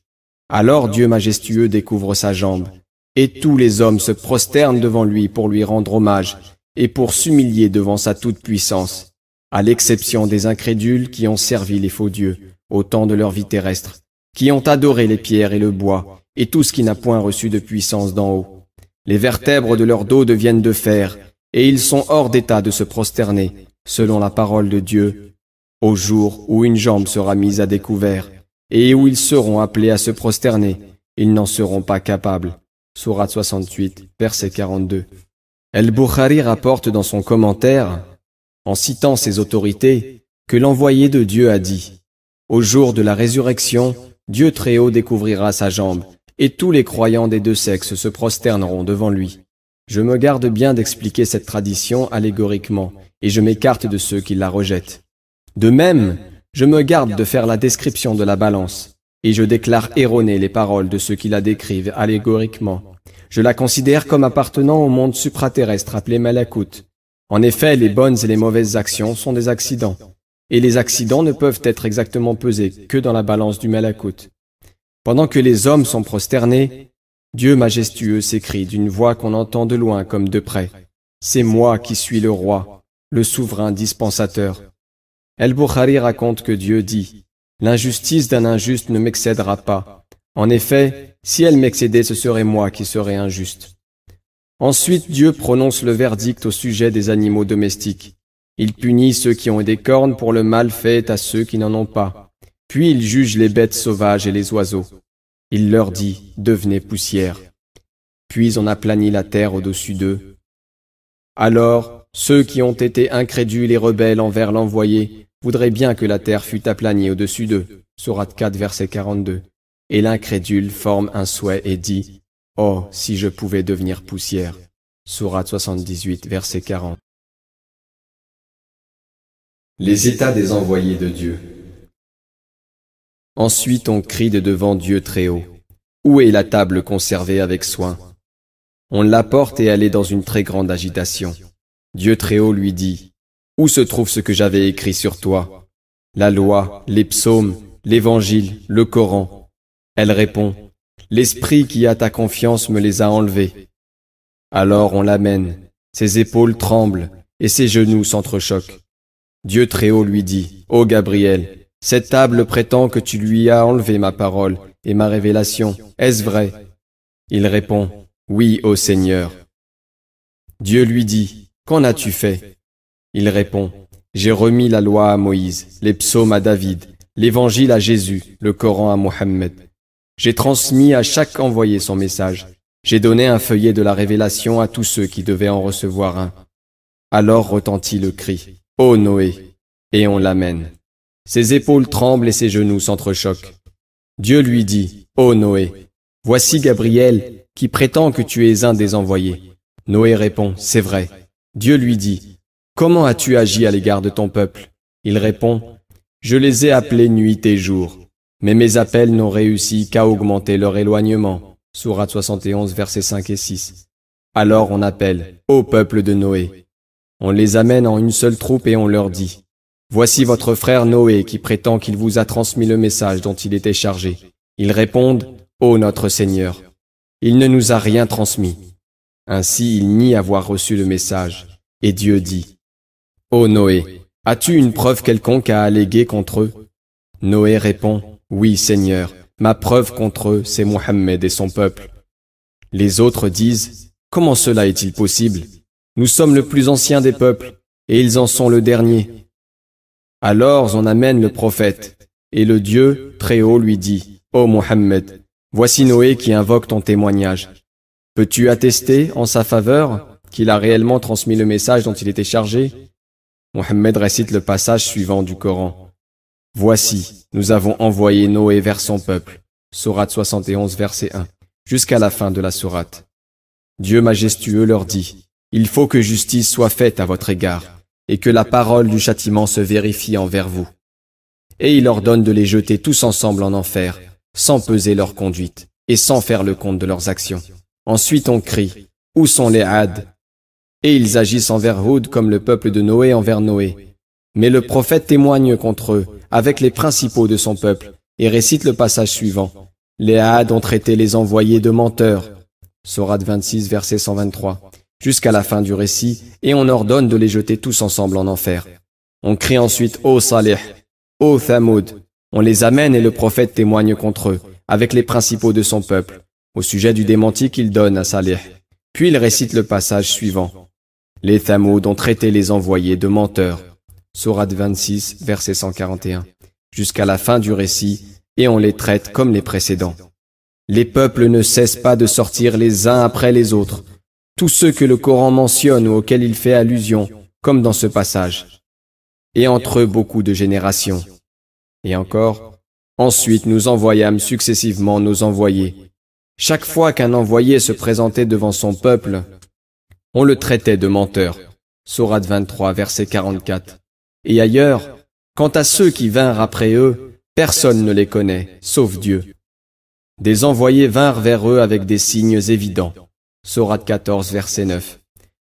Speaker 1: Alors Dieu majestueux découvre sa jambe, et tous les hommes se prosternent devant lui pour lui rendre hommage et pour s'humilier devant sa toute-puissance, à l'exception des incrédules qui ont servi les faux dieux au temps de leur vie terrestre, qui ont adoré les pierres et le bois, et tout ce qui n'a point reçu de puissance d'en haut. Les vertèbres de leur dos deviennent de fer, et ils sont hors d'état de se prosterner, selon la parole de Dieu, au jour où une jambe sera mise à découvert, et où ils seront appelés à se prosterner, ils n'en seront pas capables. Sourate 68, verset 42. El-Bukhari rapporte dans son commentaire, en citant ses autorités, que l'envoyé de Dieu a dit Au jour de la résurrection, Dieu Très-Haut découvrira sa jambe, et tous les croyants des deux sexes se prosterneront devant lui. Je me garde bien d'expliquer cette tradition allégoriquement, et je m'écarte de ceux qui la rejettent. De même, je me garde de faire la description de la balance, et je déclare erronées les paroles de ceux qui la décrivent allégoriquement. Je la considère comme appartenant au monde supraterrestre appelé Malakout. En effet, les bonnes et les mauvaises actions sont des accidents, et les accidents ne peuvent être exactement pesés que dans la balance du Malakout. Pendant que les hommes sont prosternés, Dieu majestueux s'écrie d'une voix qu'on entend de loin comme de près. C'est moi qui suis le roi, le souverain dispensateur. El-Bukhari raconte que Dieu dit L'injustice d'un injuste ne m'excédera pas. En effet, si elle m'excédait, ce serait moi qui serais injuste. Ensuite, Dieu prononce le verdict au sujet des animaux domestiques. Il punit ceux qui ont des cornes pour le mal fait à ceux qui n'en ont pas. Puis il juge les bêtes sauvages et les oiseaux. Il leur dit, devenez poussière. Puis on aplanit la terre au-dessus d'eux. Alors, ceux qui ont été incrédules et rebelles envers l'envoyé voudraient bien que la terre fût aplanie au-dessus d'eux. Surat 4, verset 42. Et l'incrédule forme un souhait et dit, Oh, si je pouvais devenir poussière. Surat 78, verset 40. Les états des envoyés de Dieu. Ensuite on crie de devant Dieu très haut. Où est la table conservée avec soin On l'apporte et elle est dans une très grande agitation. Dieu très haut lui dit, Où se trouve ce que j'avais écrit sur toi La loi, les psaumes, l'évangile, le Coran. Elle répond, L'esprit qui a ta confiance me les a enlevés. Alors on l'amène, ses épaules tremblent et ses genoux s'entrechoquent. Dieu très haut lui dit, Ô Gabriel, cette table prétend que tu lui as enlevé ma parole et ma révélation. Est-ce vrai Il répond, Oui, ô Seigneur. Dieu lui dit, Qu'en as-tu fait Il répond, J'ai remis la loi à Moïse, les psaumes à David, l'évangile à Jésus, le Coran à Mohammed. J'ai transmis à chaque envoyé son message. J'ai donné un feuillet de la révélation à tous ceux qui devaient en recevoir un. Alors retentit le cri, Ô Noé, et on l'amène. Ses épaules tremblent et ses genoux s'entrechoquent. Dieu lui dit, Ô Noé, voici Gabriel qui prétend que tu es un des envoyés. Noé répond, C'est vrai. Dieu lui dit, Comment as-tu agi à l'égard de ton peuple Il répond, Je les ai appelés nuit et jour, mais mes appels n'ont réussi qu'à augmenter leur éloignement. Sourate 71, versets 5 et 6. Alors on appelle, Ô peuple de Noé. On les amène en une seule troupe et on leur dit, Voici votre frère Noé qui prétend qu'il vous a transmis le message dont il était chargé. Ils répondent, Ô notre Seigneur, il ne nous a rien transmis. Ainsi il nie avoir reçu le message. Et Dieu dit, Ô Noé, as-tu une preuve quelconque à alléguer contre eux Noé répond, Oui Seigneur, ma preuve contre eux, c'est Mohammed et son peuple. Les autres disent, Comment cela est-il possible Nous sommes le plus ancien des peuples, et ils en sont le dernier. Alors on amène le prophète, et le Dieu très haut lui dit, Ô Mohammed, voici Noé qui invoque ton témoignage. Peux-tu attester en sa faveur qu'il a réellement transmis le message dont il était chargé Mohammed récite le passage suivant du Coran. Voici, nous avons envoyé Noé vers son peuple. Sourate 71, verset 1, jusqu'à la fin de la sourate. Dieu majestueux leur dit, Il faut que justice soit faite à votre égard et que la parole du châtiment se vérifie envers vous. Et il ordonne de les jeter tous ensemble en enfer, sans peser leur conduite et sans faire le compte de leurs actions. Ensuite on crie, Où sont les Hades Et ils agissent envers Houd comme le peuple de Noé envers Noé. Mais le prophète témoigne contre eux, avec les principaux de son peuple, et récite le passage suivant. Les Hades ont traité les envoyés de menteurs. Sourate 26, verset 123 jusqu'à la fin du récit, et on ordonne de les jeter tous ensemble en enfer. On crie ensuite Ô Salih, Ô Thamoud. On les amène et le prophète témoigne contre eux, avec les principaux de son peuple, au sujet du démenti qu'il donne à Salih. Puis il récite le passage suivant. Les Thamoud ont traité les envoyés de menteurs. vingt 26, verset 141. Jusqu'à la fin du récit, et on les traite comme les précédents. Les peuples ne cessent pas de sortir les uns après les autres, tous ceux que le Coran mentionne ou auxquels il fait allusion, comme dans ce passage, et entre eux beaucoup de générations. Et encore, ensuite nous envoyâmes successivement nos envoyés. Chaque fois qu'un envoyé se présentait devant son peuple, on le traitait de menteur. Sourate 23, verset 44. Et ailleurs, quant à ceux qui vinrent après eux, personne ne les connaît, sauf Dieu. Des envoyés vinrent vers eux avec des signes évidents. Sourate 14, verset 9.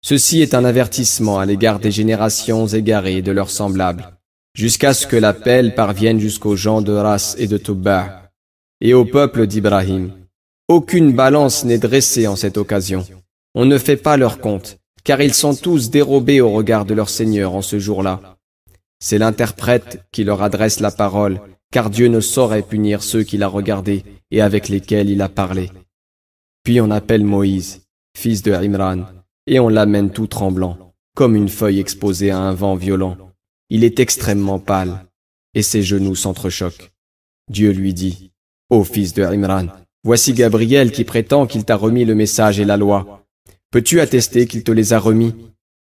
Speaker 1: Ceci est un avertissement à l'égard des générations égarées et de leurs semblables, jusqu'à ce que l'appel parvienne jusqu'aux gens de Ras et de Touba, et au peuple d'Ibrahim. Aucune balance n'est dressée en cette occasion. On ne fait pas leur compte, car ils sont tous dérobés au regard de leur Seigneur en ce jour-là. C'est l'interprète qui leur adresse la parole, car Dieu ne saurait punir ceux qu'il a regardés et avec lesquels il a parlé. Puis on appelle Moïse, fils de Imran, et on l'amène tout tremblant, comme une feuille exposée à un vent violent. Il est extrêmement pâle, et ses genoux s'entrechoquent. Dieu lui dit, Ô fils de Imran, voici Gabriel qui prétend qu'il t'a remis le message et la loi. Peux-tu attester qu'il te les a remis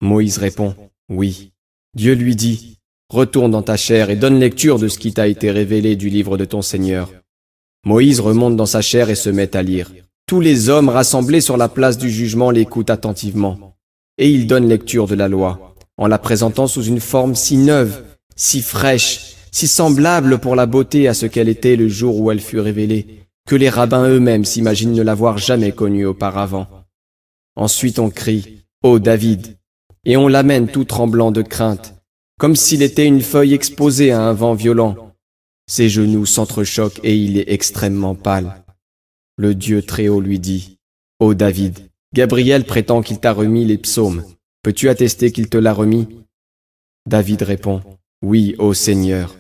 Speaker 1: Moïse répond, Oui. Dieu lui dit, Retourne dans ta chair et donne lecture de ce qui t'a été révélé du livre de ton Seigneur. Moïse remonte dans sa chair et se met à lire. Tous les hommes rassemblés sur la place du jugement l'écoutent attentivement, et ils donnent lecture de la loi, en la présentant sous une forme si neuve, si fraîche, si semblable pour la beauté à ce qu'elle était le jour où elle fut révélée, que les rabbins eux-mêmes s'imaginent ne l'avoir jamais connue auparavant. Ensuite on crie Ô David et on l'amène tout tremblant de crainte, comme s'il était une feuille exposée à un vent violent. Ses genoux s'entrechoquent et il est extrêmement pâle. Le Dieu Très-Haut lui dit, Ô David, Gabriel prétend qu'il t'a remis les psaumes. Peux-tu attester qu'il te l'a remis David répond, Oui, ô Seigneur.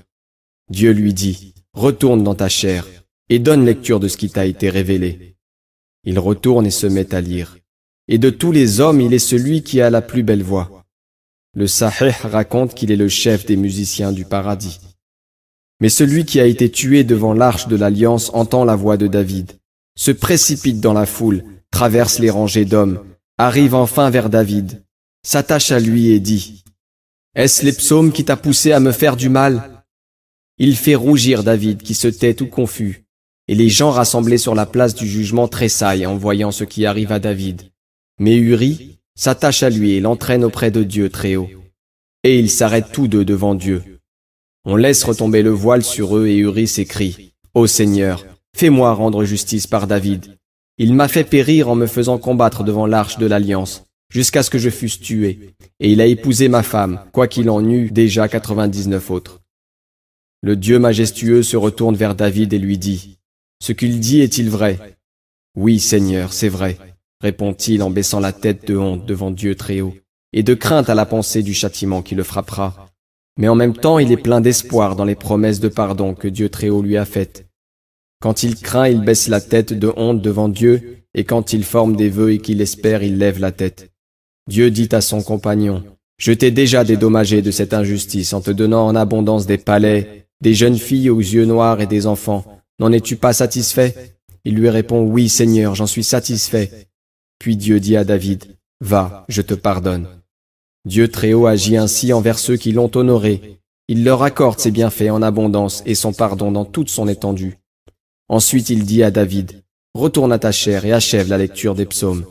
Speaker 1: Dieu lui dit, Retourne dans ta chair et donne lecture de ce qui t'a été révélé. Il retourne et se met à lire. Et de tous les hommes, il est celui qui a la plus belle voix. Le Sahih raconte qu'il est le chef des musiciens du paradis. Mais celui qui a été tué devant l'arche de l'Alliance entend la voix de David se précipite dans la foule, traverse les rangées d'hommes, arrive enfin vers David, s'attache à lui et dit ⁇ Est-ce les psaumes qui t'a poussé à me faire du mal ?⁇ Il fait rougir David qui se tait tout confus, et les gens rassemblés sur la place du jugement tressaillent en voyant ce qui arrive à David. Mais Uri s'attache à lui et l'entraîne auprès de Dieu très haut. Et ils s'arrêtent tous deux devant Dieu. On laisse retomber le voile sur eux et Uri s'écrie ⁇ Ô Seigneur, Fais-moi rendre justice par David. Il m'a fait périr en me faisant combattre devant l'arche de l'Alliance, jusqu'à ce que je fusse tué, et il a épousé ma femme, quoiqu'il en eût déjà quatre-vingt-dix-neuf autres. Le Dieu majestueux se retourne vers David et lui dit, Ce qu'il dit est-il vrai Oui, Seigneur, c'est vrai, répond-il en baissant la tête de honte devant Dieu très haut, et de crainte à la pensée du châtiment qui le frappera. Mais en même temps, il est plein d'espoir dans les promesses de pardon que Dieu très haut lui a faites quand il craint, il baisse la tête de honte devant Dieu, et quand il forme des vœux et qu'il espère, il lève la tête. Dieu dit à son compagnon, Je t'ai déjà dédommagé de cette injustice en te donnant en abondance des palais, des jeunes filles aux yeux noirs et des enfants. N'en es-tu pas satisfait Il lui répond, Oui, Seigneur, j'en suis satisfait. Puis Dieu dit à David, Va, je te pardonne. Dieu Très-Haut agit ainsi envers ceux qui l'ont honoré. Il leur accorde ses bienfaits en abondance et son pardon dans toute son étendue. Ensuite il dit à David, Retourne à ta chair et achève la lecture des psaumes.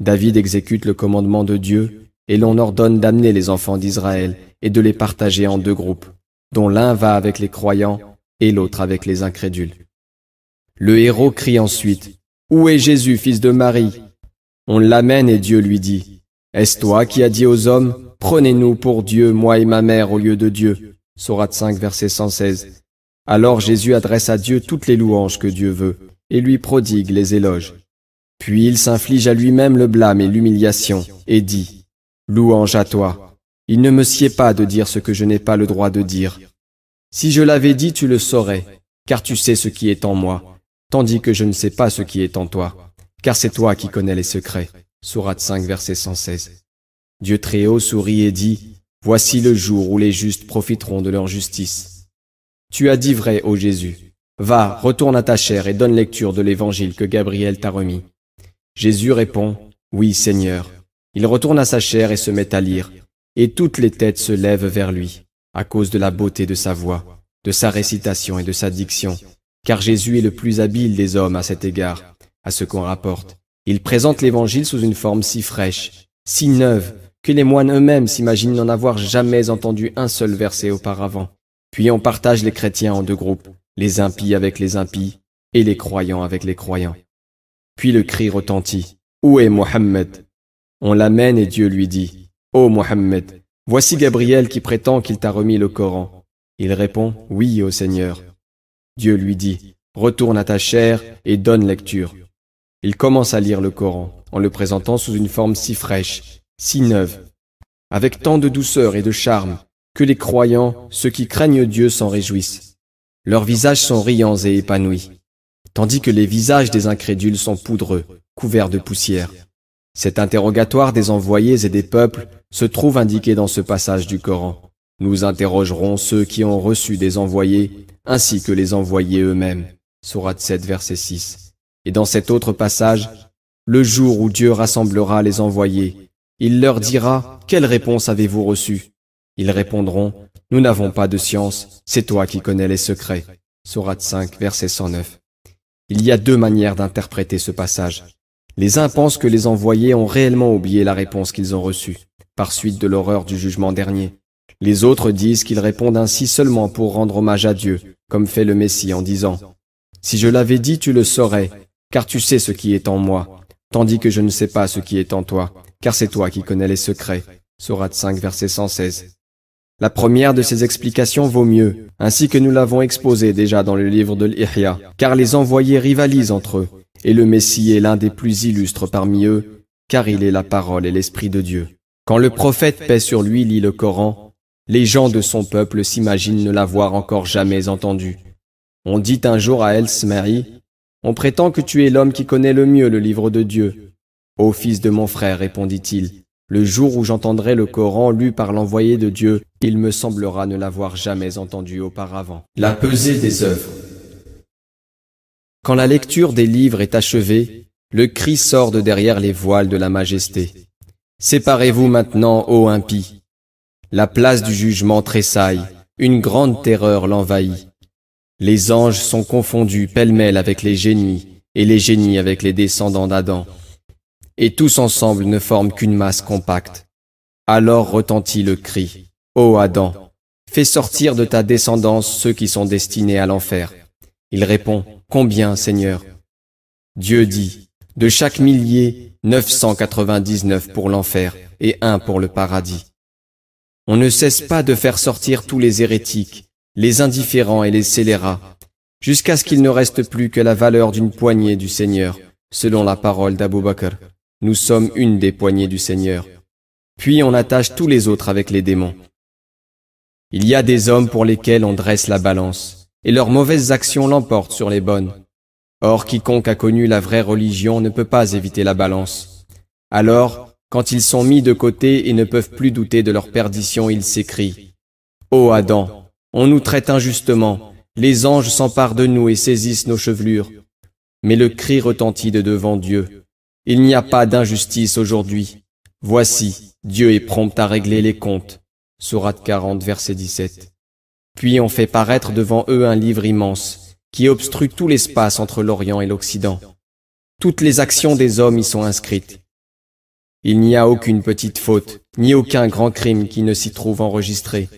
Speaker 1: David exécute le commandement de Dieu, et l'on ordonne d'amener les enfants d'Israël et de les partager en deux groupes, dont l'un va avec les croyants et l'autre avec les incrédules. Le héros crie ensuite, Où est Jésus, fils de Marie On l'amène et Dieu lui dit, Est-ce toi qui as dit aux hommes, Prenez-nous pour Dieu, moi et ma mère, au lieu de Dieu Sourate 5, verset 116. Alors Jésus adresse à Dieu toutes les louanges que Dieu veut et lui prodigue les éloges. Puis il s'inflige à lui-même le blâme et l'humiliation et dit, Louange à toi. Il ne me sied pas de dire ce que je n'ai pas le droit de dire. Si je l'avais dit, tu le saurais, car tu sais ce qui est en moi, tandis que je ne sais pas ce qui est en toi, car c'est toi qui connais les secrets. Sourate 5, verset 116. Dieu Très-Haut sourit et dit, Voici le jour où les justes profiteront de leur justice. Tu as dit vrai, ô Jésus. Va, retourne à ta chair et donne lecture de l'évangile que Gabriel t'a remis. Jésus répond, Oui, Seigneur. Il retourne à sa chair et se met à lire, et toutes les têtes se lèvent vers lui, à cause de la beauté de sa voix, de sa récitation et de sa diction, car Jésus est le plus habile des hommes à cet égard, à ce qu'on rapporte. Il présente l'évangile sous une forme si fraîche, si neuve, que les moines eux-mêmes s'imaginent n'en avoir jamais entendu un seul verset auparavant. Puis on partage les chrétiens en deux groupes, les impies avec les impies et les croyants avec les croyants. Puis le cri retentit. Où est Mohammed On l'amène et Dieu lui dit. Ô oh Mohammed, voici Gabriel qui prétend qu'il t'a remis le Coran. Il répond Oui, ô Seigneur. Dieu lui dit Retourne à ta chair et donne lecture. Il commence à lire le Coran, en le présentant sous une forme si fraîche, si neuve, avec tant de douceur et de charme, que les croyants, ceux qui craignent Dieu, s'en réjouissent. Leurs visages sont riants et épanouis, tandis que les visages des incrédules sont poudreux, couverts de poussière. Cet interrogatoire des envoyés et des peuples se trouve indiqué dans ce passage du Coran. Nous interrogerons ceux qui ont reçu des envoyés, ainsi que les envoyés eux-mêmes. Sourate 7, verset 6. Et dans cet autre passage, le jour où Dieu rassemblera les envoyés, il leur dira Quelle réponse avez-vous reçue ils répondront, Nous n'avons pas de science, c'est toi qui connais les secrets. Sourate 5, verset 109. Il y a deux manières d'interpréter ce passage. Les uns pensent que les envoyés ont réellement oublié la réponse qu'ils ont reçue, par suite de l'horreur du jugement dernier. Les autres disent qu'ils répondent ainsi seulement pour rendre hommage à Dieu, comme fait le Messie en disant ⁇ Si je l'avais dit, tu le saurais, car tu sais ce qui est en moi, tandis que je ne sais pas ce qui est en toi, car c'est toi qui connais les secrets. ⁇ Sourate 5, verset 116. La première de ces explications vaut mieux, ainsi que nous l'avons exposé déjà dans le livre de l'Ihya, car les envoyés rivalisent entre eux, et le Messie est l'un des plus illustres parmi eux, car il est la parole et l'Esprit de Dieu. Quand le prophète paix sur lui lit le Coran, les gens de son peuple s'imaginent ne l'avoir encore jamais entendu. On dit un jour à el On prétend que tu es l'homme qui connaît le mieux le livre de Dieu. Ô fils de mon frère, répondit-il, le jour où j'entendrai le Coran lu par l'envoyé de Dieu, il me semblera ne l'avoir jamais entendu auparavant. La pesée des œuvres. Quand la lecture des livres est achevée, le cri sort de derrière les voiles de la majesté. Séparez-vous maintenant, ô impies. La place du jugement tressaille, une grande terreur l'envahit. Les anges sont confondus pêle-mêle avec les génies, et les génies avec les descendants d'Adam et tous ensemble ne forment qu'une masse compacte. Alors retentit le cri. Ô Adam, fais sortir de ta descendance ceux qui sont destinés à l'enfer. Il répond, Combien, Seigneur Dieu dit, De chaque millier, neuf cent quatre-vingt-dix-neuf pour l'enfer et un pour le paradis. On ne cesse pas de faire sortir tous les hérétiques, les indifférents et les scélérats, jusqu'à ce qu'il ne reste plus que la valeur d'une poignée du Seigneur, selon la parole d'Abou Bakr. Nous sommes une des poignées du Seigneur. Puis on attache tous les autres avec les démons. Il y a des hommes pour lesquels on dresse la balance, et leurs mauvaises actions l'emportent sur les bonnes. Or quiconque a connu la vraie religion ne peut pas éviter la balance. Alors, quand ils sont mis de côté et ne peuvent plus douter de leur perdition, ils s'écrient ⁇ Ô Adam, on nous traite injustement, les anges s'emparent de nous et saisissent nos chevelures. Mais le cri retentit de devant Dieu. Il n'y a pas d'injustice aujourd'hui. Voici, Dieu est prompt à régler les comptes. Sourate 40, verset 17. Puis on fait paraître devant eux un livre immense, qui obstrue tout l'espace entre l'Orient et l'Occident. Toutes les actions des hommes y sont inscrites. Il n'y a aucune petite faute, ni aucun grand crime qui ne s'y trouve enregistré.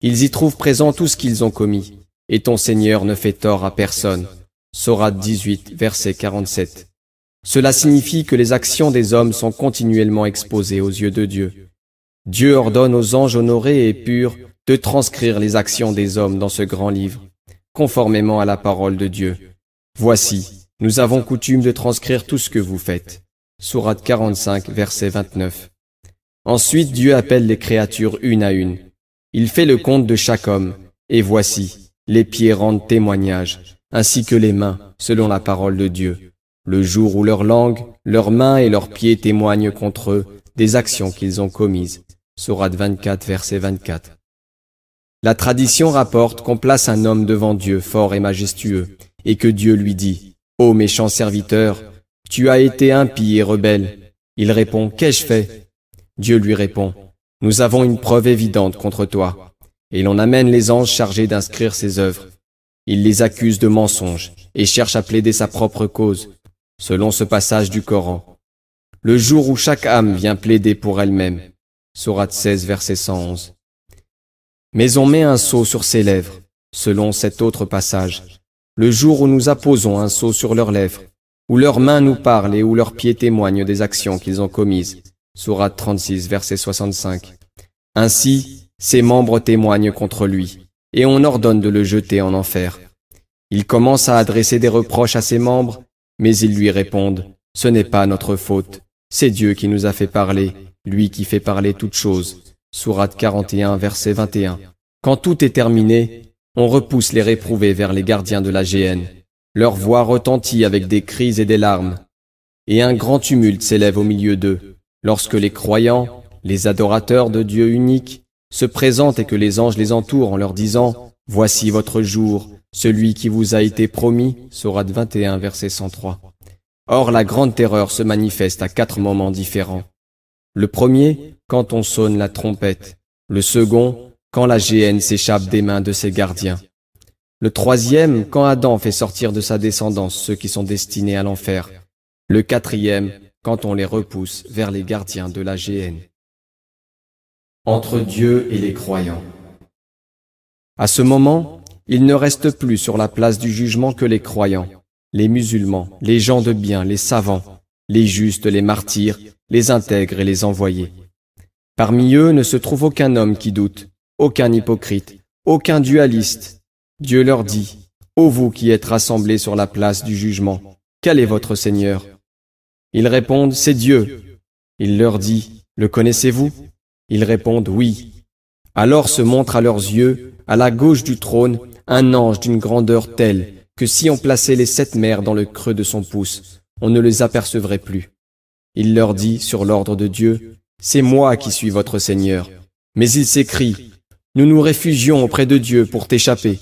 Speaker 1: Ils y trouvent présent tout ce qu'ils ont commis, et ton Seigneur ne fait tort à personne. Sourate 18, verset 47. Cela signifie que les actions des hommes sont continuellement exposées aux yeux de Dieu. Dieu ordonne aux anges honorés et purs de transcrire les actions des hommes dans ce grand livre, conformément à la parole de Dieu. Voici, nous avons coutume de transcrire tout ce que vous faites. Sourate 45, verset 29. Ensuite, Dieu appelle les créatures une à une. Il fait le compte de chaque homme, et voici, les pieds rendent témoignage, ainsi que les mains, selon la parole de Dieu le jour où leur langue, leurs mains et leurs pieds témoignent contre eux des actions qu'ils ont commises. Surat 24, verset 24. La tradition rapporte qu'on place un homme devant Dieu fort et majestueux, et que Dieu lui dit Ô méchant serviteur, tu as été impie et rebelle. Il répond Qu'ai-je fait Dieu lui répond Nous avons une preuve évidente contre toi. Et l'on amène les anges chargés d'inscrire ses œuvres. Il les accuse de mensonges et cherche à plaider sa propre cause selon ce passage du Coran, le jour où chaque âme vient plaider pour elle-même. Sourate 16, verset 111. Mais on met un seau sur ses lèvres, selon cet autre passage, le jour où nous apposons un seau sur leurs lèvres, où leurs mains nous parlent et où leurs pieds témoignent des actions qu'ils ont commises. Surat 36, verset 65. Ainsi, ses membres témoignent contre lui, et on ordonne de le jeter en enfer. Il commence à adresser des reproches à ses membres mais ils lui répondent, Ce n'est pas notre faute, c'est Dieu qui nous a fait parler, lui qui fait parler toutes choses. Sourate 41, verset 21. Quand tout est terminé, on repousse les réprouvés vers les gardiens de la géhenne. Leur voix retentit avec des cris et des larmes. Et un grand tumulte s'élève au milieu d'eux, lorsque les croyants, les adorateurs de Dieu unique, se présentent et que les anges les entourent en leur disant, Voici votre jour, celui qui vous a été promis, de 21, verset 103. Or, la grande terreur se manifeste à quatre moments différents. Le premier, quand on sonne la trompette. Le second, quand la géhenne s'échappe des mains de ses gardiens. Le troisième, quand Adam fait sortir de sa descendance ceux qui sont destinés à l'enfer. Le quatrième, quand on les repousse vers les gardiens de la Gn. Entre Dieu et les croyants. À ce moment, il ne reste plus sur la place du jugement que les croyants, les musulmans, les gens de bien, les savants, les justes, les martyrs, les intègres et les envoyés. Parmi eux ne se trouve aucun homme qui doute, aucun hypocrite, aucun dualiste. Dieu leur dit, Ô vous qui êtes rassemblés sur la place du jugement, quel est votre Seigneur Ils répondent, C'est Dieu. Il leur dit, Le connaissez-vous Ils répondent, Oui. Alors se montre à leurs yeux, à la gauche du trône, un ange d'une grandeur telle que si on plaçait les sept mers dans le creux de son pouce, on ne les apercevrait plus. Il leur dit, sur l'ordre de Dieu, C'est moi qui suis votre Seigneur. Mais il s'écrie, Nous nous réfugions auprès de Dieu pour t'échapper.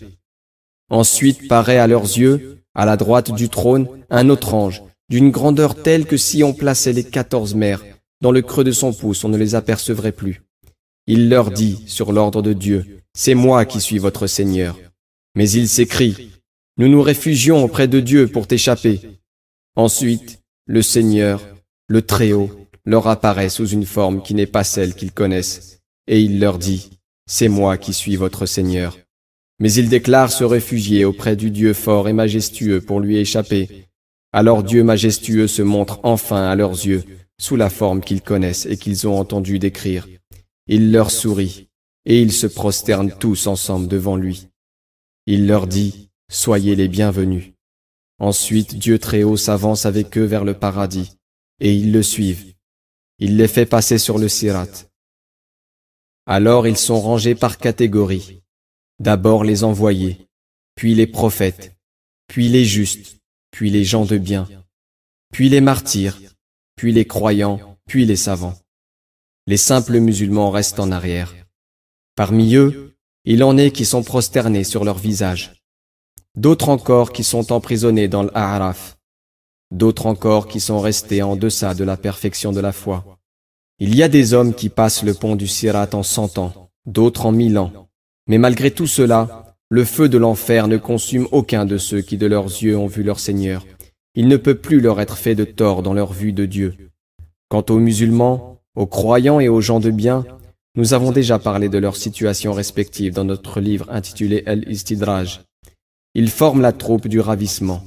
Speaker 1: Ensuite paraît à leurs yeux, à la droite du trône, un autre ange, d'une grandeur telle que si on plaçait les quatorze mers dans le creux de son pouce, on ne les apercevrait plus. Il leur dit, sur l'ordre de Dieu, C'est moi qui suis votre Seigneur. Mais ils s'écrient, « Nous nous réfugions auprès de Dieu pour t'échapper. Ensuite, le Seigneur, le Très-Haut, leur apparaît sous une forme qui n'est pas celle qu'ils connaissent, et il leur dit, C'est moi qui suis votre Seigneur. Mais ils déclarent se réfugier auprès du Dieu fort et majestueux pour lui échapper. Alors Dieu majestueux se montre enfin à leurs yeux, sous la forme qu'ils connaissent et qu'ils ont entendu décrire. Il leur sourit, et ils se prosternent tous ensemble devant lui. Il leur dit, Soyez les bienvenus. Ensuite Dieu Très-Haut s'avance avec eux vers le paradis, et ils le suivent. Il les fait passer sur le sirat. Alors ils sont rangés par catégories. D'abord les envoyés, puis les prophètes, puis les justes, puis les gens de bien, puis les martyrs, puis les croyants, puis les savants les simples musulmans restent en arrière. Parmi eux, il en est qui sont prosternés sur leur visage, d'autres encore qui sont emprisonnés dans l'A'raf, d'autres encore qui sont restés en deçà de la perfection de la foi. Il y a des hommes qui passent le pont du Sirat en cent ans, d'autres en mille ans, mais malgré tout cela, le feu de l'enfer ne consume aucun de ceux qui de leurs yeux ont vu leur Seigneur. Il ne peut plus leur être fait de tort dans leur vue de Dieu. Quant aux musulmans, aux croyants et aux gens de bien, nous avons déjà parlé de leur situation respective dans notre livre intitulé El-Istidraj. Ils forment la troupe du ravissement.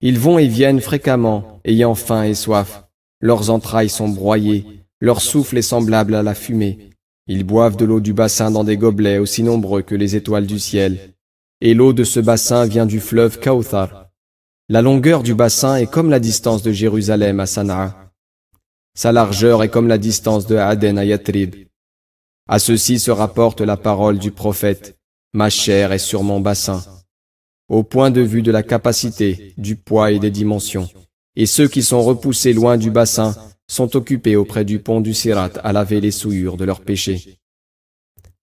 Speaker 1: Ils vont et viennent fréquemment, ayant faim et soif. Leurs entrailles sont broyées, leur souffle est semblable à la fumée. Ils boivent de l'eau du bassin dans des gobelets aussi nombreux que les étoiles du ciel. Et l'eau de ce bassin vient du fleuve Kauthar. La longueur du bassin est comme la distance de Jérusalem à Sana'a. Sa largeur est comme la distance de Aden à Yatrib. À ceci se rapporte la parole du prophète. Ma chair est sur mon bassin. Au point de vue de la capacité, du poids et des dimensions. Et ceux qui sont repoussés loin du bassin sont occupés auprès du pont du Sirat à laver les souillures de leurs péchés.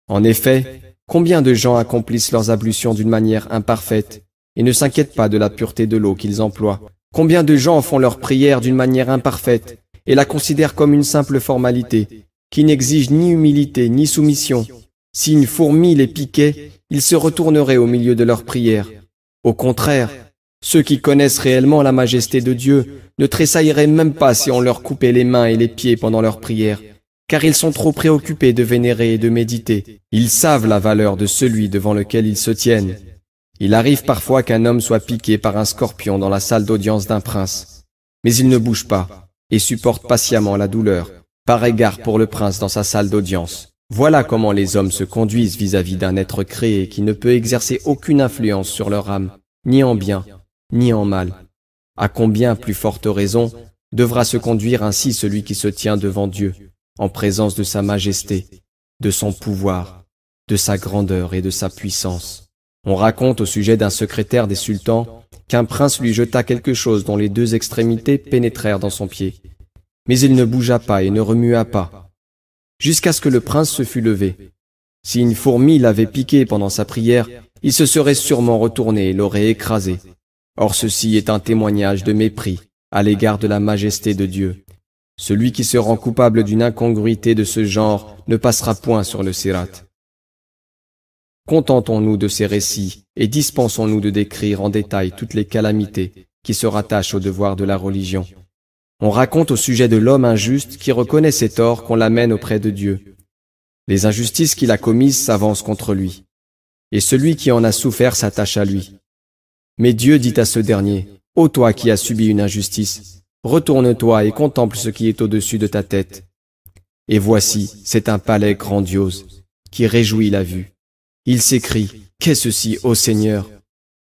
Speaker 1: En effet, combien de gens accomplissent leurs ablutions d'une manière imparfaite et ne s'inquiètent pas de la pureté de l'eau qu'ils emploient Combien de gens font leurs prières d'une manière imparfaite et la considère comme une simple formalité, qui n'exige ni humilité ni soumission. Si une fourmi les piquait, ils se retourneraient au milieu de leur prière. Au contraire, ceux qui connaissent réellement la majesté de Dieu ne tressailleraient même pas si on leur coupait les mains et les pieds pendant leur prière, car ils sont trop préoccupés de vénérer et de méditer. Ils savent la valeur de celui devant lequel ils se tiennent. Il arrive parfois qu'un homme soit piqué par un scorpion dans la salle d'audience d'un prince, mais il ne bouge pas et supporte patiemment la douleur, par égard pour le prince dans sa salle d'audience. Voilà comment les hommes se conduisent vis-à-vis d'un être créé qui ne peut exercer aucune influence sur leur âme, ni en bien, ni en mal. À combien plus forte raison devra se conduire ainsi celui qui se tient devant Dieu, en présence de sa majesté, de son pouvoir, de sa grandeur et de sa puissance. On raconte au sujet d'un secrétaire des sultans qu'un prince lui jeta quelque chose dont les deux extrémités pénétrèrent dans son pied. Mais il ne bougea pas et ne remua pas, jusqu'à ce que le prince se fût levé. Si une fourmi l'avait piqué pendant sa prière, il se serait sûrement retourné et l'aurait écrasé. Or ceci est un témoignage de mépris à l'égard de la majesté de Dieu. Celui qui se rend coupable d'une incongruité de ce genre ne passera point sur le sirat. Contentons-nous de ces récits et dispensons-nous de décrire en détail toutes les calamités qui se rattachent au devoir de la religion. On raconte au sujet de l'homme injuste qui reconnaît ses torts qu'on l'amène auprès de Dieu. Les injustices qu'il a commises s'avancent contre lui, et celui qui en a souffert s'attache à lui. Mais Dieu dit à ce dernier, Ô toi qui as subi une injustice, retourne-toi et contemple ce qui est au-dessus de ta tête. Et voici, c'est un palais grandiose, qui réjouit la vue. Il s'écrie, Qu'est ceci, ô Seigneur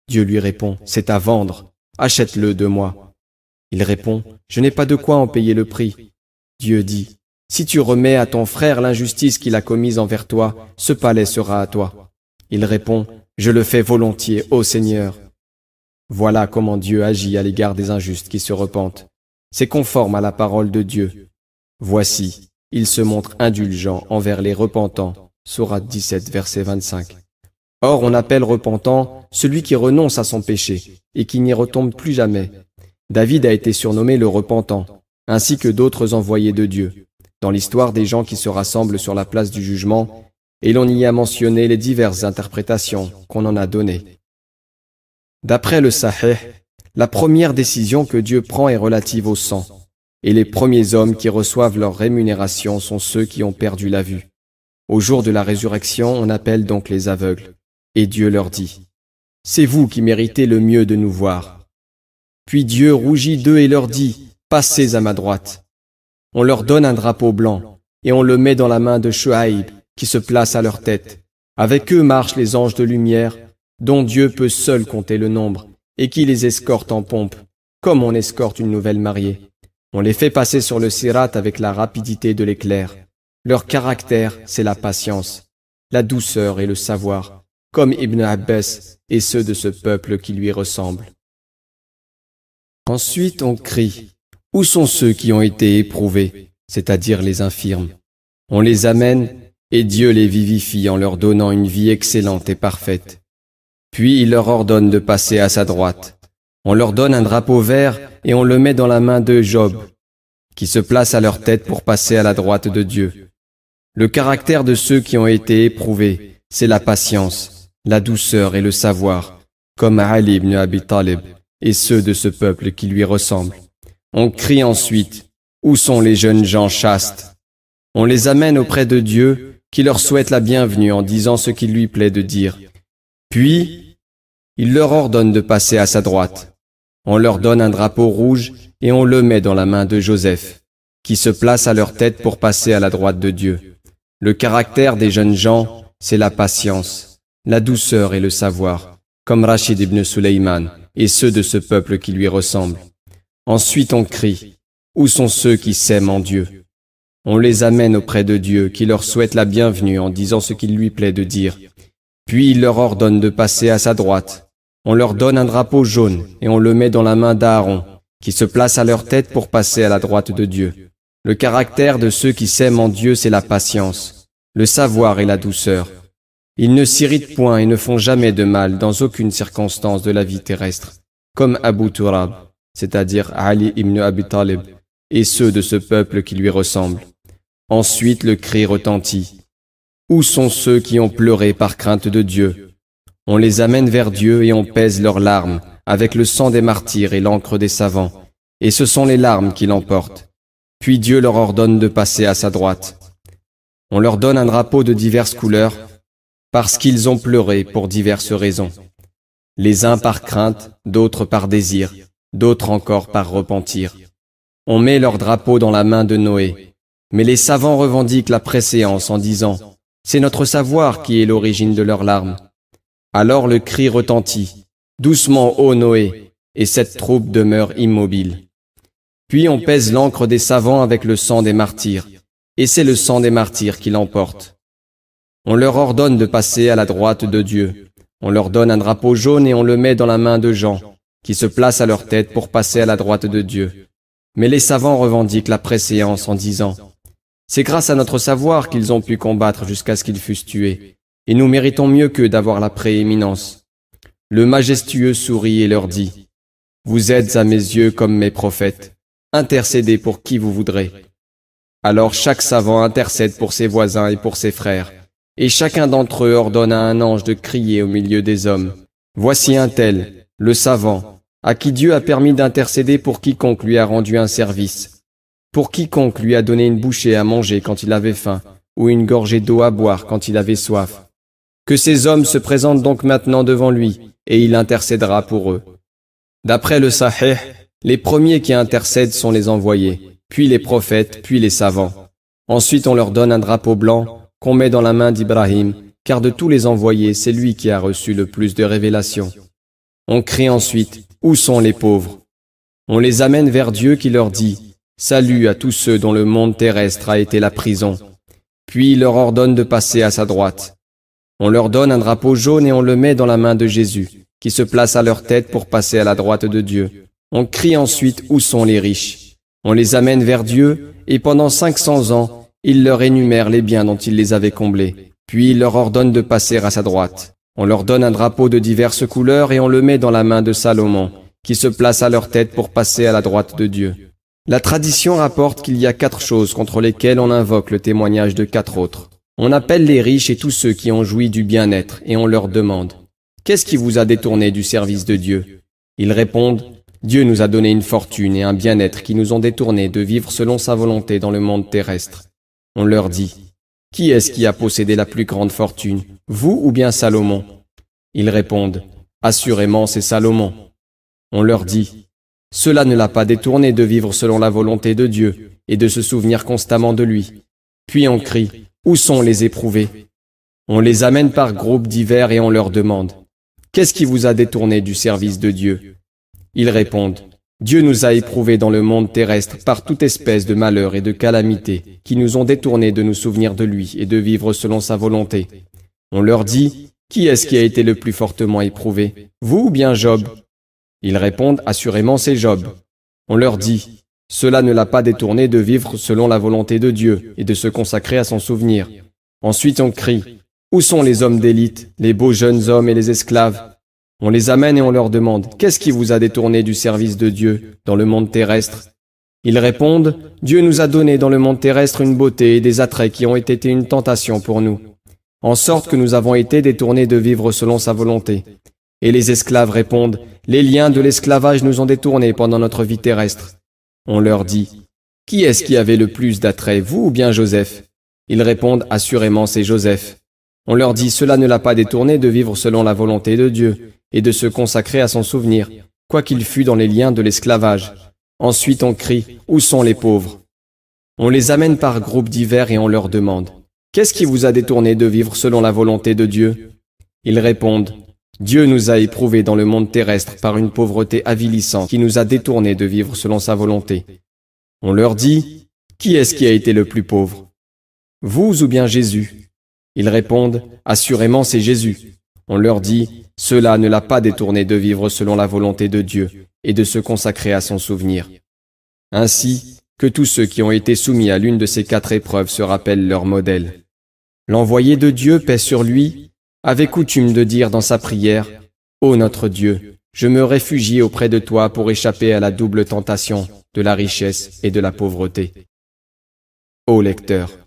Speaker 1: Dieu lui répond, C'est à vendre, achète-le de moi. Il répond, Je n'ai pas de quoi en payer le prix. Dieu dit, Si tu remets à ton frère l'injustice qu'il a commise envers toi, ce palais sera à toi. Il répond, Je le fais volontiers, ô Seigneur. Voilà comment Dieu agit à l'égard des injustes qui se repentent. C'est conforme à la parole de Dieu. Voici, il se montre indulgent envers les repentants Sourate 17, verset 25. Or, on appelle repentant celui qui renonce à son péché et qui n'y retombe plus jamais. David a été surnommé le repentant, ainsi que d'autres envoyés de Dieu, dans l'histoire des gens qui se rassemblent sur la place du jugement, et l'on y a mentionné les diverses interprétations qu'on en a données. D'après le Sahih, la première décision que Dieu prend est relative au sang, et les premiers hommes qui reçoivent leur rémunération sont ceux qui ont perdu la vue. Au jour de la résurrection, on appelle donc les aveugles. Et Dieu leur dit, C'est vous qui méritez le mieux de nous voir. Puis Dieu rougit d'eux et leur dit, Passez à ma droite. On leur donne un drapeau blanc, et on le met dans la main de Shuaïb, qui se place à leur tête. Avec eux marchent les anges de lumière, dont Dieu peut seul compter le nombre, et qui les escortent en pompe, comme on escorte une nouvelle mariée. On les fait passer sur le sirat avec la rapidité de l'éclair. Leur caractère, c'est la patience, la douceur et le savoir, comme Ibn Abbas et ceux de ce peuple qui lui ressemblent. Ensuite on crie, Où sont ceux qui ont été éprouvés, c'est-à-dire les infirmes On les amène et Dieu les vivifie en leur donnant une vie excellente et parfaite. Puis il leur ordonne de passer à sa droite. On leur donne un drapeau vert et on le met dans la main de Job, qui se place à leur tête pour passer à la droite de Dieu. Le caractère de ceux qui ont été éprouvés, c'est la patience, la douceur et le savoir, comme Ali ibn Abi Talib et ceux de ce peuple qui lui ressemblent. On crie ensuite, Où sont les jeunes gens chastes On les amène auprès de Dieu, qui leur souhaite la bienvenue en disant ce qu'il lui plaît de dire. Puis, il leur ordonne de passer à sa droite. On leur donne un drapeau rouge et on le met dans la main de Joseph, qui se place à leur tête pour passer à la droite de Dieu. Le caractère des jeunes gens, c'est la patience, la douceur et le savoir, comme Rachid ibn Suleyman et ceux de ce peuple qui lui ressemblent. Ensuite on crie, Où sont ceux qui s'aiment en Dieu On les amène auprès de Dieu qui leur souhaite la bienvenue en disant ce qu'il lui plaît de dire. Puis il leur ordonne de passer à sa droite. On leur donne un drapeau jaune et on le met dans la main d'Aaron, qui se place à leur tête pour passer à la droite de Dieu. Le caractère de ceux qui s'aiment en Dieu, c'est la patience, le savoir et la douceur. Ils ne s'irritent point et ne font jamais de mal dans aucune circonstance de la vie terrestre, comme Abu Turab, c'est-à-dire Ali ibn Abi Talib, et ceux de ce peuple qui lui ressemblent. Ensuite le cri retentit. Où sont ceux qui ont pleuré par crainte de Dieu On les amène vers Dieu et on pèse leurs larmes, avec le sang des martyrs et l'encre des savants, et ce sont les larmes qui l'emportent puis Dieu leur ordonne de passer à sa droite. On leur donne un drapeau de diverses couleurs, parce qu'ils ont pleuré pour diverses raisons, les uns par crainte, d'autres par désir, d'autres encore par repentir. On met leur drapeau dans la main de Noé, mais les savants revendiquent la préséance en disant ⁇ C'est notre savoir qui est l'origine de leurs larmes ⁇ Alors le cri retentit ⁇ Doucement, ô Noé !⁇ et cette troupe demeure immobile. Puis on pèse l'encre des savants avec le sang des martyrs, et c'est le sang des martyrs qui l'emporte. On leur ordonne de passer à la droite de Dieu. On leur donne un drapeau jaune et on le met dans la main de Jean, qui se place à leur tête pour passer à la droite de Dieu. Mais les savants revendiquent la préséance en disant C'est grâce à notre savoir qu'ils ont pu combattre jusqu'à ce qu'ils fussent tués, et nous méritons mieux qu'eux d'avoir la prééminence. Le majestueux sourit et leur dit Vous êtes à mes yeux comme mes prophètes intercédez pour qui vous voudrez. Alors chaque savant intercède pour ses voisins et pour ses frères, et chacun d'entre eux ordonne à un ange de crier au milieu des hommes. Voici un tel, le savant, à qui Dieu a permis d'intercéder pour quiconque lui a rendu un service, pour quiconque lui a donné une bouchée à manger quand il avait faim, ou une gorgée d'eau à boire quand il avait soif. Que ces hommes se présentent donc maintenant devant lui, et il intercédera pour eux. D'après le Sahih, les premiers qui intercèdent sont les envoyés, puis les prophètes, puis les savants. Ensuite, on leur donne un drapeau blanc qu'on met dans la main d'Ibrahim, car de tous les envoyés, c'est lui qui a reçu le plus de révélations. On crie ensuite, Où sont les pauvres On les amène vers Dieu qui leur dit, Salut à tous ceux dont le monde terrestre a été la prison. Puis il leur ordonne de passer à sa droite. On leur donne un drapeau jaune et on le met dans la main de Jésus, qui se place à leur tête pour passer à la droite de Dieu. On crie ensuite où sont les riches. On les amène vers Dieu et pendant 500 ans, il leur énumère les biens dont il les avait comblés. Puis il leur ordonne de passer à sa droite. On leur donne un drapeau de diverses couleurs et on le met dans la main de Salomon, qui se place à leur tête pour passer à la droite de Dieu. La tradition rapporte qu'il y a quatre choses contre lesquelles on invoque le témoignage de quatre autres. On appelle les riches et tous ceux qui ont joui du bien-être et on leur demande ⁇ Qu'est-ce qui vous a détourné du service de Dieu ?⁇ Ils répondent ⁇ Dieu nous a donné une fortune et un bien-être qui nous ont détournés de vivre selon sa volonté dans le monde terrestre. On leur dit, Qui est-ce qui a possédé la plus grande fortune, vous ou bien Salomon Ils répondent, Assurément c'est Salomon. On leur dit, Cela ne l'a pas détourné de vivre selon la volonté de Dieu et de se souvenir constamment de lui. Puis on crie, Où sont les éprouvés On les amène par groupes divers et on leur demande, Qu'est-ce qui vous a détourné du service de Dieu ils répondent, Dieu nous a éprouvés dans le monde terrestre par toute espèce de malheur et de calamité qui nous ont détournés de nous souvenir de lui et de vivre selon sa volonté. On leur dit, Qui est-ce qui a été le plus fortement éprouvé Vous ou bien Job Ils répondent, Assurément c'est Job. On leur dit, Cela ne l'a pas détourné de vivre selon la volonté de Dieu et de se consacrer à son souvenir. Ensuite on crie, Où sont les hommes d'élite, les beaux jeunes hommes et les esclaves on les amène et on leur demande, qu'est-ce qui vous a détourné du service de Dieu dans le monde terrestre Ils répondent, Dieu nous a donné dans le monde terrestre une beauté et des attraits qui ont été une tentation pour nous, en sorte que nous avons été détournés de vivre selon sa volonté. Et les esclaves répondent, les liens de l'esclavage nous ont détournés pendant notre vie terrestre. On leur dit, qui est-ce qui avait le plus d'attraits, vous ou bien Joseph Ils répondent, assurément c'est Joseph. On leur dit, cela ne l'a pas détourné de vivre selon la volonté de Dieu et de se consacrer à son souvenir, quoi qu'il fût dans les liens de l'esclavage. Ensuite on crie, Où sont les pauvres On les amène par groupes divers et on leur demande, Qu'est-ce qui vous a détourné de vivre selon la volonté de Dieu Ils répondent, Dieu nous a éprouvés dans le monde terrestre par une pauvreté avilissante qui nous a détournés de vivre selon sa volonté. On leur dit, Qui est-ce qui a été le plus pauvre Vous ou bien Jésus Ils répondent, Assurément c'est Jésus. On leur dit, cela ne l'a pas détourné de vivre selon la volonté de Dieu et de se consacrer à son souvenir. Ainsi, que tous ceux qui ont été soumis à l'une de ces quatre épreuves se rappellent leur modèle. L'envoyé de Dieu, paix sur lui, avait coutume de dire dans sa prière, Ô notre Dieu, je me réfugie auprès de toi pour échapper à la double tentation de la richesse et de la pauvreté. Ô lecteur,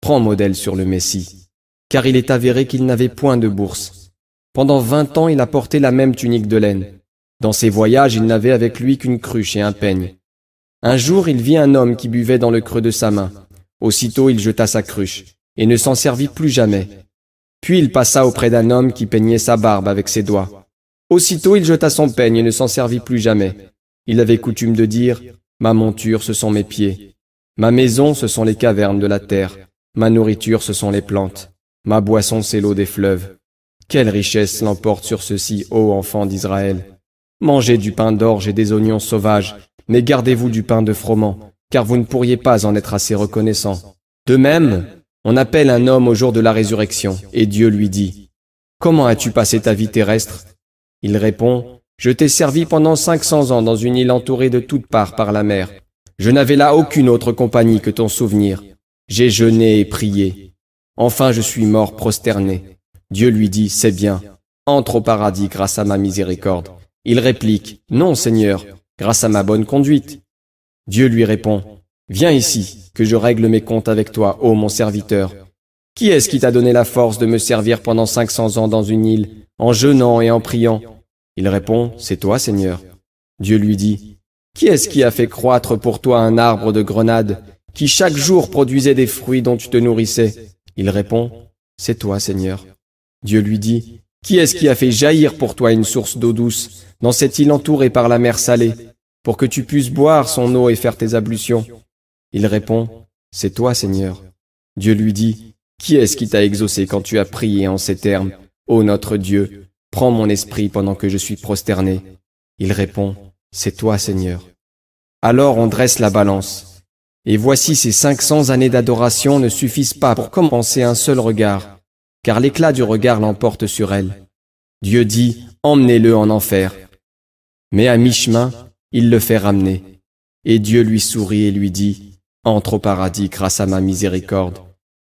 Speaker 1: prends modèle sur le Messie, car il est avéré qu'il n'avait point de bourse, pendant vingt ans, il a porté la même tunique de laine. Dans ses voyages, il n'avait avec lui qu'une cruche et un peigne. Un jour, il vit un homme qui buvait dans le creux de sa main. Aussitôt, il jeta sa cruche, et ne s'en servit plus jamais. Puis il passa auprès d'un homme qui peignait sa barbe avec ses doigts. Aussitôt, il jeta son peigne et ne s'en servit plus jamais. Il avait coutume de dire, Ma monture, ce sont mes pieds. Ma maison, ce sont les cavernes de la terre. Ma nourriture, ce sont les plantes. Ma boisson, c'est l'eau des fleuves. Quelle richesse l'emporte sur ceci, ô enfants d'Israël Mangez du pain d'orge et des oignons sauvages, mais gardez-vous du pain de froment, car vous ne pourriez pas en être assez reconnaissant. De même, on appelle un homme au jour de la résurrection, et Dieu lui dit, Comment as-tu passé ta vie terrestre Il répond, Je t'ai servi pendant cinq cents ans dans une île entourée de toutes parts par la mer. Je n'avais là aucune autre compagnie que ton souvenir. J'ai jeûné et prié. Enfin je suis mort prosterné. Dieu lui dit, c'est bien, entre au paradis grâce à ma miséricorde. Il réplique, non Seigneur, grâce à ma bonne conduite. Dieu lui répond, viens ici, que je règle mes comptes avec toi, ô mon serviteur. Qui est-ce qui t'a donné la force de me servir pendant 500 ans dans une île, en jeûnant et en priant Il répond, c'est toi Seigneur. Dieu lui dit, qui est-ce qui a fait croître pour toi un arbre de grenade qui chaque jour produisait des fruits dont tu te nourrissais Il répond, C'est toi, Seigneur. Dieu lui dit, Qui est-ce qui a fait jaillir pour toi une source d'eau douce dans cette île entourée par la mer salée, pour que tu puisses boire son eau et faire tes ablutions Il répond, C'est toi, Seigneur. Dieu lui dit, Qui est-ce qui t'a exaucé quand tu as prié en ces termes Ô notre Dieu, prends mon esprit pendant que je suis prosterné. Il répond, C'est toi, Seigneur. Alors on dresse la balance. Et voici ces 500 années d'adoration ne suffisent pas pour commencer un seul regard car l'éclat du regard l'emporte sur elle. Dieu dit, Emmenez-le en enfer. Mais à mi-chemin, il le fait ramener. Et Dieu lui sourit et lui dit, Entre au paradis grâce à ma miséricorde.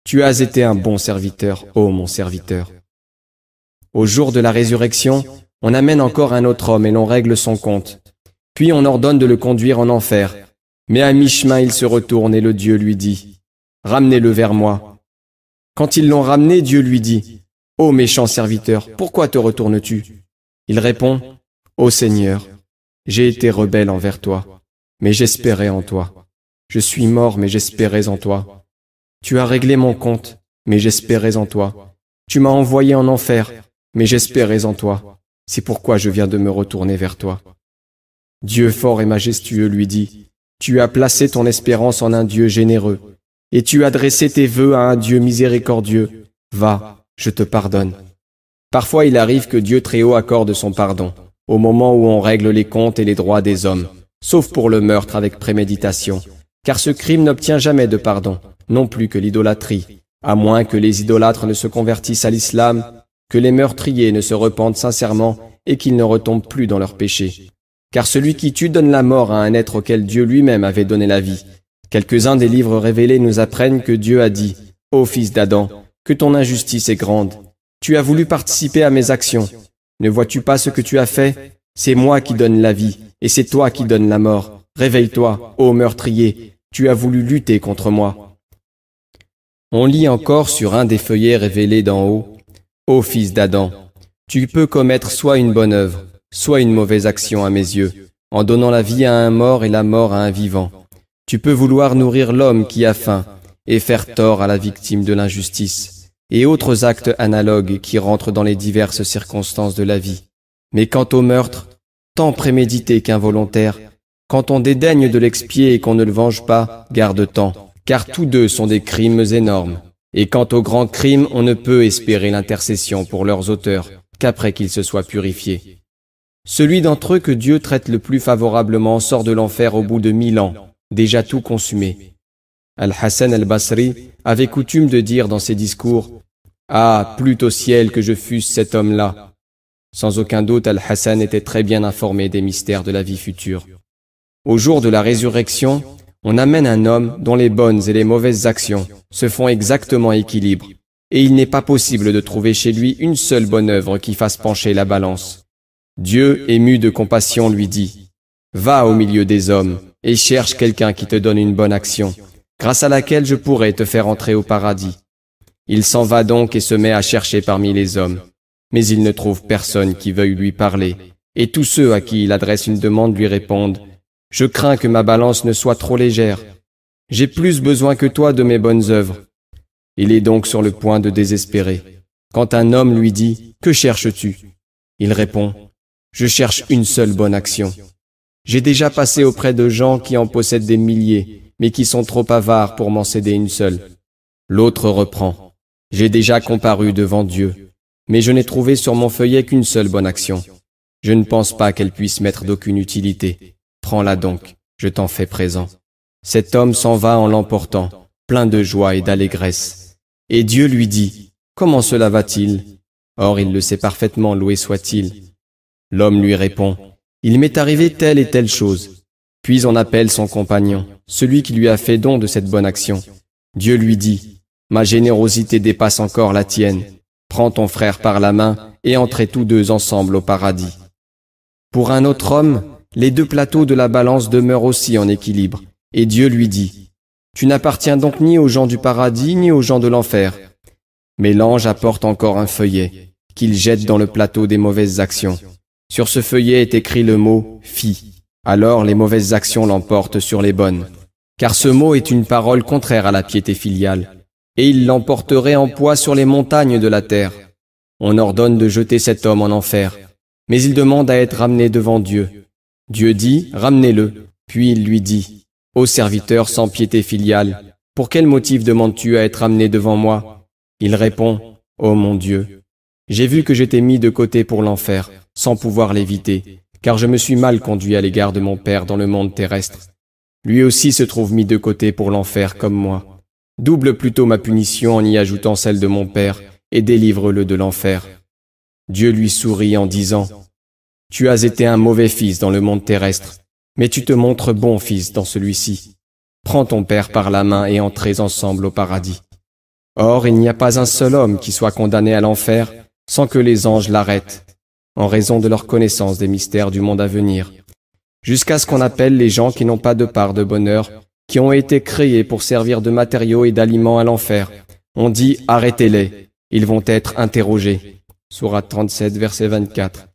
Speaker 1: Tu as été un bon serviteur, ô mon serviteur. Au jour de la résurrection, on amène encore un autre homme et l'on règle son compte. Puis on ordonne de le conduire en enfer. Mais à mi-chemin, il se retourne et le Dieu lui dit, Ramenez-le vers moi, quand ils l'ont ramené, Dieu lui dit, Ô méchant serviteur, pourquoi te retournes-tu Il répond, Ô Seigneur, j'ai été rebelle envers toi, mais j'espérais en toi. Je suis mort, mais j'espérais en toi. Tu as réglé mon compte, mais j'espérais en toi. Tu m'as envoyé en enfer, mais j'espérais en toi. C'est pourquoi je viens de me retourner vers toi. Dieu fort et majestueux lui dit, Tu as placé ton espérance en un Dieu généreux et tu adressais tes vœux à un Dieu miséricordieux. Va, je te pardonne. Parfois il arrive que Dieu très haut accorde son pardon, au moment où on règle les comptes et les droits des hommes, sauf pour le meurtre avec préméditation, car ce crime n'obtient jamais de pardon, non plus que l'idolâtrie, à moins que les idolâtres ne se convertissent à l'islam, que les meurtriers ne se repentent sincèrement et qu'ils ne retombent plus dans leurs péchés. Car celui qui tue donne la mort à un être auquel Dieu lui-même avait donné la vie, Quelques-uns des livres révélés nous apprennent que Dieu a dit, Ô fils d'Adam, que ton injustice est grande. Tu as voulu participer à mes actions. Ne vois-tu pas ce que tu as fait C'est moi qui donne la vie, et c'est toi qui donne la mort. Réveille-toi, ô meurtrier, tu as voulu lutter contre moi. On lit encore sur un des feuillets révélés d'en haut, Ô fils d'Adam, tu peux commettre soit une bonne œuvre, soit une mauvaise action à mes yeux, en donnant la vie à un mort et la mort à un vivant. Tu peux vouloir nourrir l'homme qui a faim et faire tort à la victime de l'injustice et autres actes analogues qui rentrent dans les diverses circonstances de la vie. Mais quant au meurtre, tant prémédité qu'involontaire, quand on dédaigne de l'expier et qu'on ne le venge pas, garde temps, car tous deux sont des crimes énormes. Et quant aux grands crimes, on ne peut espérer l'intercession pour leurs auteurs qu'après qu'ils se soient purifiés. Celui d'entre eux que Dieu traite le plus favorablement sort de l'enfer au bout de mille ans, déjà tout consumé. Al-Hassan al-Basri avait coutume de dire dans ses discours Ah, plût au ciel que je fusse cet homme-là. Sans aucun doute, Al-Hassan était très bien informé des mystères de la vie future. Au jour de la résurrection, on amène un homme dont les bonnes et les mauvaises actions se font exactement équilibre, et il n'est pas possible de trouver chez lui une seule bonne œuvre qui fasse pencher la balance. Dieu, ému de compassion, lui dit Va au milieu des hommes, et cherche quelqu'un qui te donne une bonne action, grâce à laquelle je pourrai te faire entrer au paradis. Il s'en va donc et se met à chercher parmi les hommes, mais il ne trouve personne qui veuille lui parler, et tous ceux à qui il adresse une demande lui répondent ⁇ Je crains que ma balance ne soit trop légère, j'ai plus besoin que toi de mes bonnes œuvres. ⁇ Il est donc sur le point de désespérer. Quand un homme lui dit ⁇ Que cherches-tu ?⁇ Il répond ⁇ Je cherche une seule bonne action. J'ai déjà passé auprès de gens qui en possèdent des milliers, mais qui sont trop avares pour m'en céder une seule. L'autre reprend. J'ai déjà comparu devant Dieu, mais je n'ai trouvé sur mon feuillet qu'une seule bonne action. Je ne pense pas qu'elle puisse m'être d'aucune utilité. Prends-la donc, je t'en fais présent. Cet homme s'en va en l'emportant, plein de joie et d'allégresse. Et Dieu lui dit, Comment cela va-t-il Or il le sait parfaitement, loué soit-il. L'homme lui répond, il m'est arrivé telle et telle chose. Puis on appelle son compagnon, celui qui lui a fait don de cette bonne action. Dieu lui dit, Ma générosité dépasse encore la tienne. Prends ton frère par la main et entrez tous deux ensemble au paradis. Pour un autre homme, les deux plateaux de la balance demeurent aussi en équilibre. Et Dieu lui dit, Tu n'appartiens donc ni aux gens du paradis ni aux gens de l'enfer. Mais l'ange apporte encore un feuillet, qu'il jette dans le plateau des mauvaises actions. Sur ce feuillet est écrit le mot Fi. Alors les mauvaises actions l'emportent sur les bonnes. Car ce mot est une parole contraire à la piété filiale. Et il l'emporterait en poids sur les montagnes de la terre. On ordonne de jeter cet homme en enfer. Mais il demande à être ramené devant Dieu. Dieu dit, ramenez-le. Puis il lui dit, Ô serviteur sans piété filiale, pour quel motif demandes-tu à être ramené devant moi Il répond, Ô mon Dieu, j'ai vu que j'étais mis de côté pour l'enfer sans pouvoir l'éviter, car je me suis mal conduit à l'égard de mon Père dans le monde terrestre. Lui aussi se trouve mis de côté pour l'enfer comme moi. Double plutôt ma punition en y ajoutant celle de mon Père, et délivre-le de l'enfer. Dieu lui sourit en disant, Tu as été un mauvais fils dans le monde terrestre, mais tu te montres bon fils dans celui-ci. Prends ton Père par la main et entrez ensemble au paradis. Or, il n'y a pas un seul homme qui soit condamné à l'enfer sans que les anges l'arrêtent en raison de leur connaissance des mystères du monde à venir, jusqu'à ce qu'on appelle les gens qui n'ont pas de part de bonheur, qui ont été créés pour servir de matériaux et d'aliments à l'enfer. On dit arrêtez-les, ils vont être interrogés. Surat 37, verset 24.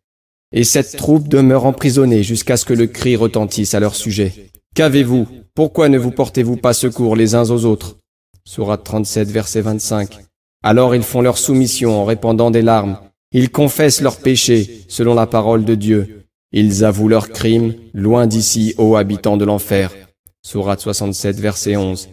Speaker 1: Et cette troupe demeure emprisonnée jusqu'à ce que le cri retentisse à leur sujet. Qu'avez-vous Pourquoi ne vous portez-vous pas secours les uns aux autres Surat 37, verset 25. Alors ils font leur soumission en répandant des larmes, ils confessent leurs péchés selon la parole de Dieu. Ils avouent leurs crimes loin d'ici, ô habitants de l'enfer. Sourate 67, verset 11.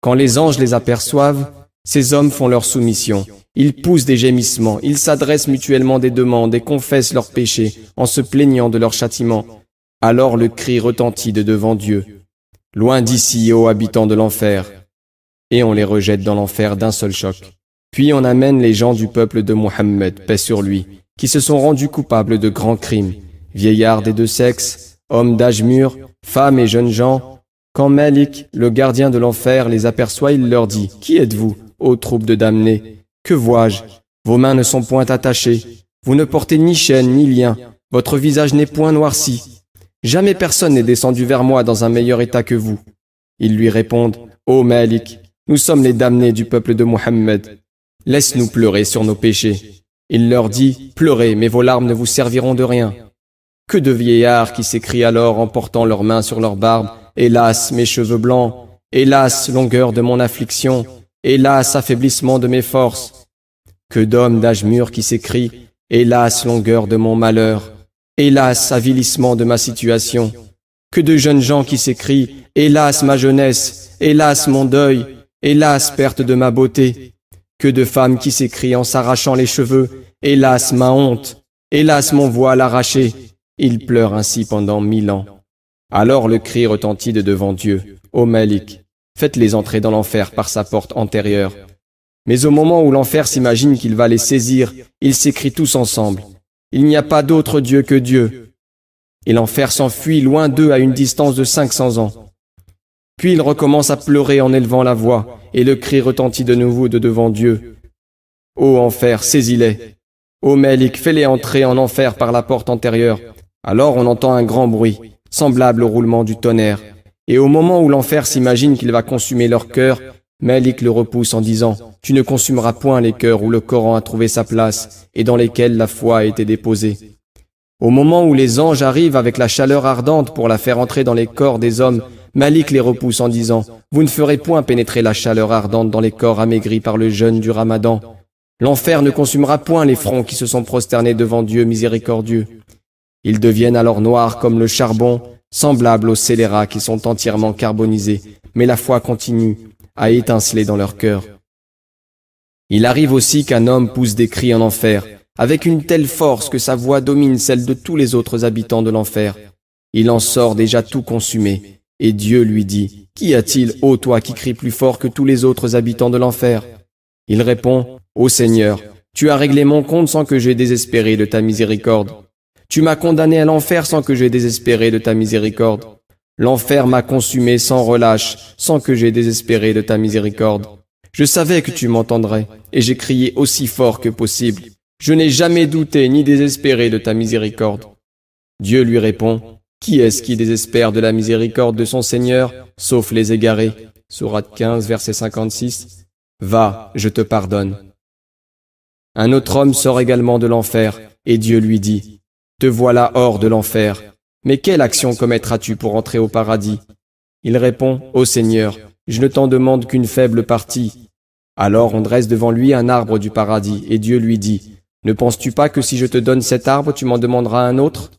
Speaker 1: Quand les anges les aperçoivent, ces hommes font leur soumission. Ils poussent des gémissements, ils s'adressent mutuellement des demandes et confessent leurs péchés en se plaignant de leur châtiment. Alors le cri retentit de devant Dieu. Loin d'ici, ô habitants de l'enfer. Et on les rejette dans l'enfer d'un seul choc. Puis on amène les gens du peuple de Mohammed, paix sur lui, qui se sont rendus coupables de grands crimes, vieillards des deux sexes, hommes d'âge mûr, femmes et jeunes gens. Quand Malik, le gardien de l'enfer, les aperçoit, il leur dit Qui êtes-vous, ô troupe de damnés Que vois-je Vos mains ne sont point attachées, vous ne portez ni chaîne ni lien, votre visage n'est point noirci. Jamais personne n'est descendu vers moi dans un meilleur état que vous. Ils lui répondent Ô Malik, nous sommes les damnés du peuple de Mohammed. Laisse-nous pleurer sur nos péchés. Il leur dit, Pleurez, mais vos larmes ne vous serviront de rien. Que de vieillards qui s'écrient alors en portant leurs mains sur leurs barbe, Hélas, mes cheveux blancs, hélas, longueur de mon affliction, hélas, affaiblissement de mes forces. Que d'hommes d'âge mûr qui s'écrient, Hélas, longueur de mon malheur, hélas, avilissement de ma situation. Que de jeunes gens qui s'écrient, Hélas, ma jeunesse, hélas, mon deuil, hélas, perte de ma beauté. Que de femmes qui s'écrient en s'arrachant les cheveux Hélas ma honte, hélas mon voile arraché. Il pleure ainsi pendant mille ans. Alors le cri retentit de devant Dieu. Ô Malik, faites-les entrer dans l'enfer par sa porte antérieure. Mais au moment où l'enfer s'imagine qu'il va les saisir, ils s'écrient tous ensemble. Il n'y a pas d'autre Dieu que Dieu. Et l'enfer s'enfuit loin d'eux à une distance de cinq cents ans. Puis il recommence à pleurer en élevant la voix, et le cri retentit de nouveau de devant Dieu. Ô enfer, saisis-les. Ô Malik, fais-les entrer en enfer par la porte antérieure. Alors on entend un grand bruit, semblable au roulement du tonnerre. Et au moment où l'enfer s'imagine qu'il va consumer leur cœur, Malik le repousse en disant, Tu ne consumeras point les cœurs où le Coran a trouvé sa place et dans lesquels la foi a été déposée. Au moment où les anges arrivent avec la chaleur ardente pour la faire entrer dans les corps des hommes, Malik les repousse en disant Vous ne ferez point pénétrer la chaleur ardente dans les corps amaigris par le jeûne du ramadan. L'enfer ne consumera point les fronts qui se sont prosternés devant Dieu miséricordieux. Ils deviennent alors noirs comme le charbon, semblables aux scélérats qui sont entièrement carbonisés, mais la foi continue à étinceler dans leur cœur. Il arrive aussi qu'un homme pousse des cris en enfer, avec une telle force que sa voix domine celle de tous les autres habitants de l'enfer. Il en sort déjà tout consumé, et Dieu lui dit, Qu'y a-t-il, ô toi qui crie plus fort que tous les autres habitants de l'enfer Il répond, Ô Seigneur, tu as réglé mon compte sans que j'aie désespéré de ta miséricorde. Tu m'as condamné à l'enfer sans que j'aie désespéré de ta miséricorde. L'enfer m'a consumé sans relâche, sans que j'aie désespéré de ta miséricorde. Je savais que tu m'entendrais, et j'ai crié aussi fort que possible. Je n'ai jamais douté ni désespéré de ta miséricorde. Dieu lui répond, qui est-ce qui désespère de la miséricorde de son Seigneur, sauf les égarés Sourate 15, verset 56. Va, je te pardonne. Un autre homme sort également de l'enfer, et Dieu lui dit, Te voilà hors de l'enfer, mais quelle action commettras-tu pour entrer au paradis Il répond, Ô Seigneur, je ne t'en demande qu'une faible partie. Alors on dresse devant lui un arbre du paradis, et Dieu lui dit, Ne penses-tu pas que si je te donne cet arbre, tu m'en demanderas un autre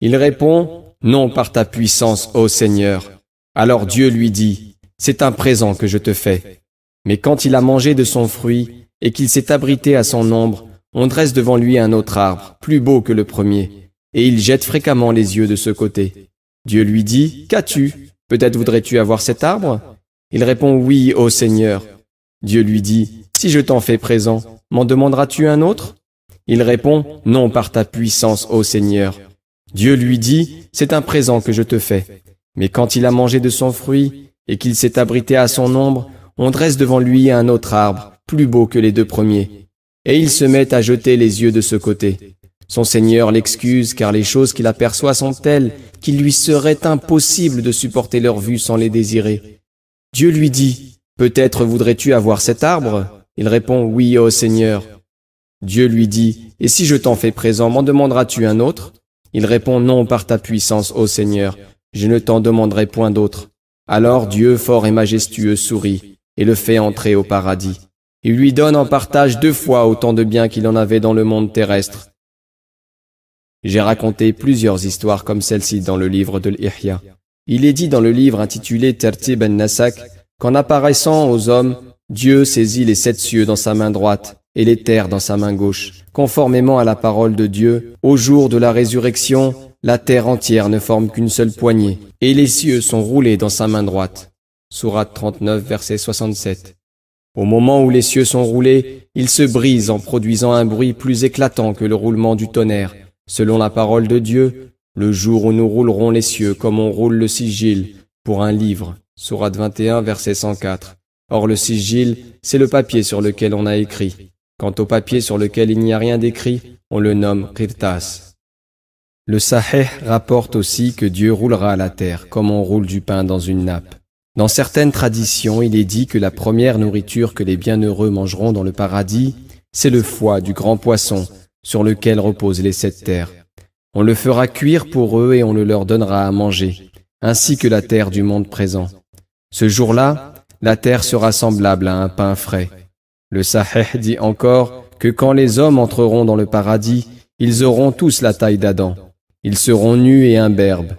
Speaker 1: Il répond, non par ta puissance, ô Seigneur. Alors Dieu lui dit, C'est un présent que je te fais. Mais quand il a mangé de son fruit, et qu'il s'est abrité à son ombre, on dresse devant lui un autre arbre, plus beau que le premier, et il jette fréquemment les yeux de ce côté. Dieu lui dit, Qu'as-tu Peut-être voudrais-tu avoir cet arbre Il répond, Oui, ô Seigneur. Dieu lui dit, Si je t'en fais présent, m'en demanderas-tu un autre Il répond, Non par ta puissance, ô Seigneur. Dieu lui dit, C'est un présent que je te fais. Mais quand il a mangé de son fruit et qu'il s'est abrité à son ombre, on dresse devant lui un autre arbre, plus beau que les deux premiers. Et il se met à jeter les yeux de ce côté. Son Seigneur l'excuse car les choses qu'il aperçoit sont telles qu'il lui serait impossible de supporter leur vue sans les désirer. Dieu lui dit, Peut-être voudrais-tu avoir cet arbre Il répond, Oui, ô Seigneur. Dieu lui dit, Et si je t'en fais présent, m'en demanderas-tu un autre il répond non par ta puissance, ô Seigneur, je ne t'en demanderai point d'autre. Alors Dieu fort et majestueux sourit et le fait entrer au paradis. Il lui donne en partage deux fois autant de biens qu'il en avait dans le monde terrestre. J'ai raconté plusieurs histoires comme celle-ci dans le livre de l'Ihya. Il est dit dans le livre intitulé Tertib ben nasak qu'en apparaissant aux hommes, Dieu saisit les sept cieux dans sa main droite et les terres dans sa main gauche. Conformément à la parole de Dieu, au jour de la résurrection, la terre entière ne forme qu'une seule poignée, et les cieux sont roulés dans sa main droite. Sourate 39, verset 67. Au moment où les cieux sont roulés, ils se brisent en produisant un bruit plus éclatant que le roulement du tonnerre. Selon la parole de Dieu, le jour où nous roulerons les cieux comme on roule le sigil pour un livre. Sourate 21, verset 104. Or le sigil, c'est le papier sur lequel on a écrit. Quant au papier sur lequel il n'y a rien d'écrit, on le nomme Kirtas. Le Sahih rapporte aussi que Dieu roulera la terre comme on roule du pain dans une nappe. Dans certaines traditions, il est dit que la première nourriture que les bienheureux mangeront dans le paradis, c'est le foie du grand poisson sur lequel reposent les sept terres. On le fera cuire pour eux et on le leur donnera à manger, ainsi que la terre du monde présent. Ce jour-là, la terre sera semblable à un pain frais. Le Sahih dit encore que quand les hommes entreront dans le paradis, ils auront tous la taille d'Adam. Ils seront nus et imberbes.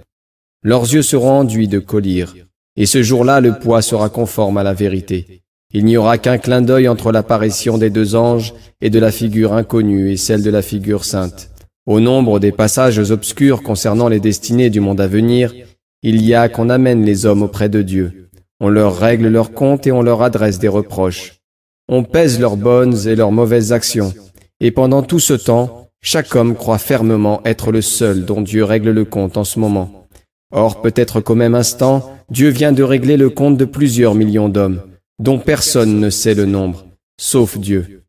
Speaker 1: Leurs yeux seront enduits de collyre. Et ce jour-là, le poids sera conforme à la vérité. Il n'y aura qu'un clin d'œil entre l'apparition des deux anges et de la figure inconnue et celle de la figure sainte. Au nombre des passages obscurs concernant les destinées du monde à venir, il y a qu'on amène les hommes auprès de Dieu. On leur règle leur compte et on leur adresse des reproches. On pèse leurs bonnes et leurs mauvaises actions. Et pendant tout ce temps, chaque homme croit fermement être le seul dont Dieu règle le compte en ce moment. Or, peut-être qu'au même instant, Dieu vient de régler le compte de plusieurs millions d'hommes, dont personne ne sait le nombre, sauf Dieu.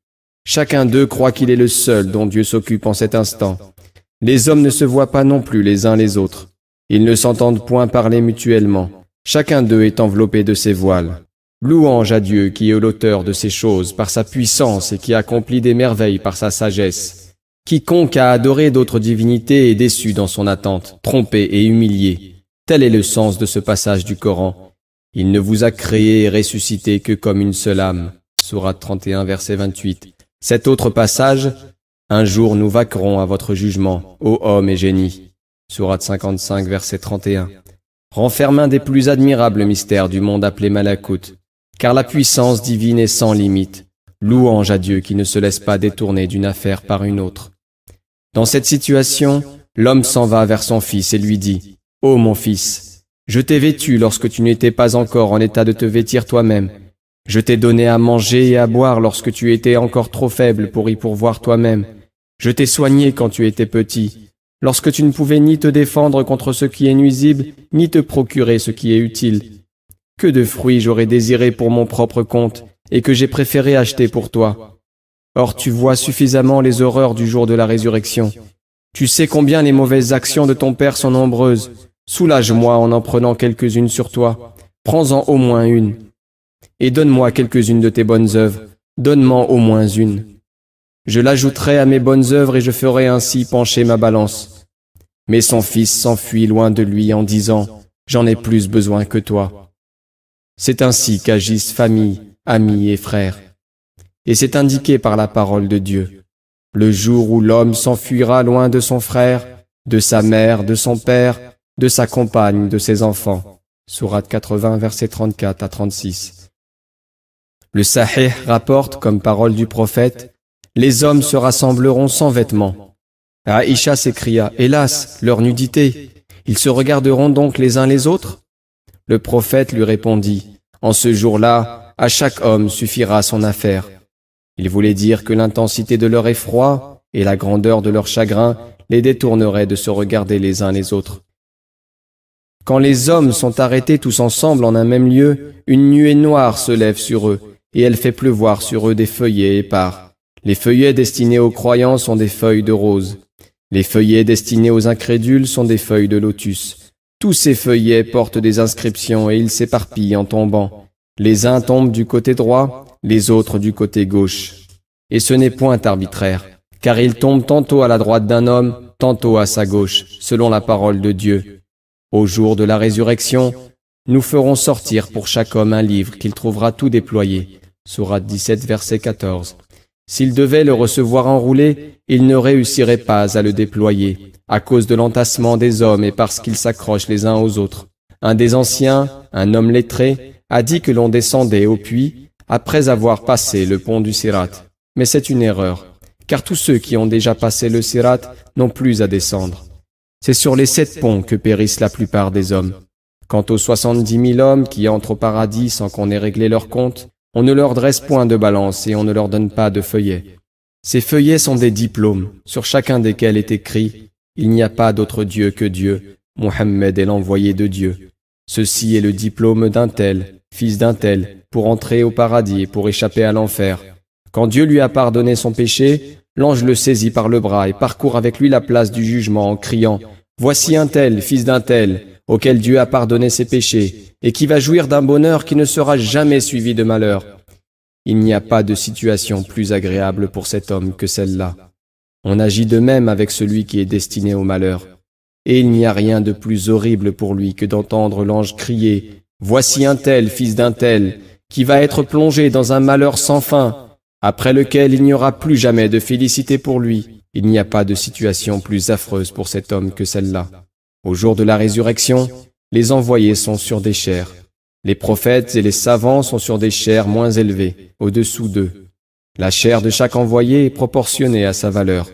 Speaker 1: Chacun d'eux croit qu'il est le seul dont Dieu s'occupe en cet instant. Les hommes ne se voient pas non plus les uns les autres. Ils ne s'entendent point parler mutuellement, chacun d'eux est enveloppé de ses voiles. Louange à Dieu qui est l'auteur de ces choses par sa puissance et qui accomplit des merveilles par sa sagesse. Quiconque a adoré d'autres divinités est déçu dans son attente, trompé et humilié. Tel est le sens de ce passage du Coran. Il ne vous a créé et ressuscité que comme une seule âme. Surat 31, verset 28. Cet autre passage, Un jour nous vaquerons à votre jugement, ô homme et génie. Sourate 55, verset 31 renferme un des plus admirables mystères du monde appelé Malakout. » car la puissance divine est sans limite. Louange à Dieu qui ne se laisse pas détourner d'une affaire par une autre. Dans cette situation, l'homme s'en va vers son fils et lui dit, Ô mon fils, je t'ai vêtu lorsque tu n'étais pas encore en état de te vêtir toi-même. Je t'ai donné à manger et à boire lorsque tu étais encore trop faible pour y pourvoir toi-même. Je t'ai soigné quand tu étais petit, lorsque tu ne pouvais ni te défendre contre ce qui est nuisible, ni te procurer ce qui est utile que de fruits j'aurais désiré pour mon propre compte, et que j'ai préféré acheter pour toi. Or tu vois suffisamment les horreurs du jour de la résurrection. Tu sais combien les mauvaises actions de ton Père sont nombreuses. Soulage-moi en en prenant quelques-unes sur toi. Prends-en au moins une. Et donne-moi quelques-unes de tes bonnes œuvres. Donne-m'en au moins une. Je l'ajouterai à mes bonnes œuvres et je ferai ainsi pencher ma balance. Mais son fils s'enfuit loin de lui en disant, J'en ai plus besoin que toi. C'est ainsi qu'agissent famille, amis et frères. Et c'est indiqué par la parole de Dieu. Le jour où l'homme s'enfuira loin de son frère, de sa mère, de son père, de sa compagne, de ses enfants. Sourate 80, versets 34 à 36. Le Sahih rapporte, comme parole du prophète, Les hommes se rassembleront sans vêtements. Aïcha s'écria, Hélas, leur nudité Ils se regarderont donc les uns les autres le prophète lui répondit, En ce jour-là, à chaque homme suffira son affaire. Il voulait dire que l'intensité de leur effroi et la grandeur de leur chagrin les détourneraient de se regarder les uns les autres. Quand les hommes sont arrêtés tous ensemble en un même lieu, une nuée noire se lève sur eux, et elle fait pleuvoir sur eux des feuillets épars. Les feuillets destinés aux croyants sont des feuilles de rose. Les feuillets destinés aux incrédules sont des feuilles de lotus. Tous ces feuillets portent des inscriptions et ils s'éparpillent en tombant. Les uns tombent du côté droit, les autres du côté gauche. Et ce n'est point arbitraire, car ils tombent tantôt à la droite d'un homme, tantôt à sa gauche, selon la parole de Dieu. Au jour de la résurrection, nous ferons sortir pour chaque homme un livre qu'il trouvera tout déployé. Sourate 17, verset 14. S'il devait le recevoir enroulé, il ne réussirait pas à le déployer à cause de l'entassement des hommes et parce qu'ils s'accrochent les uns aux autres. Un des anciens, un homme lettré, a dit que l'on descendait au puits après avoir passé le pont du Sirat. Mais c'est une erreur, car tous ceux qui ont déjà passé le Sirat n'ont plus à descendre. C'est sur les sept ponts que périssent la plupart des hommes. Quant aux soixante-dix mille hommes qui entrent au paradis sans qu'on ait réglé leur compte, on ne leur dresse point de balance et on ne leur donne pas de feuillets. Ces feuillets sont des diplômes, sur chacun desquels est écrit il n'y a pas d'autre Dieu que Dieu. Mohammed est l'envoyé de Dieu. Ceci est le diplôme d'un tel, fils d'un tel, pour entrer au paradis et pour échapper à l'enfer. Quand Dieu lui a pardonné son péché, l'ange le saisit par le bras et parcourt avec lui la place du jugement en criant Voici un tel, fils d'un tel, auquel Dieu a pardonné ses péchés, et qui va jouir d'un bonheur qui ne sera jamais suivi de malheur. Il n'y a pas de situation plus agréable pour cet homme que celle-là. On agit de même avec celui qui est destiné au malheur. Et il n'y a rien de plus horrible pour lui que d'entendre l'ange crier Voici un tel, fils d'un tel, qui va être plongé dans un malheur sans fin, après lequel il n'y aura plus jamais de félicité pour lui. Il n'y a pas de situation plus affreuse pour cet homme que celle-là. Au jour de la résurrection, les envoyés sont sur des chairs. Les prophètes et les savants sont sur des chairs moins élevées, au-dessous d'eux. La chair de chaque envoyé est proportionnée à sa valeur.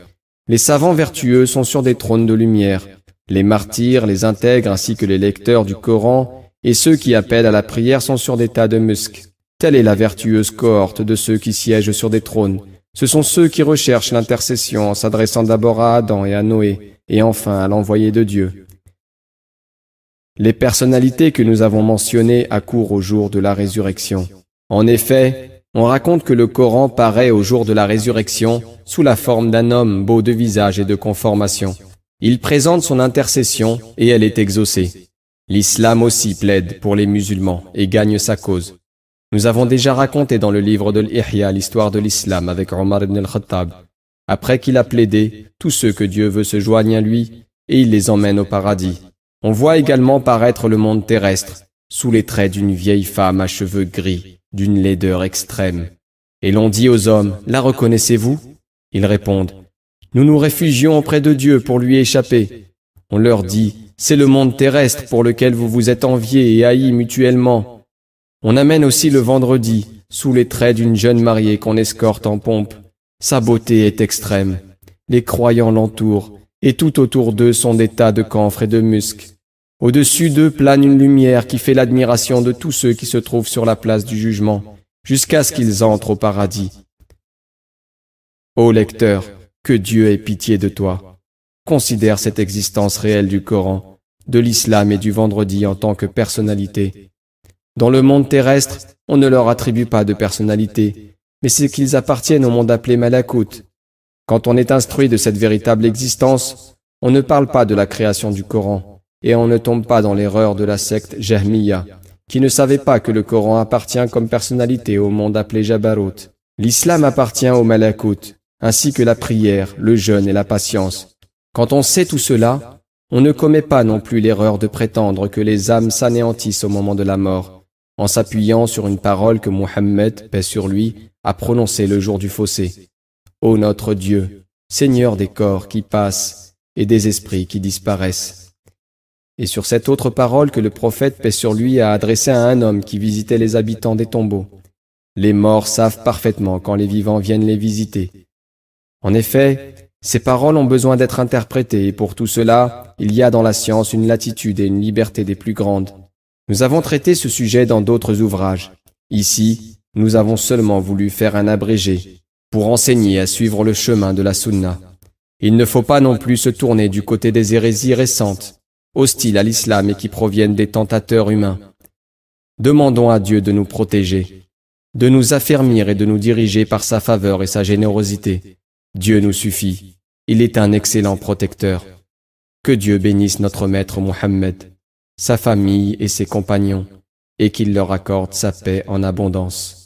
Speaker 1: Les savants vertueux sont sur des trônes de lumière. Les martyrs, les intègres ainsi que les lecteurs du Coran et ceux qui appellent à la prière sont sur des tas de musc. Telle est la vertueuse cohorte de ceux qui siègent sur des trônes. Ce sont ceux qui recherchent l'intercession en s'adressant d'abord à Adam et à Noé, et enfin à l'envoyé de Dieu. Les personnalités que nous avons mentionnées accourent au jour de la résurrection. En effet, on raconte que le Coran paraît au jour de la résurrection sous la forme d'un homme beau de visage et de conformation. Il présente son intercession et elle est exaucée. L'islam aussi plaide pour les musulmans et gagne sa cause. Nous avons déjà raconté dans le livre de l'Ihya l'histoire de l'islam avec Omar ibn al-Khattab. Après qu'il a plaidé, tous ceux que Dieu veut se joignent à lui et il les emmène au paradis. On voit également paraître le monde terrestre sous les traits d'une vieille femme à cheveux gris d'une laideur extrême. Et l'on dit aux hommes, la reconnaissez-vous Ils répondent, nous nous réfugions auprès de Dieu pour lui échapper. On leur dit, c'est le monde terrestre pour lequel vous vous êtes enviés et haïs mutuellement. On amène aussi le vendredi, sous les traits d'une jeune mariée qu'on escorte en pompe. Sa beauté est extrême. Les croyants l'entourent, et tout autour d'eux sont des tas de camphre et de musc. Au-dessus d'eux plane une lumière qui fait l'admiration de tous ceux qui se trouvent sur la place du jugement, jusqu'à ce qu'ils entrent au paradis. Ô lecteur, que Dieu ait pitié de toi. Considère cette existence réelle du Coran, de l'islam et du vendredi en tant que personnalité. Dans le monde terrestre, on ne leur attribue pas de personnalité, mais c'est qu'ils appartiennent au monde appelé Malakout. Quand on est instruit de cette véritable existence, on ne parle pas de la création du Coran et on ne tombe pas dans l'erreur de la secte Jahmiya, qui ne savait pas que le Coran appartient comme personnalité au monde appelé Jabarut. L'islam appartient au malakout, ainsi que la prière, le jeûne et la patience. Quand on sait tout cela, on ne commet pas non plus l'erreur de prétendre que les âmes s'anéantissent au moment de la mort, en s'appuyant sur une parole que Mohammed, paix sur lui, a prononcée le jour du fossé. Ô notre Dieu, Seigneur des corps qui passent et des esprits qui disparaissent et sur cette autre parole que le prophète paix sur lui a adressée à un homme qui visitait les habitants des tombeaux. Les morts savent parfaitement quand les vivants viennent les visiter. En effet, ces paroles ont besoin d'être interprétées et pour tout cela, il y a dans la science une latitude et une liberté des plus grandes. Nous avons traité ce sujet dans d'autres ouvrages. Ici, nous avons seulement voulu faire un abrégé pour enseigner à suivre le chemin de la sunna. Il ne faut pas non plus se tourner du côté des hérésies récentes hostiles à l'islam et qui proviennent des tentateurs humains. Demandons à Dieu de nous protéger, de nous affermir et de nous diriger par sa faveur et sa générosité. Dieu nous suffit, il est un excellent protecteur. Que Dieu bénisse notre maître Mohammed, sa famille et ses compagnons, et qu'il leur accorde sa paix en abondance.